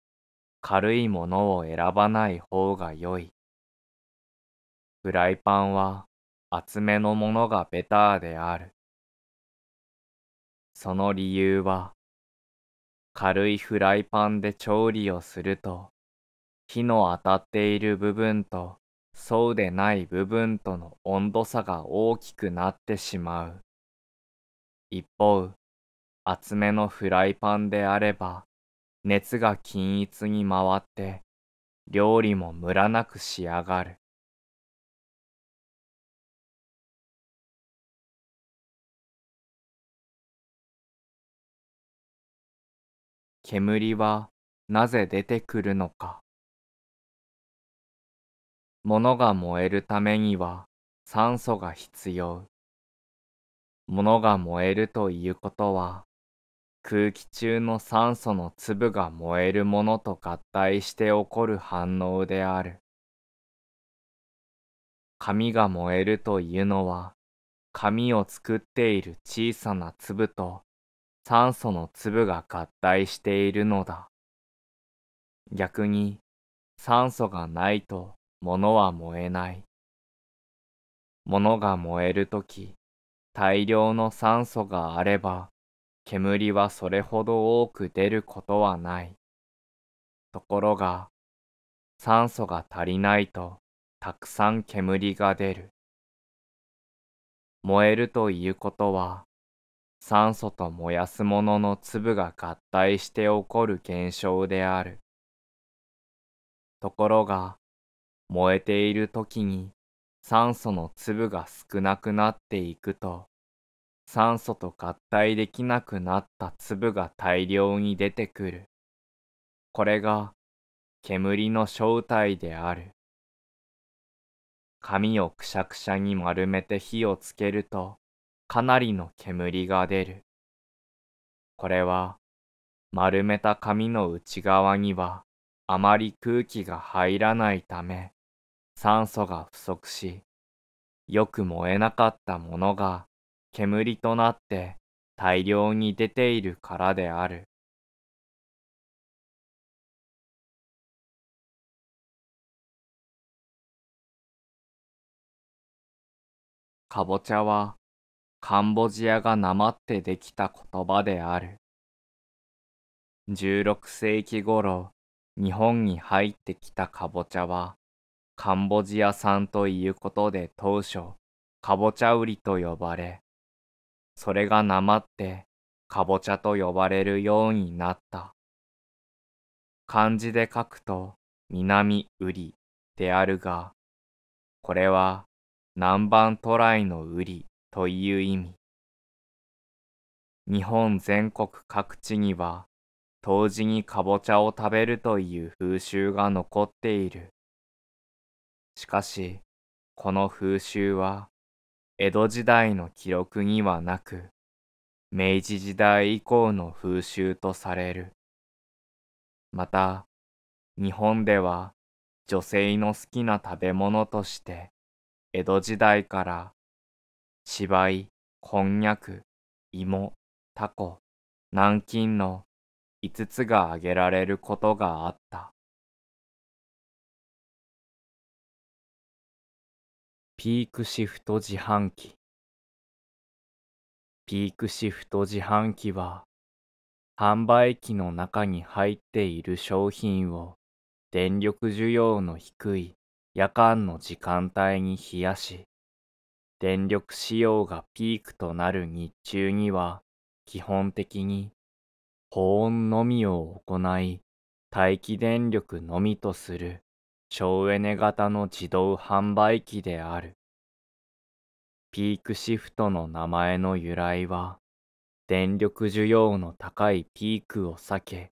軽いものを選ばない方が良い。フライパンは厚めのものがベターである。その理由は、軽いフライパンで調理をすると、火の当たっている部分とそうでない部分との温度差が大きくなってしまう。一方、厚めのフライパンであれば、熱が均一に回って、料理もムラなく仕上がる。煙はなぜ出てくるのか。物が燃えるためには酸素が必要。物が燃えるということは、空気中の酸素の粒が燃えるものと合体して起こる反応である。紙が燃えるというのは、紙を作っている小さな粒と酸素の粒が合体しているのだ。逆に酸素がないと物は燃えない。物が燃えるとき、大量の酸素があれば、煙はそれほど多く出ることはない。ところが、酸素が足りないと、たくさん煙が出る。燃えるということは、酸素と燃やすものの粒が合体して起こる現象である。ところが、燃えている時に酸素の粒が少なくなっていくと酸素と合体できなくなった粒が大量に出てくる。これが煙の正体である。紙をくしゃくしゃに丸めて火をつけるとかなりの煙が出る。これは丸めた紙の内側にはあまり空気が入らないため酸素が不足し、よく燃えなかったものが煙となって大量に出ているからである。かぼちゃはカンボジアがなまってできた言葉である。16世紀頃、日本に入ってきたかぼちゃは、カンボジア産ということで当初、かぼちゃ売りと呼ばれ、それがなまって、かぼちゃと呼ばれるようになった。漢字で書くと、南売りであるが、これは南蛮渡来の売りという意味。日本全国各地には、当時にかぼちゃを食べるという風習が残っている。しかし、この風習は、江戸時代の記録にはなく、明治時代以降の風習とされる。また、日本では女性の好きな食べ物として、江戸時代から、芝居、こんにゃく、芋、タコ、南京の5つが挙げられることがあった。ピークシフト自販機ピークシフト自販機は販売機の中に入っている商品を電力需要の低い夜間の時間帯に冷やし電力使用がピークとなる日中には基本的に保温のみを行い待機電力のみとする省エネ型の自動販売機である。ピークシフトの名前の由来は、電力需要の高いピークを避け、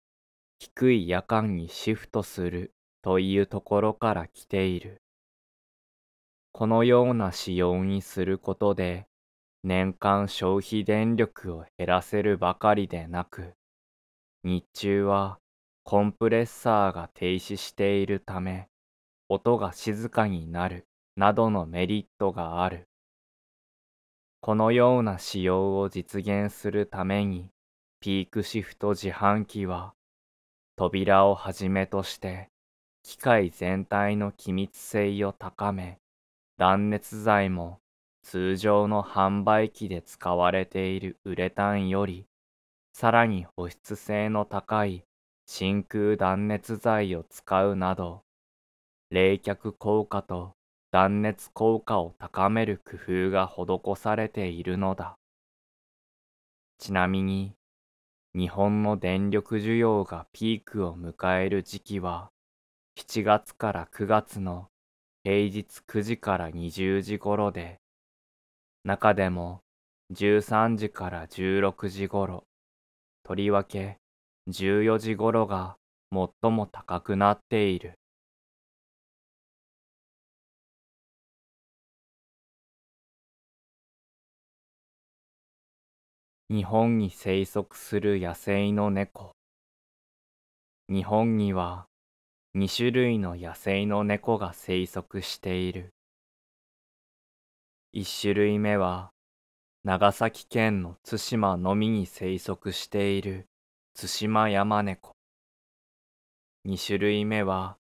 低い夜間にシフトするというところから来ている。このような仕様にすることで、年間消費電力を減らせるばかりでなく、日中はコンプレッサーが停止しているため、音が静かになるなどのメリットがある。このような仕様を実現するために、ピークシフト自販機は、扉をはじめとして、機械全体の気密性を高め、断熱材も通常の販売機で使われているウレタンより、さらに保湿性の高い真空断熱材を使うなど、冷却効果と断熱効果を高める工夫が施されているのだ。ちなみに、日本の電力需要がピークを迎える時期は、7月から9月の平日9時から20時頃で、中でも13時から16時頃、とりわけ14時頃が最も高くなっている。日本に生息する野生の猫日本には2種類の野生の猫が生息している1種類目は長崎県の対馬のみに生息している対馬山猫2種類目は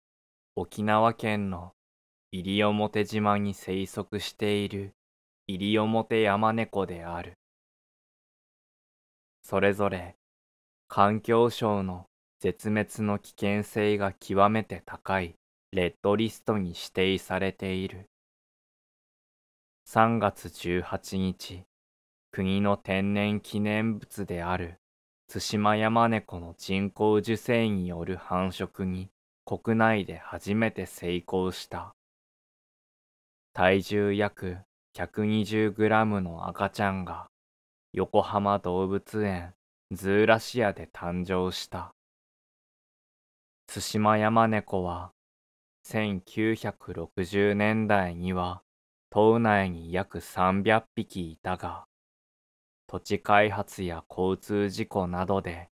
沖縄県の西表島に生息している西表山猫であるそれぞれ環境省の絶滅の危険性が極めて高いレッドリストに指定されている3月18日国の天然記念物であるツシマヤマネコの人工受精による繁殖に国内で初めて成功した体重約 120g の赤ちゃんが横浜動物園ズーラシアで誕生したツシマヤマネコは1960年代には島内に約300匹いたが土地開発や交通事故などで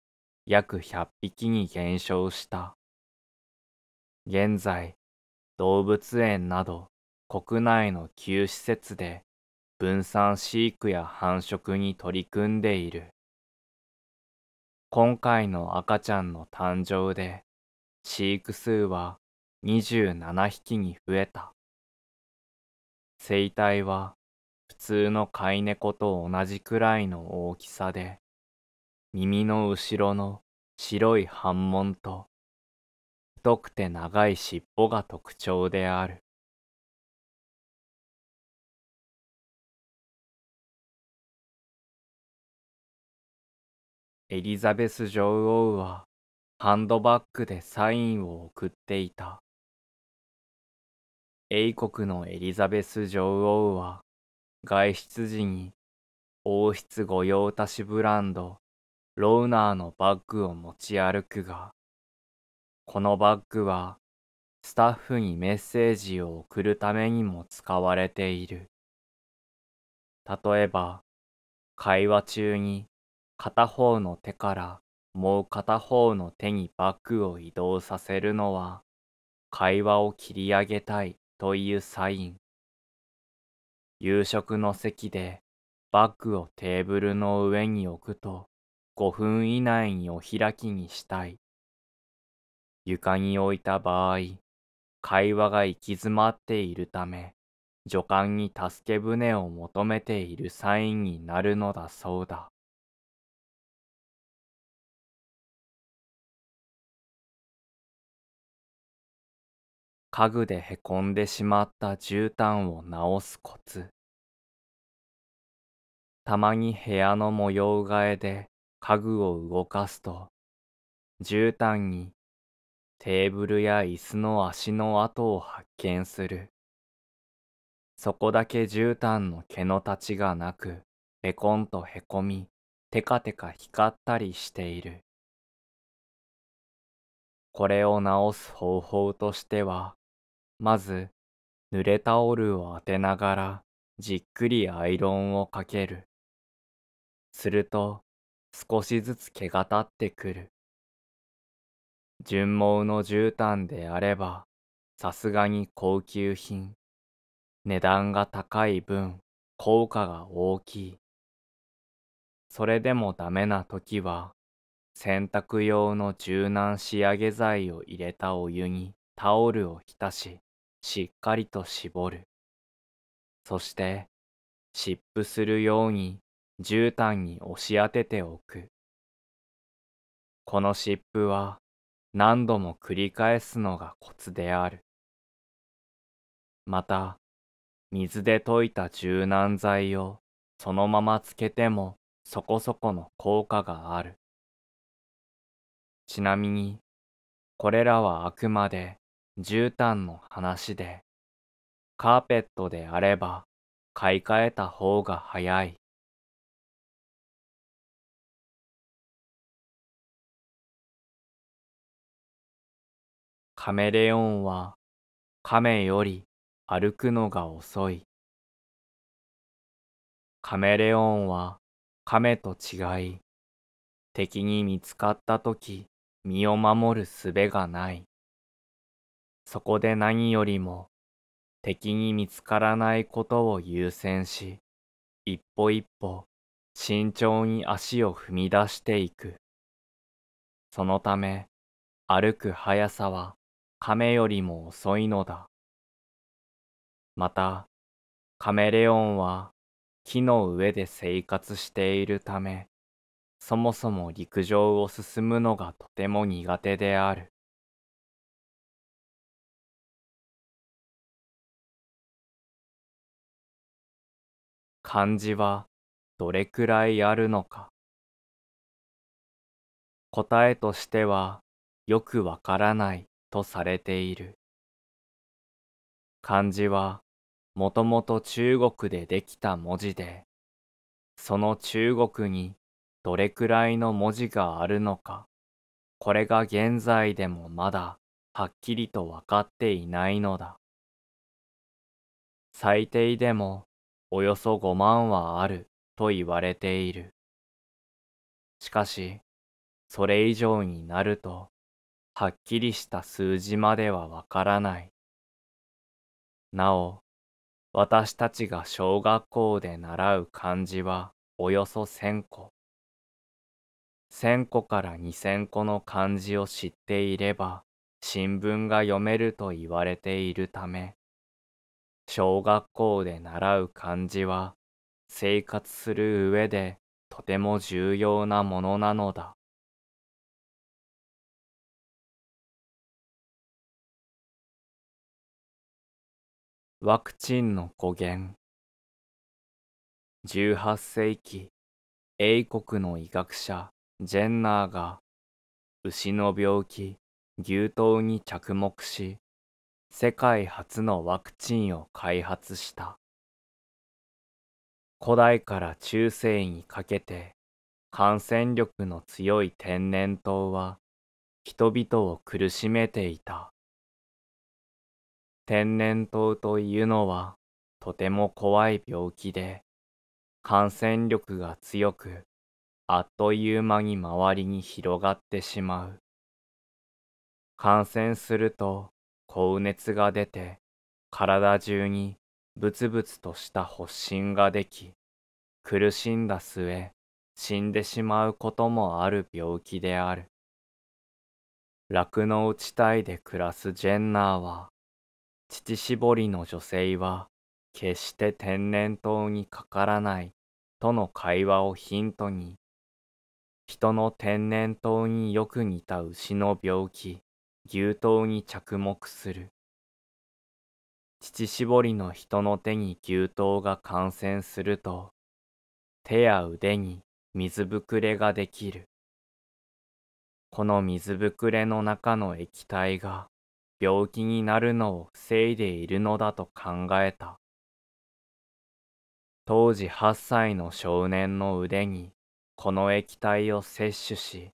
約100匹に減少した現在動物園など国内の旧施設で分散飼育や繁殖に取り組んでいる。今回の赤ちゃんの誕生で飼育数は27匹に増えた。生体は普通の飼い猫と同じくらいの大きさで、耳の後ろの白い斑紋と太くて長い尻尾が特徴である。エリザベス女王はハンドバッグでサインを送っていた。英国のエリザベス女王は外出時に王室御用達ブランドローナーのバッグを持ち歩くが、このバッグはスタッフにメッセージを送るためにも使われている。例えば、会話中に片方の手からもう片方の手にバッグを移動させるのは会話を切り上げたいというサイン。夕食の席でバッグをテーブルの上に置くと5分以内にお開きにしたい。床に置いた場合、会話が行き詰まっているため、助監に助け舟を求めているサインになるのだそうだ。家具でへこんでしまった絨毯を直すコツたまに部屋の模様替えで家具を動かすと絨毯にテーブルや椅子の足の跡を発見するそこだけ絨毯の毛の立ちがなくペコンとへこみテカテカ光ったりしているこれを直す方法としてはまず、濡れタオルを当てながら、じっくりアイロンをかける。すると、少しずつ毛が立ってくる。純毛の絨毯であれば、さすがに高級品。値段が高い分、効果が大きい。それでもダメな時は、洗濯用の柔軟仕上げ剤を入れたお湯にタオルを浸し、しっかりと絞る。そして、湿布するように絨毯に押し当てておく。この湿布は何度も繰り返すのがコツである。また、水で溶いた柔軟剤をそのままつけてもそこそこの効果がある。ちなみに、これらはあくまで絨毯の話で、カーペットであれば買い替えた方が早い。カメレオンは亀より歩くのが遅い。カメレオンは亀と違い、敵に見つかった時身を守る術がない。そこで何よりも敵に見つからないことを優先し、一歩一歩慎重に足を踏み出していく。そのため、歩く速さは亀よりも遅いのだ。また、カメレオンは木の上で生活しているため、そもそも陸上を進むのがとても苦手である。漢字はどれくらいあるのか答えとしてはよくわからないとされている漢字はもともと中国でできた文字でその中国にどれくらいの文字があるのかこれが現在でもまだはっきりと分かっていないのだ最低でもおよそ5万はあると言われている。しかし、それ以上になると、はっきりした数字まではわからない。なお、私たちが小学校で習う漢字はおよそ1000個。1000個から2000個の漢字を知っていれば、新聞が読めると言われているため、小学校で習う漢字は生活する上でとても重要なものなのだ。ワクチンの語源18世紀英国の医学者ジェンナーが牛の病気牛痘に着目し世界初のワクチンを開発した古代から中世にかけて感染力の強い天然痘は人々を苦しめていた天然痘というのはとても怖い病気で感染力が強くあっという間に周りに広がってしまう感染すると高熱が出て、体中にブツブツとした発疹ができ、苦しんだ末、死んでしまうこともある病気である。酪農地帯で暮らすジェンナーは、乳搾りの女性は、決して天然痘にかからないとの会話をヒントに、人の天然痘によく似た牛の病気、牛刀に着目する。乳搾りの人の手に牛刀が感染すると、手や腕に水ぶくれができる。この水ぶくれの中の液体が病気になるのを防いでいるのだと考えた。当時8歳の少年の腕にこの液体を摂取し、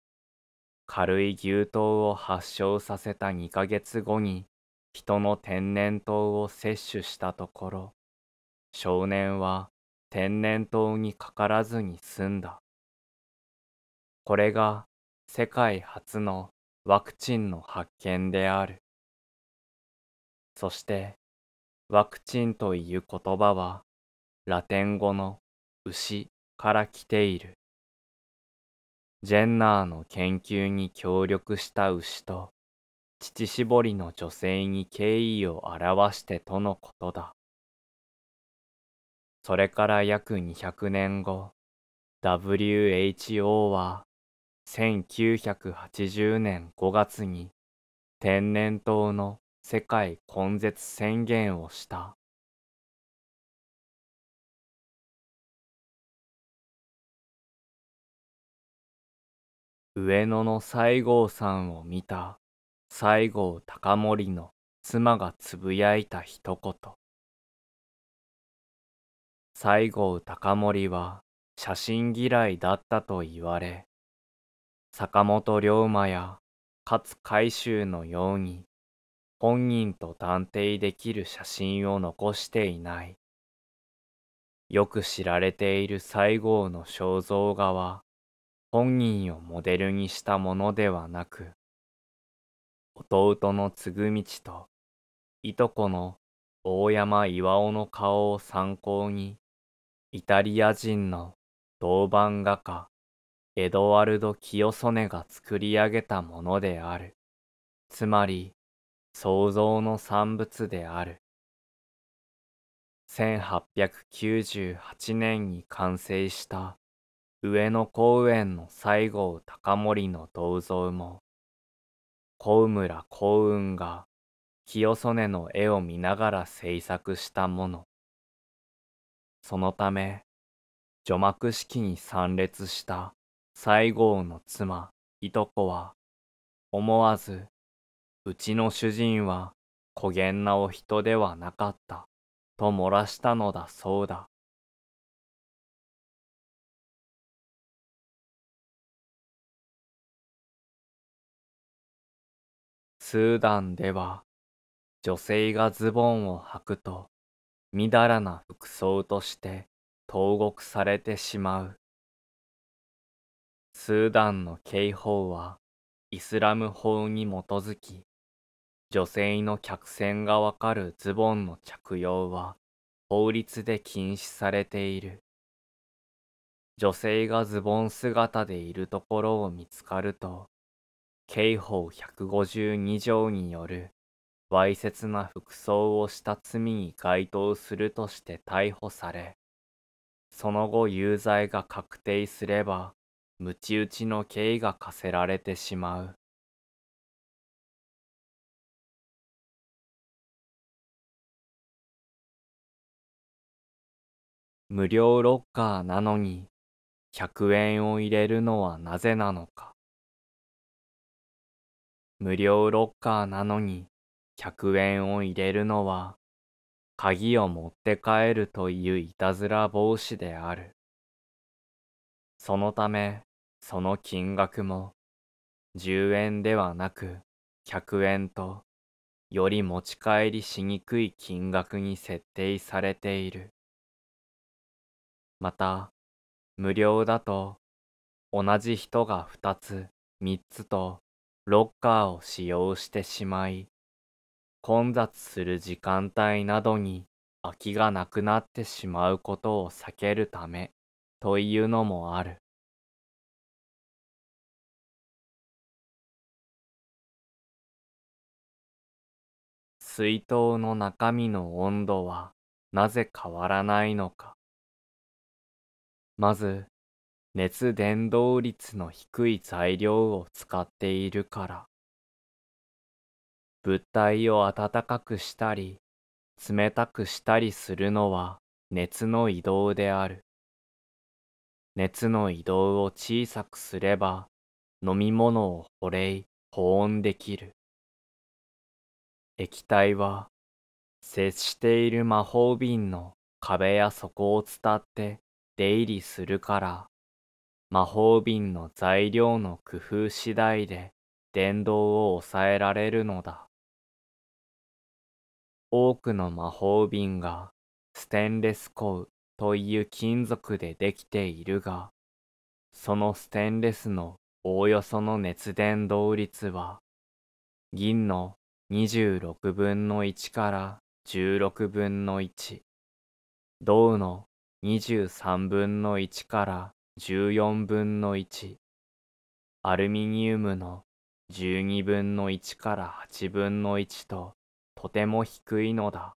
軽い牛痘を発症させた2ヶ月後に人の天然痘を摂取したところ少年は天然痘にかからずに済んだこれが世界初のワクチンの発見であるそしてワクチンという言葉はラテン語の牛から来ているジェンナーの研究に協力した牛と、乳搾りの女性に敬意を表してとのことだ。それから約200年後、WHO は1980年5月に天然痘の世界根絶宣言をした。上野の西郷さんを見た西郷隆盛の妻がつぶやいた一言西郷隆盛は写真嫌いだったと言われ坂本龍馬や勝海舟のように本人と断定できる写真を残していないよく知られている西郷の肖像画は本人をモデルにしたものではなく、弟の継道と、いとこの大山岩尾の顔を参考に、イタリア人の銅版画家、エドワルド・キヨソネが作り上げたものである。つまり、創造の産物である。1898年に完成した上野公園の西郷隆盛の銅像も、小村幸雲が清曽根の絵を見ながら制作したもの。そのため、除幕式に参列した西郷の妻、いとこは、思わず、うちの主人は、こげんなお人ではなかった、と漏らしたのだそうだ。スーダンでは、女性がズボンを履くと、みだらな服装として投獄されてしまう。スーダンの刑法は、イスラム法に基づき、女性の客船がわかるズボンの着用は法律で禁止されている。女性がズボン姿でいるところを見つかると、刑法152条によるわいせつな服装をした罪に該当するとして逮捕され、その後有罪が確定すれば、鞭打ちの刑が課せられてしまう。無料ロッカーなのに100円を入れるのはなぜなのか。無料ロッカーなのに100円を入れるのは鍵を持って帰るといういたずら防止である。そのためその金額も10円ではなく100円とより持ち帰りしにくい金額に設定されている。また無料だと同じ人が2つ3つとロッカーを使用してしまい、混雑する時間帯などに空きがなくなってしまうことを避けるためというのもある。水筒の中身の温度はなぜ変わらないのか。まず、熱伝導率の低い材料を使っているから。物体を暖かくしたり、冷たくしたりするのは熱の移動である。熱の移動を小さくすれば、飲み物を保冷、保温できる。液体は、接している魔法瓶の壁や底を伝って出入りするから魔法瓶の材料の工夫次第で伝動を抑えられるのだ。多くの魔法瓶がステンレス鋼という金属でできているが、そのステンレスのおおよその熱伝導率は、銀の26分の1から16分の1、銅の23分の1から14分の1アルミニウムの12分の1から8分の1ととても低いのだ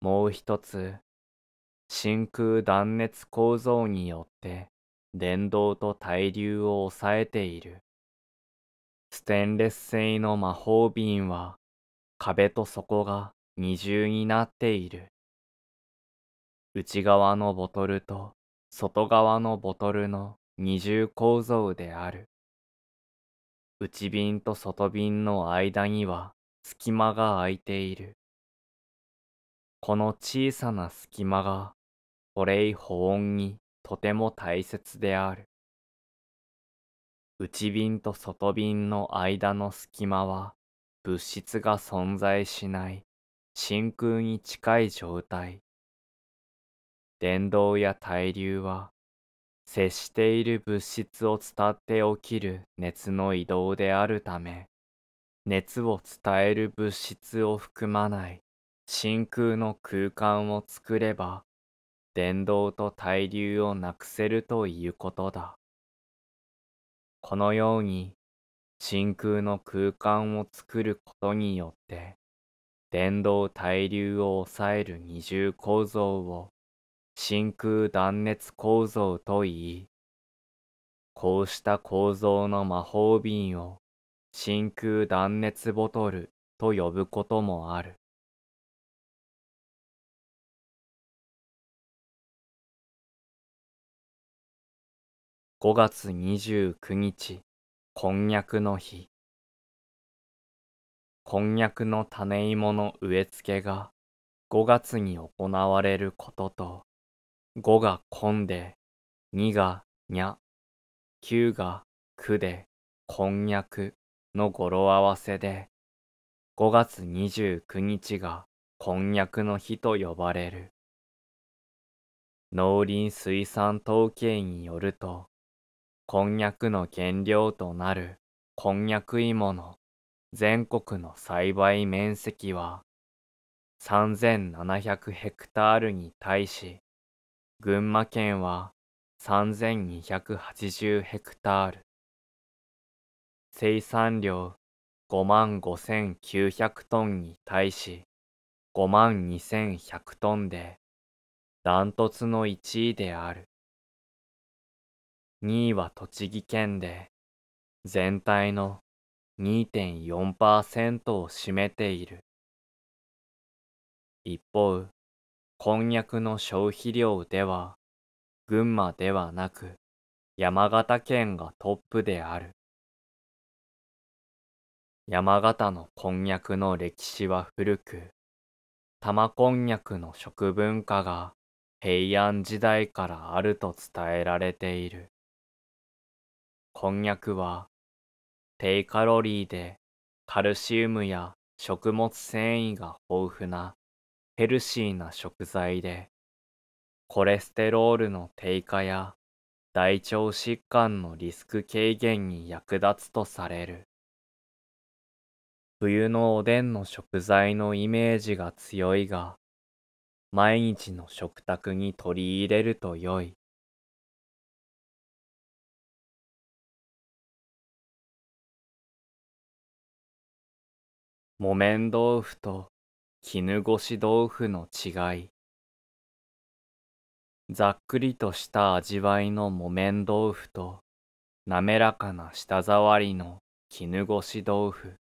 もう一つ真空断熱構造によって電動と対流を抑えているステンレス製の魔法瓶は壁と底が二重になっている内側のボトルと外側のボトルの二重構造である。内瓶と外瓶の間には隙間が空いている。この小さな隙間が保冷保温にとても大切である。内瓶と外瓶の間の隙間は物質が存在しない真空に近い状態電動や対流は接している物質を伝って起きる熱の移動であるため熱を伝える物質を含まない真空の空間を作れば電動と対流をなくせるということだこのように真空の空間を作ることによって電動対流を抑える二重構造を真空断熱構造といい、こうした構造の魔法瓶を真空断熱ボトルと呼ぶこともある。5月29日、こんにゃくの日。こんにゃくの種芋の植え付けが5月に行われることと、5がこんで、2がにゃ、9がくで、こんにゃくの語呂合わせで、5月29日がこんにゃくの日と呼ばれる。農林水産統計によると、こんにゃくの原料となるこんにゃく芋の全国の栽培面積は3700ヘクタールに対し群馬県は3280ヘクタール生産量5万5900トンに対し5万2100トンでダントツの1位である2位は栃木県で全体の2.4%を占めている一方こんにゃくの消費量では、群馬ではなく、山形県がトップである。山形のこんにゃくの歴史は古く、玉こんにゃくの食文化が平安時代からあると伝えられている。こんにゃくは低カロリーでカルシウムや食物繊維が豊富なヘルシーな食材で、コレステロールの低下や大腸疾患のリスク軽減に役立つとされる。冬のおでんの食材のイメージが強いが、毎日の食卓に取り入れると良い。木綿豆腐と絹ごし豆腐の違いざっくりとした味わいの木綿豆腐と滑らかな舌触りの絹ごし豆腐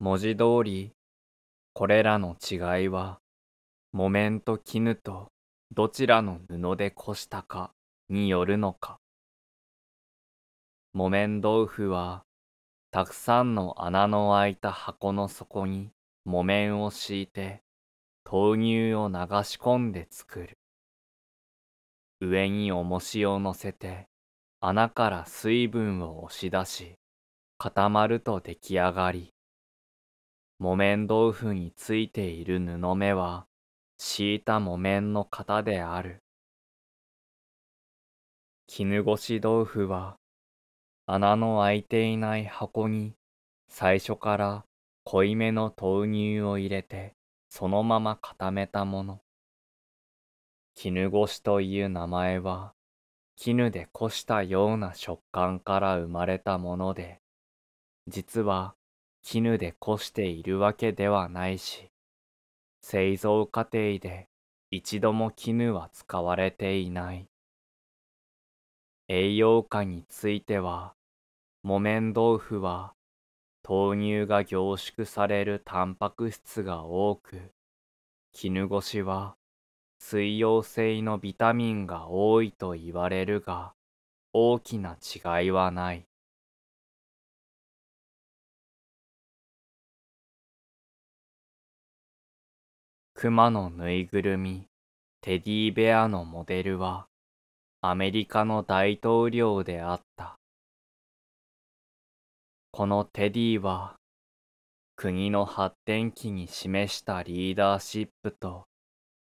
文字通りこれらの違いは木綿と絹とどちらの布でこしたかによるのか木綿豆腐はたくさんの穴の開いた箱の底に木綿を敷いて豆乳を流し込んで作る。上に重しを乗せて穴から水分を押し出し固まると出来上がり。木綿豆腐についている布目は敷いた木綿の型である。絹ごし豆腐は穴の開いていない箱に最初から濃いめの豆乳を入れて、そのまま固めたもの。絹ごしという名前は、絹でこしたような食感から生まれたもので、実は絹でこしているわけではないし、製造過程で一度も絹は使われていない。栄養価については、木綿豆腐は豆乳が凝縮されるタンパク質が多く、絹ごしは水溶性のビタミンが多いと言われるが、大きな違いはない。熊のぬいぐるみ、テディベアのモデルは、アメリカの大統領であった。このテディは国の発展期に示したリーダーシップと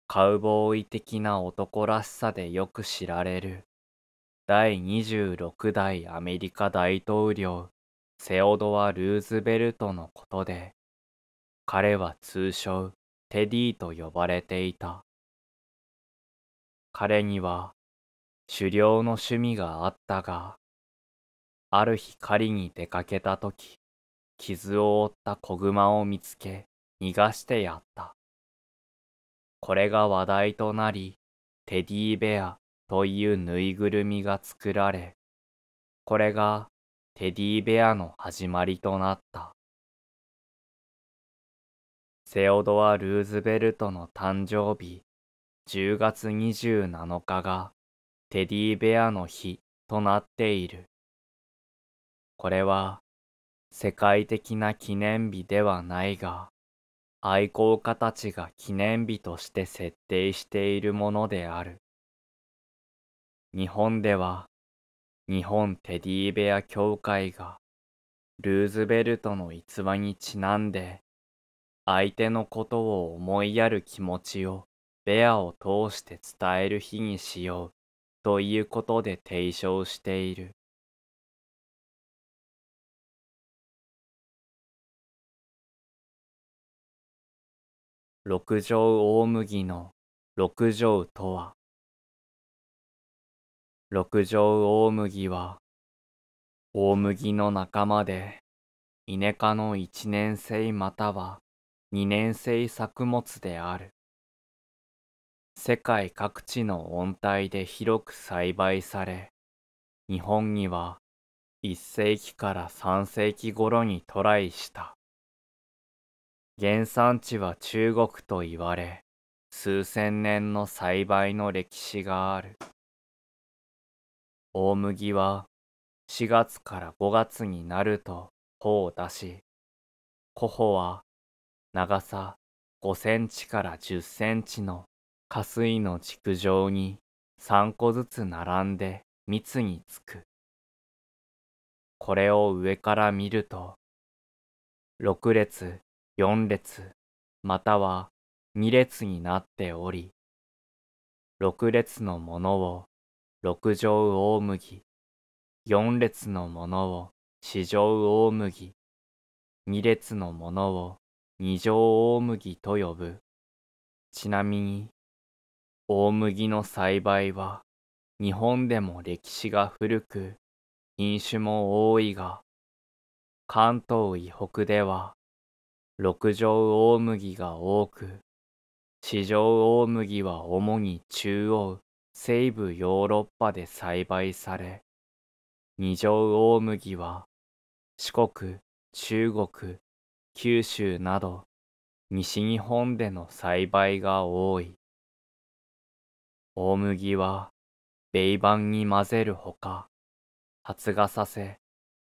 カウボーイ的な男らしさでよく知られる第26代アメリカ大統領セオドア・ルーズベルトのことで彼は通称テディと呼ばれていた彼には狩猟の趣味があったがある日狩りに出かけた時、傷を負った子熊を見つけ、逃がしてやった。これが話題となり、テディベアというぬいぐるみが作られ、これがテディベアの始まりとなった。セオドア・ルーズベルトの誕生日、10月27日がテディベアの日となっている。これは世界的な記念日ではないが、愛好家たちが記念日として設定しているものである。日本では、日本テディベア協会が、ルーズベルトの逸話にちなんで、相手のことを思いやる気持ちをベアを通して伝える日にしようということで提唱している。六条大麦の六条とは六条大麦は大麦の仲間で稲科の一年生または二年生作物である世界各地の温帯で広く栽培され日本には1世紀から3世紀頃に渡来した原産地は中国と言われ、数千年の栽培の歴史がある。大麦は4月から5月になると穂を出し、コホは長さ5センチから10センチの下水の軸状に3個ずつ並んで密につく。これを上から見ると、6列4列または2列になっており、6列のものを6乗大麦、4列のものを四乗大麦、2列のものを2乗大麦と呼ぶ。ちなみに、大麦の栽培は日本でも歴史が古く品種も多いが、関東以北では六条大麦が多く、四条大麦は主に中央、西部ヨーロッパで栽培され、二条大麦は四国、中国、九州など西日本での栽培が多い。大麦は米板に混ぜるほか、発芽させ、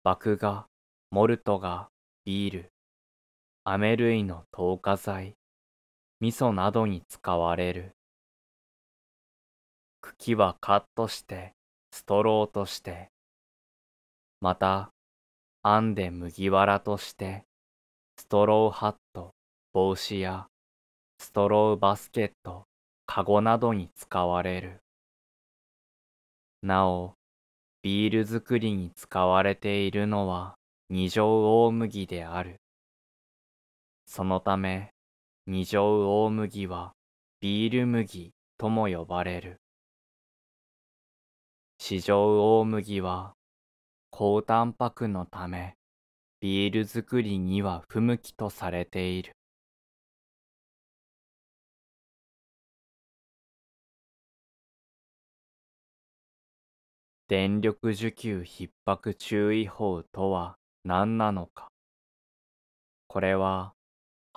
麦芽、モルトがビール、飴類の透過剤、味噌などに使われる。茎はカットして、ストローとして、また、編んで麦わらとして、ストローハット、帽子や、ストローバスケット、カゴなどに使われる。なお、ビール作りに使われているのは二条大麦である。そのため、二条大麦はビール麦とも呼ばれる。四条大麦は高タンパクのため、ビール作りには不向きとされている。電力需給逼迫注意報とは何なのか。これは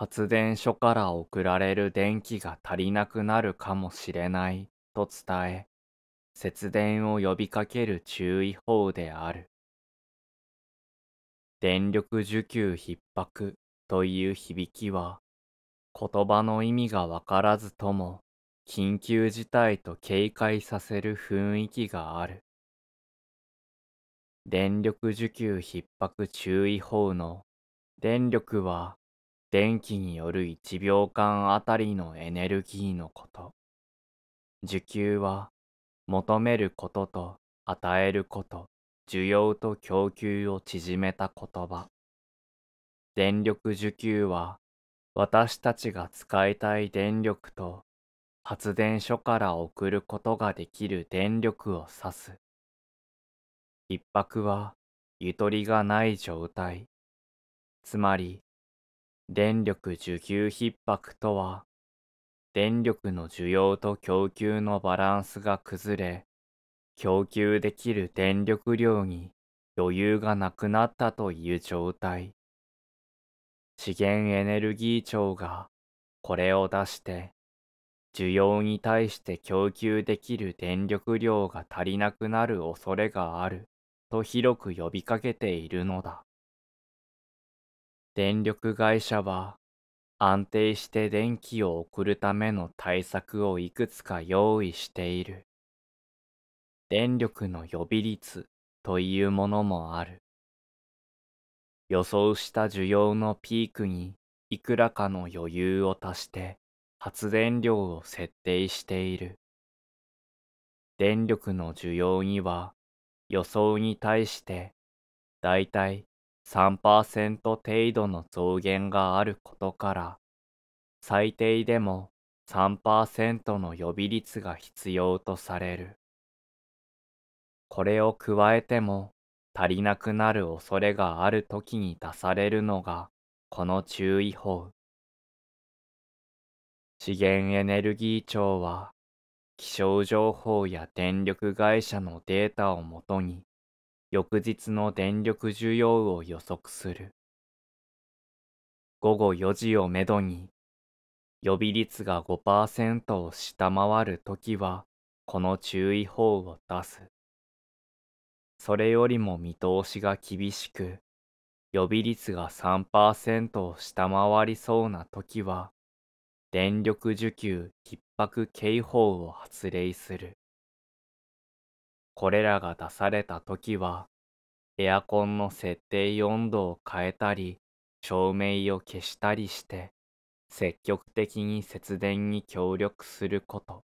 発電所から送られる電気が足りなくなるかもしれないと伝え、節電を呼びかける注意報である。電力需給逼迫という響きは、言葉の意味がわからずとも、緊急事態と警戒させる雰囲気がある。電力需給逼迫注意報の電力は電気による1秒間あたりのエネルギーのこと。受給は求めることと与えること、需要と供給を縮めた言葉。電力需給は私たちが使いたい電力と発電所から送ることができる電力を指す。一泊はゆとりがない状態。つまり電力需給逼迫とは、電力の需要と供給のバランスが崩れ、供給できる電力量に余裕がなくなったという状態。資源エネルギー庁がこれを出して、需要に対して供給できる電力量が足りなくなる恐れがあると広く呼びかけているのだ。電力会社は安定して電気を送るための対策をいくつか用意している。電力の予備率というものもある。予想した需要のピークにいくらかの余裕を足して発電量を設定している。電力の需要には予想に対してだいたい3%程度の増減があることから、最低でも3%の予備率が必要とされる。これを加えても足りなくなる恐れがある時に出されるのがこの注意報。資源エネルギー庁は気象情報や電力会社のデータをもとに翌日の電力需要を予測する。午後4時をめどに、予備率が5%を下回るときは、この注意報を出す。それよりも見通しが厳しく、予備率が3%を下回りそうなときは、電力需給逼迫警報を発令する。これらが出された時は、エアコンの設定温度を変えたり、照明を消したりして、積極的に節電に協力すること。